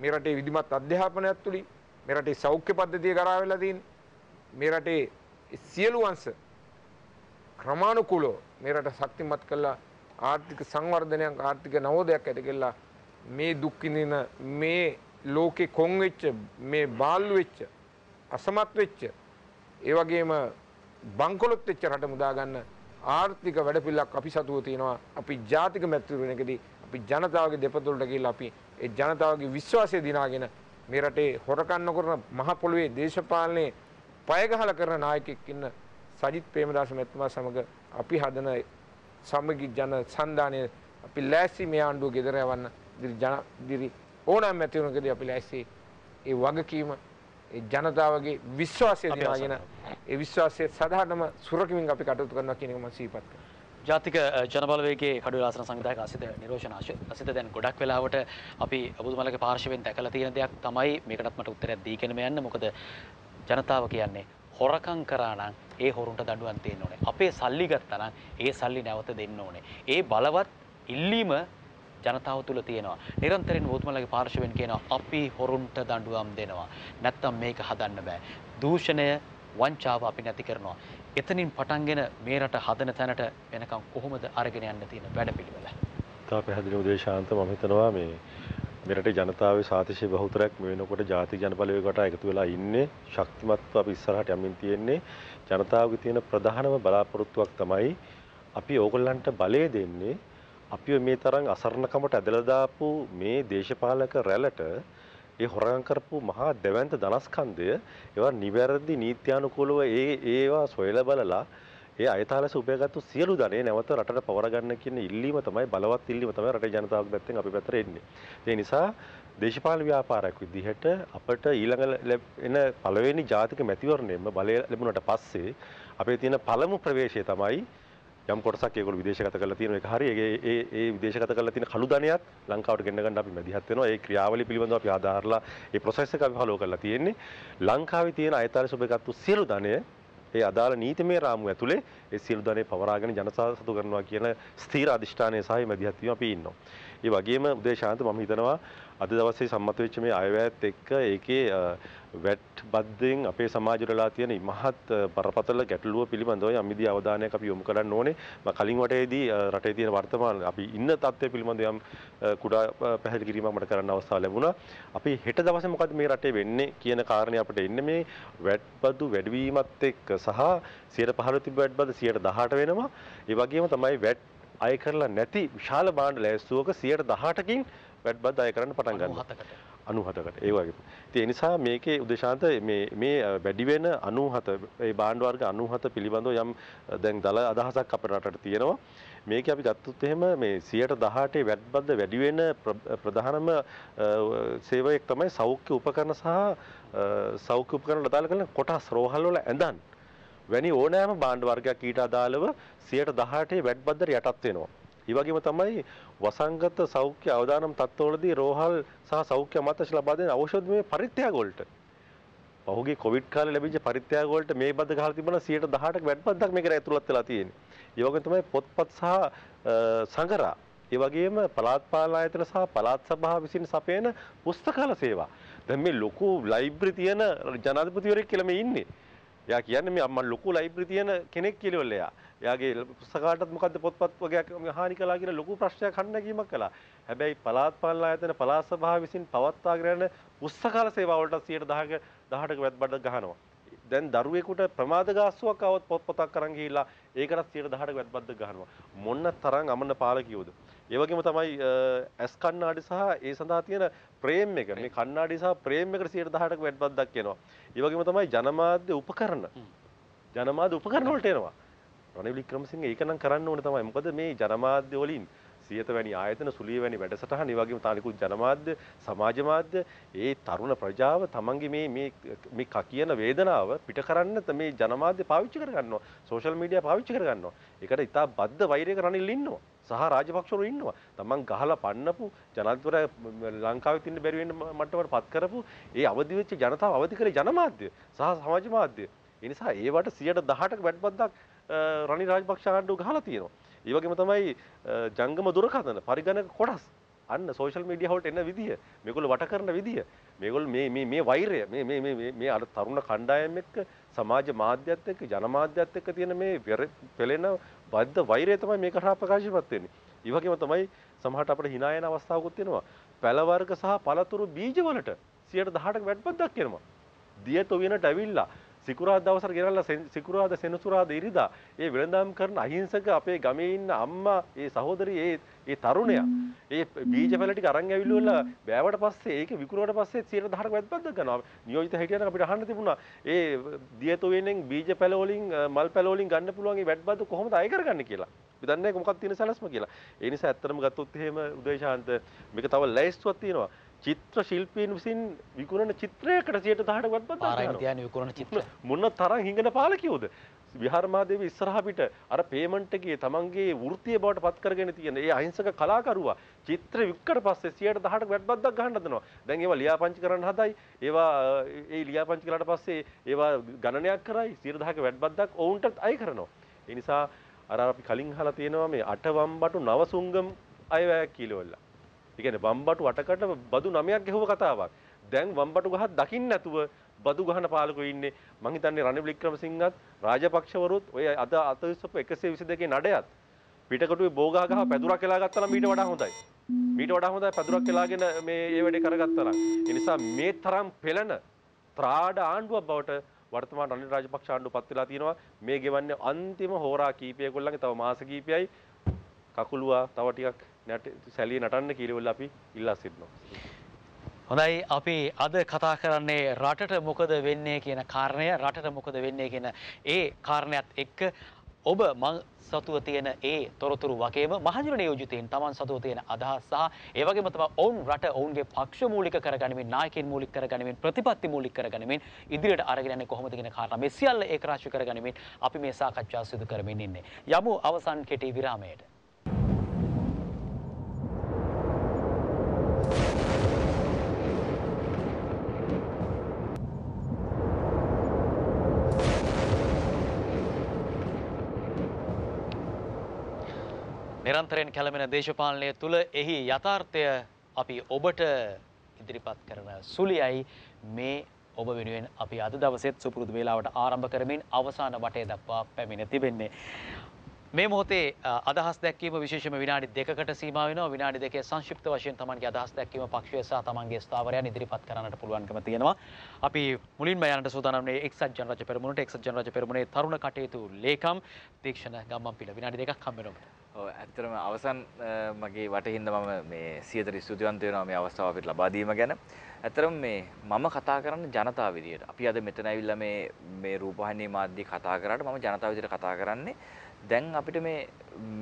මේ රටේ විධිමත් අධ්‍යාපනයක් තුලින් මේ රටේ සෞඛ්‍ය පද්ධතිය කරා වෙලා තියෙන මේ රටේ සියලු අංශ ක්‍රමානුකූලව මේ රට ශක්තිමත් කරලා ආර්ථික සංවර්ධනයක් ආර්ථික නවෝදයක් ඇති කරලා මේ දුක් විඳින මේ ලෝකේ කොන් වෙච්ච මේ බාල්ු වෙච්ච අසමත් වෙච්ච ඒ වගේම බංකොලොත් වෙච්ච රට මුදා ගන්න ආර්ථික වැඩපිළිවෙලක් අපි සතුව තියෙනවා අපි ජාතික මැතිවරණ වෙනකදී අපි ජනතාවගේ දෙපතුලට ගිහිල්ලා අපි ඒ ජනතාවගේ විශ්වාසය දිනාගෙන මේ රටේ හොරකම් නොකරන මහ පොළවේ දේශපාලනේ පය ගහලා කරන නායකයෙක් ඉන්න සජිත් ප්‍රේමදාස මැතිතුමා සමග අපි හදන සමගි ජන සන්ධානය අපි ලෑස්සි මේ ආණ්ඩුව ගෙදර යවන්න දිරි ඕනෑම ඇතිවුණකදී අපි ලෑස්සේ ඒ වගකීම ඒ ජනතාවගේ විශ්වාසය දෙනාගෙන ඒ විශ්වාසය සදාටම සුරකිමින් අපි කටයුතු කරනවා කියන එක මම සිහිපත් කරනවා. ජාතික ජනබලවේගේ කඩු ආසන සංවිධායක අසිත නිරෝෂනාශ අසිත දැන් ගොඩක් වෙලාවට අපි ඔබතුමාලගේ පාර්ශවයෙන් දැකලා තියෙන දෙයක් තමයි මේකටත් මට උත්තරයක් දී කියන යන්න මොකද ජනතාව කියන්නේ හොරකම් කරා නම් ඒ හොරුන්ට දඬුවම් දෙන්න ඕනේ. අපේ සල්ලි ගත්තා නම් ඒ සල්ලි නැවත දෙන්න ඕනේ. ඒ බලවත් ඉල්ලීම ජනතාව තුළ තියෙනවා. නිරන්තරයෙන් බෝතුමලගේ පාර්ශවෙන් කියනවා අපි හොරුන්ට දඬුවම් දෙනවා. නැත්තම් මේක හදන්න බෑ. දූෂණය වංචාව අපි නැති කරනවා. එතනින් පටන්ගෙන මේ රට හදන තැනට වෙනකම් කොහොමද අරගෙන යන්න තියෙන වැඩපිළිවෙල? තා පැහැදිලිව දේශාන්ත මම හිතනවා මේ මෙරටේ ජනතාවේ සාතිශය බහුතරයක් මේ වෙනකොට ජාතික ජනපළ වේගකට එකතු වෙලා ඉන්නේ. ශක්තිමත්ව අපි ඉස්සරහට යමින් තියෙන්නේ. ජනතාවගේ තියෙන ප්‍රධානම බලාපොරොත්තුවක් තමයි අපි ඕගොල්ලන්ට බලය දෙන්නේ අපි මේ තරම් අසරණකමට ඇදලා දාපු මේ දේශපාලක රැළට ඒ හොරගම් කරපු මහා දෙවන්ත ධනස්කන්ධය ඒවා නිවැරදි නීත්‍යානුකූලව ඒ ඒවා සොයලා බලලා ඒ අයතාලස උපයගත්තු සියලු ධනෙ නැවත රටට පවර ගන්න කියන ඉල්ලීම තමයි බලවත් ඉල්ලීම තමයි රටේ ජනතාවක් පැත්තෙන් අපි පැත්තට එන්නේ. ඒ නිසා දේශපාලන ව්‍යාපාරයක් විදිහට අපට ඊළඟ එන පළවෙනි ජාතික මැතිවරණයෙම බලය ලැබුණට පස්සේ අපේ තියෙන පළමු ප්‍රවේශය තමයි යම් කොටසක් ඒගොල්ලෝ විදේශගත කරලා තියෙන එක හරි ඒ ඒ ඒ විදේශගත කරලා තියෙන කළු ධනයත් ලංකාවට ගෙන්න ගන්න අපි මැදිහත් වෙනවා ඒ ක්‍රියාවලිය පිළිබඳව අපි ආධාරලා ඒ process එක අපි follow කරලා තියෙන්නේ ලංකාවේ තියෙන අයතාලේ සුබගත්තු සියලු ධනය ඒ අදාළ නීතිමය රාමුව ඇතුලේ ඒ සියලු ධනෙ පවරාගෙන ජනතාව සතු කරනවා කියන ස්ථීර අධිෂ්ඨානය සහ මැදිහත් වීම අපි ඉන්නවා. ඒ වගේම උදේ ශාන්ත මම හිතනවා අද දවසේ සම්මත වෙච්ච මේ අයවැයත් එක්ක ඒකේ වැට් බද්ධයෙන් අපේ සමාජයට වෙලා තියෙන මහත් බරපතල ගැටලුව පිළිබඳව යම්විදි අවධානයක් අපි යොමු කරන්න ඕනේ. කලින් වටේදී රටේ තියෙන වර්තමාන අපි ඉන්න තත්ත්වය පිළිබඳව යම් කුඩා පැහැදිලි කිරීමක් මට කරන්න අවස්ථාව ලැබුණා. අපි හෙට දවසේ මොකද මේ රටේ වෙන්නේ කියන කාරණේ අපිට එන්නේ මේ වැට් බදු වැඩිවීමත් එක්ක සහ 115 තිබ්බ වැට් බද 118 වෙනවා. ඒ වගේම තමයි වැට් අය කරලා නැති විශාල බාණ්ඩ ලෑස්තුවක 118කින් වැඩ් බද්ද අය කරන්න පටන් ගන්නවා 97කට ඒ වගේ. ඉතින් ඒ නිසා මේකේ උදේශාන්ත මේ මේ වැඩි වෙන 97 ඒ භාණ්ඩ වර්ග 97 පිළිබඳව යම් දැන් දල අදහසක් අපේ රටට තියෙනවා. මේක අපි ගත්තොත් එහෙම මේ 118 වැට්බද්ද වැඩි වෙන ප්‍රධානම සේවයක් තමයි සෞඛ්‍ය උපකරණ සහ සෞඛ්‍ය උපකරණ අදාළ කරන කොටස් රෝහල් වල ඇඳන් වැනි ඕනෑම භාණ්ඩ වර්ගයක් ඊට අදාළව 118 වැට්බද්දට යටත් වෙනවා. ඒ වගේම තමයි වසංගත සෞඛ්‍ය අවදානම් තත්ත්වවලදී රෝහල් සහ සෞඛ්‍ය අමාත්‍යාංශ ලබා දෙන ඖෂධමය පරිත්‍යාග වලට පහුගිය කොවිඩ් කාලේ ලැබිච්ච පරිත්‍යාග වලට මේ බද්ද ගහලා තිබුණා 118ක වැඩපත්ක් මේකට ඇතුළත් වෙලා තියෙන්නේ. ඒ වගේම තමයි පොත්පත් සහ සංගරා ඒ වගේම පළාත් පාලායතන සහ පළාත් සභාව විසින් සපයන පුස්තකාල සේවා. දැන් මේ ලොකු ලයිබ්‍රරි තියෙන ජනාධිපතිවරයෙක් කියලා මේ ඉන්නේ. එයා කියන්නේ මේ මම ලොකු ලයිබ්‍රරි තියෙන කෙනෙක් කියලා එයා. එයාගේ පුස්තකාලයටත් මොකද්ද පොත්පත් වගේක් හානි කළා කියලා ලොකු ප්‍රශ්නයක් හන්නගීමක් කළා. හැබැයි පළාත් පාලන ආයතන පළාත් සභාව විසින් පවත්වාගෙන යන පුස්තකාල සේවාවලට 10%ක 18ක වැද්බඩ ගහනවා. දැන් දරුවෙකුට ප්‍රමාද ගාස්තුවක් આવොත් පොත් පතක් කරන් ගිහිල්ලා ඒකටත් 18ක වැද්බඩ ගහනවා. මොන්න තරම් අමන පාලකියෝද? ඒවගේම තමයි ඇස් කන්නාඩි සහ ඒ සඳහා තියෙන ප්‍රේම් එක මේ කන්නාඩි සහ ප්‍රේම් එකට 110%ක වැඩිපත්ක් වෙනවා. ඒ වගේම තමයි ජනමාධ්‍ය උපකරණ. ජනමාධ්‍ය උපකරණ වලට එනවා. රනිල් වික්‍රමසිංහ ඒක නම් කරන්න ඕනේ තමයි. මොකද මේ ජනමාධ්‍ය වලින් සියත වැනි ආයතන සුලිය වැනි වැඩසටහන් ඒ වගේම තාලිකුත් ජනමාධ්‍ය සමාජ මාධ්‍ය ඒ තරුණ ප්‍රජාව තමන්ගේ මේ මේ මේ කියන වේදනාව පිට කරන්න මේ ජනමාධ්‍ය පාවිච්චි කර ගන්නවා. සෝෂල් මීඩියා පාවිච්චි කර ගන්නවා. ඒකට ඉතා බද්ධ වෛරයක රනිල් ඉන්නවා. සහ රාජපක්ෂවරු ඉන්නවා. තමන් ගහලා පන්නපු ජනාධිපතිවරයා ලංකාවේ තින්න බැරි වෙන්න මට්ටමට පත් කරපු ඒ අවදි වෙච්ච ජනතාව අවදි කරේ ජනමාධ්‍ය සහ සමාජ මාධ්‍ය. ඒ නිසා ඒවට 118ක බැට්බද්දක් රනිල් රාජපක්ෂ ආණ්ඩුව ගහලා තියෙනවා. ඒ වගේම තමයි ජංගම දුරකථන පරිගණක කොටස් අන්න සෝෂල් මීඩියා වලට එන විදිය මේගොල්ලෝ වට කරන විදිය මේගොල්ලෝ මේ මේ මේ වෛරය මේ මේ මේ මේ අර තරුණ කණ්ඩායම් එක්ක සමාජ මාධ්‍යත් එක්ක ජනමාධ්‍යත් එක්ක තියෙන මේ පෙළෙන බද්ධ වෛරය තමයි මේ කරා ප්‍රකාශයපත් වෙන්නේ. ඒ වගේම තමයි සමහරට අපිට hina යන අවස්ථාවකුත් තියෙනවා. පළ වර්ග සහ පළතුරු බීජ වලට 18% වැඩිපත්ක් වෙනවා. දිය තොවිනට ඇවිල්ලා සිකුරාදා දවසට ගෙනල්ලා සිකුරාදා සෙනසුරාදා ඉරිදා ඒ වෙළඳාම් කරන අහිංසක අපේ ගමේ ඉන්න අම්මා ඒ සහෝදරි ඒ ඒ තරුණයා ඒ බීජ පැල ටික අරන් ඇවිල්ලා බෑවට පස්සේ ඒක විකුණුවට පස්සේ 110ක් වැද්දක් ගන්නවා නියෝජිත හිටියන අපිට අහන්න තිබුණා ඒ දියතුවෙන්ෙන් බීජ පැල වලින් මල් පැල වලින් ගන්න පුළුවන් ඒ වැද්බද්ද කොහොමද අය කරගන්නේ කියලා විදන්නේ මොකක් තියෙන සැලස්ම කියලා. ඒ නිසා ඇත්තටම ගත්තොත් එහෙම උදේශාන්ත මේක තව ලැයිස්තුවක් තියෙනවා. චිත්‍ර ශිල්පීන් විසින් විකුණන චිත්‍රයකට සියට දහට ගත්බත් පාරයිතියන විකුණන චිත්‍ර මුන්න තරම් හිඟන පාලකිවෝද විහාරමාදේව ඉස්සරහපිට අර පේමන්ට් එකේ තමන්ගේ වෘත්තිය බවට පත් කරගෙන තියෙන ඒ අහිංසක කලාකරුවා චිත්‍ර වික්කට පස්සේ 118ට වැට්බද්දක් ගහන්න හදනවා. දැන් ඒවා ලියාපංචි කරන්න හදයි. ඒවා ඒ ලියාපංචි කළාට පස්සේ ඒවා ගණනයක් කරයි 110ක වැට්බද්දක් ඔවුන්ටත් අය කරනවා. ඒ නිසා අර අපි කලින් අහලා තියෙනවා මේ අටවම් බටු නවසුංගම් අයවැය කියලා. කියන්නේ වම්බටු අටකට බදු නමයක් ගෙවුව කතාවක්. දැන් වම්බටු ගහක් දකින්න නැතුව බදු ගහන පාලකෝ ඉන්නේ. මං හිතන්නේ රනිල් වික්‍රමසිංහත් රාජපක්ෂවරුත් ඔය අද අතවිස්සපු 122 නඩයත් පිටකොටුවේ බෝගා ගහ පැදුරක් එලා ගත්තා නම් ඊට වඩා හොඳයි. ඊට වඩා හොඳයි පැදුරක් එලාගෙන මේ ඒ වැඩේ කරගත්තා නම්. ඒ නිසා මේ තරම් පෙළන ත්‍රාඩ ආණ්ඩුවක් බවට වර්තමාන රනිල් රාජපක්ෂ ආණ්ඩුව පත් වෙලා තියෙනවා. මේ ගෙවන්නේ අන්තිම හෝරා කීපයකොල්ලන්ගේ තව මාස කීපයයි කකුලුවා තව ටිකක් සැලිය නටන්න කියලවල අපි ඉල්ලා සිටිනවා. හොඳයි අපි අද කතා කරන්නේ රටට මොකද වෙන්නේ කියන කාරණය රටට මොකද වෙන්නේ කියන ඒ කාරණයත් එක්ක ඔබ මං සතුව තියෙන ඒ තොරතුරු වගේම මහජන නියෝජිතයින් තමන් සතුව තියෙන අදහස් සහ ඒ වගේම තමයි ඔවුන් රට ඔවුන්ගේ පක්ෂ මූලික කරගනිමින් නායකයන් මූලික කරගනිමින් ප්‍රතිපත්ති මූලික කරගනිමින් ඉදිරියට අරගෙන යන්නේ කොහොමද කියන කාරණා මේ සියල්ල ඒකරාශී කරගනිමින් අපි මේ සාකච්ඡා සිදු කරමින් ඉන්නේ. යමු අවසන් කෙටි විරාමයට. නිරන්තරයෙන් කැළමෙන දේශපාලනය තුළ එහි යථාර්ථය අපි ඔබට ඉදිරිපත් කරන සුලියයි මේ ඔබ වෙනුවෙන් අපි අද දවසෙත් සුපුරුදු වේලාවට ආරම්භ කරමින් අවසාන වටේ දක්වා පැමිණ තිබෙන්නේ. මේ මොහොතේ අදහස් දැක්වීම විශේෂම විනාඩි දෙකකට සීමා වෙනවා විනාඩි දෙකේ සංක්ෂිප්ත වශයෙන් තමන්ගේ අදහස් දැක්වීම පක්ෂය සහ තමන්ගේ ස්ථාවරයන් ඉදිරිපත් කරන්නට පුළුවන්කම තියෙනවා. අපි මුලින්ම යන්නට සූදානම් වන්නේ එක්සත් ජනරජ පෙරමුණට එක්සත් ජනරජ පෙරමුණේ තරුණ කටයුතු ලේකම් තීක්ෂණ ගම්මන්පිල විනාඩි දෙකක් හම්බ වෙනවා. ඇත්තරම අවසන් මගේ වටහින්ද මම මේ සියතරි ස්තුතිවන්ත වෙනවා මේ අවස්ථාව අපිට ලබා දීම ගැන. ඇත්තරම මේ මම කතා කරන්න ජනතාව විදියට. අපි අද මෙතන ඇවිල්ලා මේ මේ රූපවාහිනී මාධ්‍ය කතා කරාට මම ජනතාව විදියට කතා කරන්නේ දැන් අපිට මේ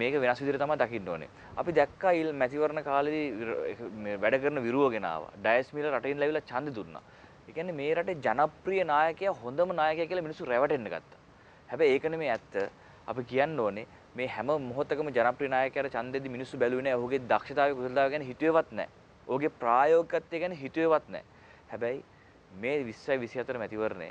මේක වෙනස් විදිහට තමයි දකින්න ඕනේ. අපි දැක්කා ඉල් මැතිවරණ කාලේදී මේ වැඩ කරන විරුව ගෙනාවා. ඩයස් මිල රටින් ලැබිලා ඡන්ද දුන්නා. ඒ කියන්නේ මේ රටේ ජනප්‍රිය නායකයා හොඳම නායකයා කියලා මිනිස්සු රැවටෙන්න ගත්තා. හැබැයි ඒක නෙමෙයි ඇත්ත. අපි කියන්න ඕනේ මේ හැම මොහොතකම ජනප්‍රිය නායකයාට ඡන්දෙදි මිනිස්සු බැලුවේ නැහැ. ඔහුගේ දක්ෂතාවය කුසලතාවය ගැන හිතුවේවත් නැහැ. ඔහුගේ ප්‍රායෝගිකත්වය ගැන හිතුවේවත් නැහැ. හැබැයි මේ 20 24 මැතිවරණය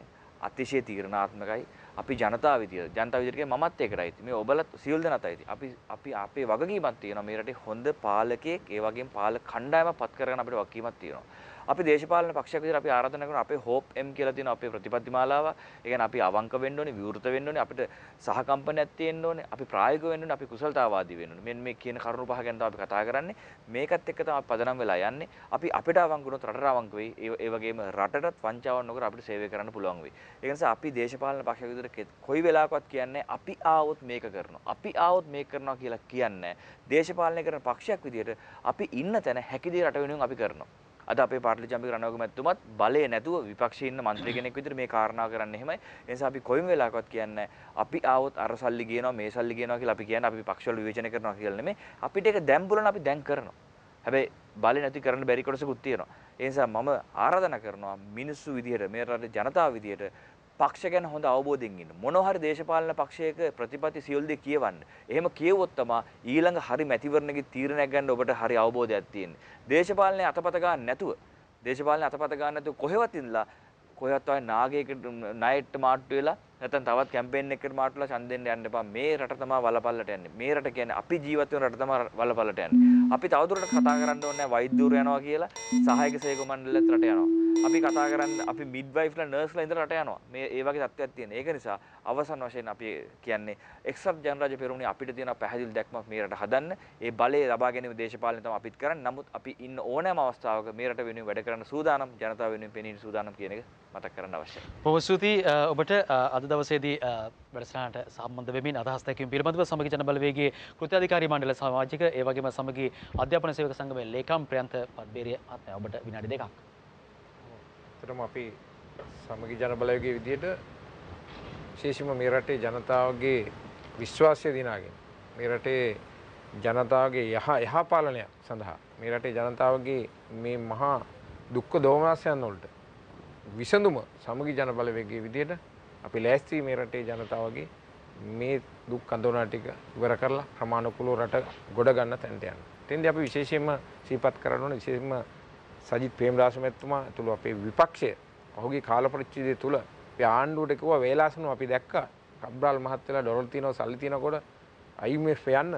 අතිශය තීරණාත්මකයි. අපි ජනතාව විදියට ජනතාව විදියට මමත් ඒකට අයිති. මේ ඔබලත් සියලු දෙනාට අයිති. අපි අපි අපේ වගකීමක් තියෙනවා. මේ රටේ හොඳ පාලකයෙක් ඒ වගේම පාලක කණ්ඩායමක් පත් කරගෙන අපිට වගකීමක් තියෙනවා. අපි දේශපාලන පක්ෂයක් විදිහට අපි ආරාධනා කරන අපේ හෝප් එම් කියලා තියෙන අපේ ප්‍රතිපත්ති මාලාව. ඒ කියන්නේ අපි අවංක වෙන්න ඕනේ, විවෘත වෙන්න ඕනේ, අපිට සහකම්පනයක් තියෙන්න ඕනේ, අපි ප්‍රායෝගික වෙන්න ඕනේ, අපි කුසලතාවාදී වෙන්න ඕනේ. මෙන්න මේ කියන කරුණු පහ ගැන තමයි අපි කතා කරන්නේ. මේකත් එක්ක තමයි පදනම් වෙලා යන්නේ. අපි අපිට අවංක වුණොත් රටට අවංක වෙයි. ඒ වගේම රටටත් වංචාවක් නොකර අපිට සේවය කරන්න පුළුවන් වෙයි. ඒ නිසා අපි දේශපාලන පක්ෂයක් විදිහට කොයි වෙලාවකවත් කියන්නේ අපි ආවොත් මේක කරනවා. අපි ආවොත් මේක කරනවා කියලා කියන්නේ දේශපාලනය කරන පක්ෂයක් විදිහට අපි ඉන්න තැන හැකිදී රට වෙනුවෙන් අපි කරනවා. අද අපේ පාර්ලිමේන්තු රණවගමැතිතුමත් බලය නැතුව විපක්ෂයේ ඉන්න മന്ത്രി කෙනෙක් විදිහට මේ කාරණා කරන්න එහෙමයි. ඒ නිසා අපි කොයිම වෙලාවකවත් කියන්නේ අපි ආවොත් අර සල්ලි කියනවා මේ සල්ලි කියනවා කියලා අපි කියන්නේ අපි විපක්ෂවල විවේචනය කරනවා කියලා නෙමෙයි. අපිට ඒක දැන් පුළුවන් අපි දැන් කරනවා. හැබැයි බලය නැති කරන්න බැරි කොටසකුත් තියෙනවා. ඒ නිසා මම ආරාධනා කරනවා මිනිස්සු විදිහට මේ රටේ ජනතාව විදිහට පක්ෂ ගැන හොඳ අවබෝධයෙන් ඉන්න. මොනහරි දේශපාලන පක්ෂයක ප්‍රතිපත්ති සියලු දේ කියවන්න. එහෙම කියවොත් තමයි ඊළඟ හරි මැතිවරණගේ තීරණයක් ගන්න ඔබට හරි අවබෝධයක් තියෙන්නේ. දේශපාලනේ අතපත ගන්න නැතුව දේශපාලනේ අතපත ගන්න නැතුව කොහෙවත් ඉඳලා කොහෙවත් ආයේ නාගයකට ණයට මාට්ටු වෙලා නැත්නම් තවත් කැම්පේන් එකකට මාටුලා ඡන්ද දෙන්න යන්න එපා. මේ රට තමයි වලපල්ලට යන්නේ. මේ රට කියන්නේ අපි ජීවත් වෙන රට තමයි වලපල්ලට යන්නේ. අපි තවදුරටත් කතා කරන්න ඕනේ වෛද්‍යවරු යනවා කියලා සහායක සේවක මණ්ඩලෙත් රට යනවා. අපි කතා කරන්න අපි මිඩ්වයිෆ්ලා නර්ස්ලා ඉඳලා රට යනවා. මේ ඒ වගේ තත්ත්වයක් තියෙන. ඒක නිසා අවසන් වශයෙන් අපි කියන්නේ එක්සත් ජනරාජ්‍ය පෙරමුණේ අපිට තියෙන පැහැදිලි දැක්මක් මේ රට හදන්න. ඒ බලය ලබා ගැනීම දේශපාලනය තමයි අපිත් කරන්නේ. නමුත් අපි ඉන්න ඕනෑම අවස්ථාවක මේ රට වෙනුවෙන් වැඩ කරන්න සූදානම් ජනතාව වෙනුවෙන් පෙනීම සූදානම් කියන එක මතක් කරන්න අවශ්‍යයි. බොහොම ස්තුතියි ඔබට අද දවසේදී වැඩසටහනට සම්බන්ධ වෙමින් අදහස් දැක්වීම පිළිබඳව සමගි ජනබලවේගයේ කෘත්‍යාධිකාරී මණ්ඩල සමාජික ඒ වගේම සමගි අධ්‍යාපන සේවක සංගමයේ ලේකම් ප්‍රියන්ත පද්බේරිය මහත්මයා ඔබට විනාඩි දෙකක්. ඇත්තටම අපි සමගි ජනබලවේගයේ විදිහට විශේෂයෙන්ම මේ රටේ ජනතාවගේ විශ්වාසය දිනාගෙන මේ රටේ ජනතාවගේ යහ යහ පාලනයක් සඳහා මේ රටේ ජනතාවගේ මේ මහා දුක්ඛ දෝමනස්යන් වලට විසඳුම සමගි ජනබලවේගයේ විදිහට අපි ලෑස්ති මේ රටේ ජනතාවගේ මේ දුක් අඳෝනා ටික ඉවර කරලා ප්‍රමාණිකුලව රට ගොඩ ගන්න තැනට යන්න. එතෙන්දී අපි විශේෂයෙන්ම සිහිපත් කරන්න ඕනේ විශේෂයෙන්ම සජිත් ප්‍රේමදාස මැතිතුමා ඇතුළු අපේ විපක්ෂය ඔහුගේ කාල පරිච්ඡේදය තුල අපි ආණ්ඩුවට කිව්වා වේලාසනු අපි දැක්කා කබ්‍රාල් මහත්තයලා ඩොලර් තියනවා සල්ලි තියනකොට IMF යන්න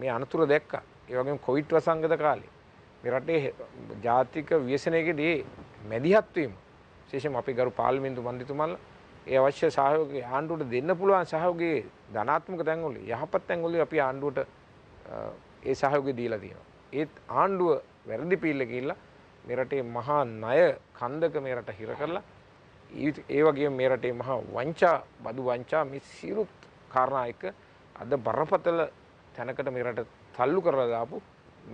මේ අනතුර දැක්කා. ඒ වගේම කොවිඩ් වසංගත කාලේ මේ රටේ ජාතික ව්‍යසනයකදී මැදිහත් වීම විශේෂයෙන් අපි ගරු පාර්ලිමේන්තු මන්ත්‍රීතුමන්ලා ඒ අවශ්‍ය සහයෝගය ආණ්ඩුවට දෙන්න පුළුවන් සහයෝගයේ ධනාත්මක තැන්වල යහපත් තැන්වල අපි ආණ්ඩුවට ඒ සහයෝගය දීලා තියෙනවා. ඒත් ආණ්ඩුව වැරදි පිල්ල ගිහිල්ලා මේ රටේ මහා ණය කන්දක මේ රට හිර කරලා ඒ වගේම මේ රටේ මහා වංචා බදු වංචා මේ සියලු කාරණා එක අද බරපතල තැනකට මේ රට තල්ලු කරලා දාපු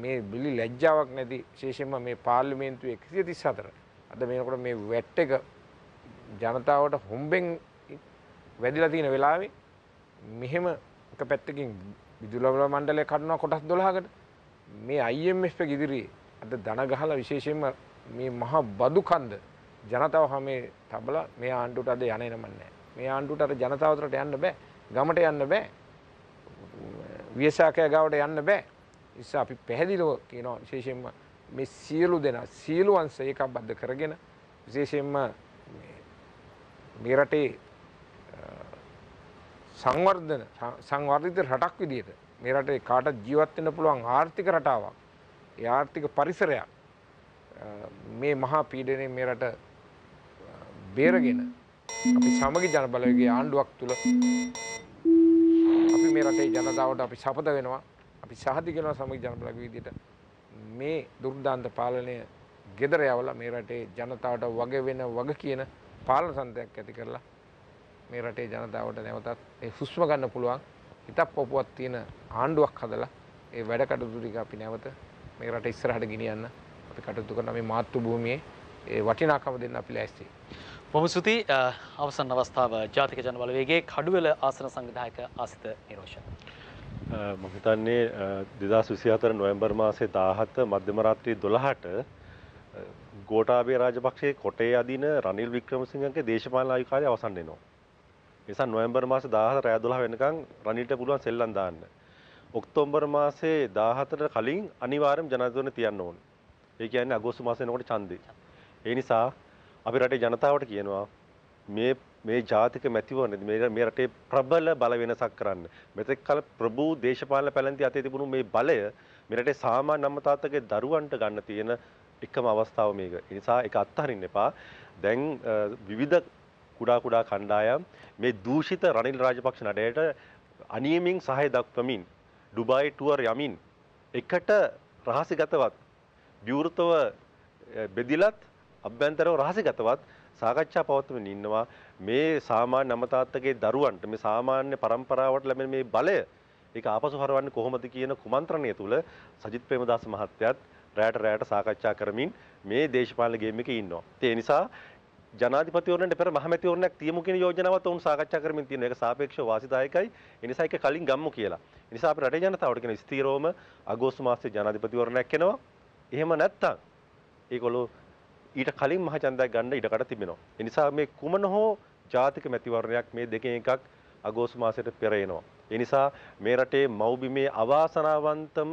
මේ බිලි ලැජ්ජාවක් නැති විශේෂයෙන්ම මේ පාර්ලිමේන්තුවේ 134 අද මේනකොට මේ වැට් එක ජනතාවට හොම්බෙන් වැදිලා තියෙන වෙලාවේ මෙහෙම එක පැත්තකින් විදුලබල මණ්ඩලය කඩනවා කොටස් 12කට මේ IMF එක ඉදිරියේ අද දන ගහලා විශේෂයෙන්ම මේ මහා බදු කන්ද ජනතාව හැමේ තබලා මේ ආණ්ඩුවට අද යන්නේ නමන්නේ මේ ආණ්ඩුවට අර ජනතාව උතරට යන්න බෑ ගමට යන්න බෑ වියසාකය ගාවට යන්න බෑ නිසා අපි පැහැදිලිව කියනවා විශේෂයෙන්ම මේ සියලු දෙනා සියලු අංශ ඒකබද්ධ කරගෙන විශේෂයෙන්ම මේ රටේ සංවර්ධන සංවර්ධිත රටක් විදිහට මේ රටේ කාට ජීවත් වෙන්න පුළුවන් ආර්ථික රටාවක්. ඒ ආර්ථික පරිසරයක් මේ මහා පීඩනයේ මේ රට බේරගෙන අපි සමගි ජන බලවේගයේ ආණ්ඩුවක් තුල අපි මේ රටේ ජනතාවට අපි ශපථ වෙනවා. අපි සහතික වෙනවා සමගි ජන බලවේග විදිහට මේ දුර්දාන්ත පාලනය gedara යවලා මේ රටේ ජනතාවට වග වෙන වග කියන පාලන සන්තයක් ඇති කරලා මේ රටේ ජනතාවට නැවතත් ඒ හුස්ම ගන්න පුළුවන් හිතක් පොපුවක් තියෙන ආණ්ඩුවක් හදලා ඒ වැඩ කටයුතු ටික අපි නැවත මේ රට ඉස්සරහට ගෙනියන්න අපි කටයුතු කරන මේ මාතෘ භූමියේ ඒ වටිනාකම දෙන්න අපි ලෑස්තියි. බොහොම ස්තුති අවසන් අවස්ථාව ජාතික ජනබලවේගයේ කඩුවෙල ආසන සංවිධායක ආසිත නිරෝෂන්. මම හිතන්නේ 2024 නොවැම්බර් මාසේ 17 මධ්‍යම රාත්‍රී 12ට ගෝටාබේ රාජපක්ෂයේ කොටේ අදින රනිල් වික්‍රමසිංහගේ දේශපාලන ආයුකාලය අවසන් වෙනවා. නිසා නොවැම්බර් මාසේ 14 රෑ 12 වෙනකන් රනිල්ට පුළුවන් සෙල්ලම් දාන්න. ඔක්තෝබර් මාසේ 14 කලින් අනිවාර්යයෙන් ජනාධිපතිවරණ තියන්න ඕනේ. ඒ කියන්නේ අගෝස්තු මාසේ එනකොට ඡන්දේ. ඒ නිසා අපි රටේ ජනතාවට කියනවා මේ මේ ජාතික මැතිවරණ මේ මේ රටේ ප්‍රබල බල වෙනසක් කරන්න. මෙතෙක් කල ප්‍රභූ දේශපාලන පැලැන්ති අතේ තිබුණු මේ බලය මේ රටේ සාමාන්‍ය අම්මා තාත්තගේ දරුවන්ට ගන්න තියෙන එකම අවස්ථාව මේක. ඒ නිසා ඒක අත්හරින්න එපා. දැන් විවිධ කුඩා කුඩා කණ්ඩායම් මේ දූෂිත රනිල් රාජපක්ෂ නඩයට අනියමින් සහය දක්වමින් ඩුබායි ටුවර් යමින් එකට රහසිගතවත් විවෘතව බෙදිලත් අභ්‍යන්තරව රහසිගතවත් සාකච්ඡා පවත්වමින් ඉන්නවා මේ සාමාන්‍ය අමතාත්තගේ දරුවන්ට මේ සාමාන්‍ය પરම්පරාවට ලැබෙන මේ බලය ඒක ආපසු හරවන්නේ කොහොමද කියන කුමන්ත්‍රණය තුළ සජිත් ප්‍රේමදාස මහත්තයත් රැට රැට සාකච්ඡා කරමින් මේ දේශපාලන ගේම් එකේ ඉන්නවා. ඒ නිසා ජනාධිපතිවරණයට පෙර මහමැතිවරණයක් තියමු කියන යෝජනාවත් උන් සාකච්ඡා කරමින් තියෙනවා. ඒක සාපේක්ෂව වාසිදායකයි. ඒ නිසා ඒක කලින් ගම්මු කියලා. ඒ නිසා අපි රටේ ජනතාවට කියන ස්ථීරවම අගෝස්තු මාසයේ ජනාධිපතිවරණයක් එනවා. එහෙම නැත්තම් ඒගොල්ලෝ ඊට කලින් මහචන්දයක් ගන්න ඉඩකට තිබෙනවා. ඒ නිසා මේ කුමන හෝ ජාතික මැතිවරණයක් මේ දෙකෙන් එකක් අගෝස්තු මාසයට පෙර එනවා. ඒ නිසා මේ රටේ මව්බිමේ අවාසනාවන්තම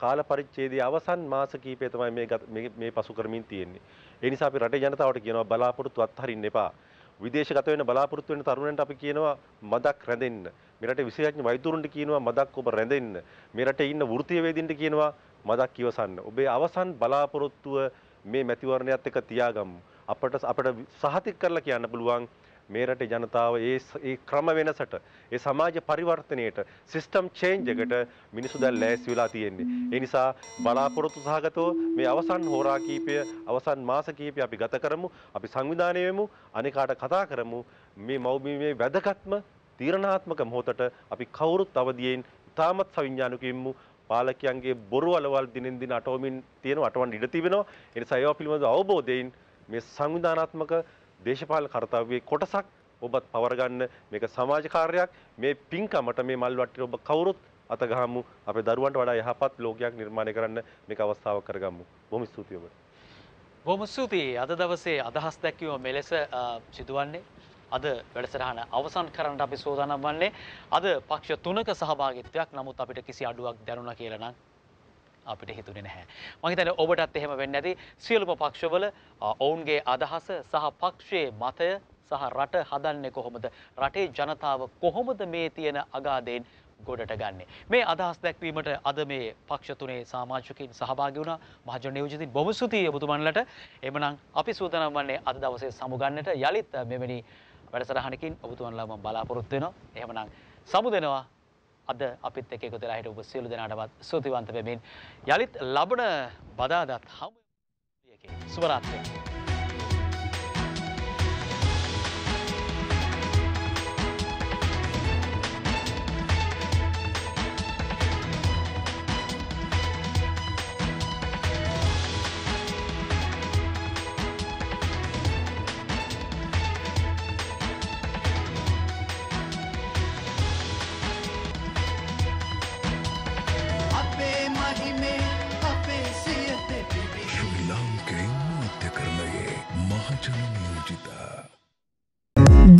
කාල පරිච්ඡේදයේ අවසන් මාස කීපය තමයි මේ මේ පසු කරමින් තියෙන්නේ. ඒ නිසා අපි රටේ ජනතාවට කියනවා බලාපොරොත්තු අත්හරින්න එපා. විදේශගත වෙන බලාපොරොත්තු වෙන තරුණයන්ට අපි කියනවා මදක් රැඳෙන්න. මේ රටේ විශේෂඥ වෛද්‍යවරුන්ට කියනවා මදක් ඔබ රැඳෙන්න. මේ රටේ ඉන්න වෘත්තීයවේදීන්ට කියනවා මදක් ඉවසන්න. ඔබේ අවසන් බලාපොරොත්තුව මේ මැතිවරණයත් එක්ක තියාගමු. අපට අපට සහතික කරලා කියන්න පුළුවන් මේ රටේ ජනතාව ඒ ඒ ක්‍රම වෙනසට ඒ සමාජ පරිවර්තනයට සිස්ටම් චේන්ජ් එකට මිනිස්සු දැන් ලෑස්ති වෙලා තියෙන්නේ. ඒ නිසා බලාපොරොත්තු සහගතව මේ අවසන් හෝරා කීපය අවසන් මාස කීපය අපි ගත කරමු. අපි සංවිධානය වෙමු. අනිකාට කතා කරමු. මේ මව්බිමේ වැදගත්ම තීරණාත්මක මොහොතට අපි කවුරුත් අවදියෙන් ඉතාමත් සවිඥානිකව ඉමු. පාලකයන්ගේ බොරු වලවල් දිනෙන් දින අටවමින් තියෙන අටවන් ඉඩ තිබෙනවා. ඒ නිසා ඒවා පිළිබඳව අවබෝධයෙන් මේ සංවිධානාත්මක දේශපාලන කර්තව්‍යයේ කොටසක් ඔබත් පවරගන්න මේක සමාජ කාර්යයක් මේ පින්කමට මේ මල් වට්ටිය ඔබ කවුරුත් අතගහමු අපේ දරුවන්ට වඩා යහපත් ලෝකයක් නිර්මාණය කරන්න මේක අවස්ථාවක් කරගමු බොහොම ස්තුතියි ඔබට බොහොම ස්තුතියි අද දවසේ අදහස් දැක්වීම මෙලෙස සිදුවන්නේ අද වැඩසටහන අවසන් කරන්න අපි සූදානම් වන්නේ අද පක්ෂ තුනක සහභාගිත්වයක් නමුත් අපිට කිසි අඩුවක් දැනුණා කියලා නම් අපිට හිතුනේ නැහැ. මම හිතන්නේ ඔබටත් එහෙම වෙන්නේ නැති සියලුම පක්ෂවල ඔවුන්ගේ අදහස සහ පක්ෂයේ මතය සහ රට හදන්නේ කොහොමද? රටේ ජනතාව කොහොමද මේ තියෙන අගාධයෙන් ගොඩට ගන්න. මේ අදහස් දැක්වීමට අද මේ පක්ෂ තුනේ සාමාජිකයින් සහභාගී වුණා. මහජන නියෝජිතින් බොහොම ස්තුතියි ඔබතුමන්ලට. එමනම් අපි සූදානම් වන්නේ අද දවසේ සමුගන්නට යලිත් මෙවැනි වැඩසටහනකින් ඔබතුමන්ලා මම බලාපොරොත්තු වෙනවා. එහෙමනම් සමු දෙනවා අද අපිත් එක්ක එකතු වෙලා හිටපු සියලු දෙනාටවත් ස්තුතිවන්ත වෙමින් යලිත් ලබන බදාදත් හමු සුබ රාත්‍රියක්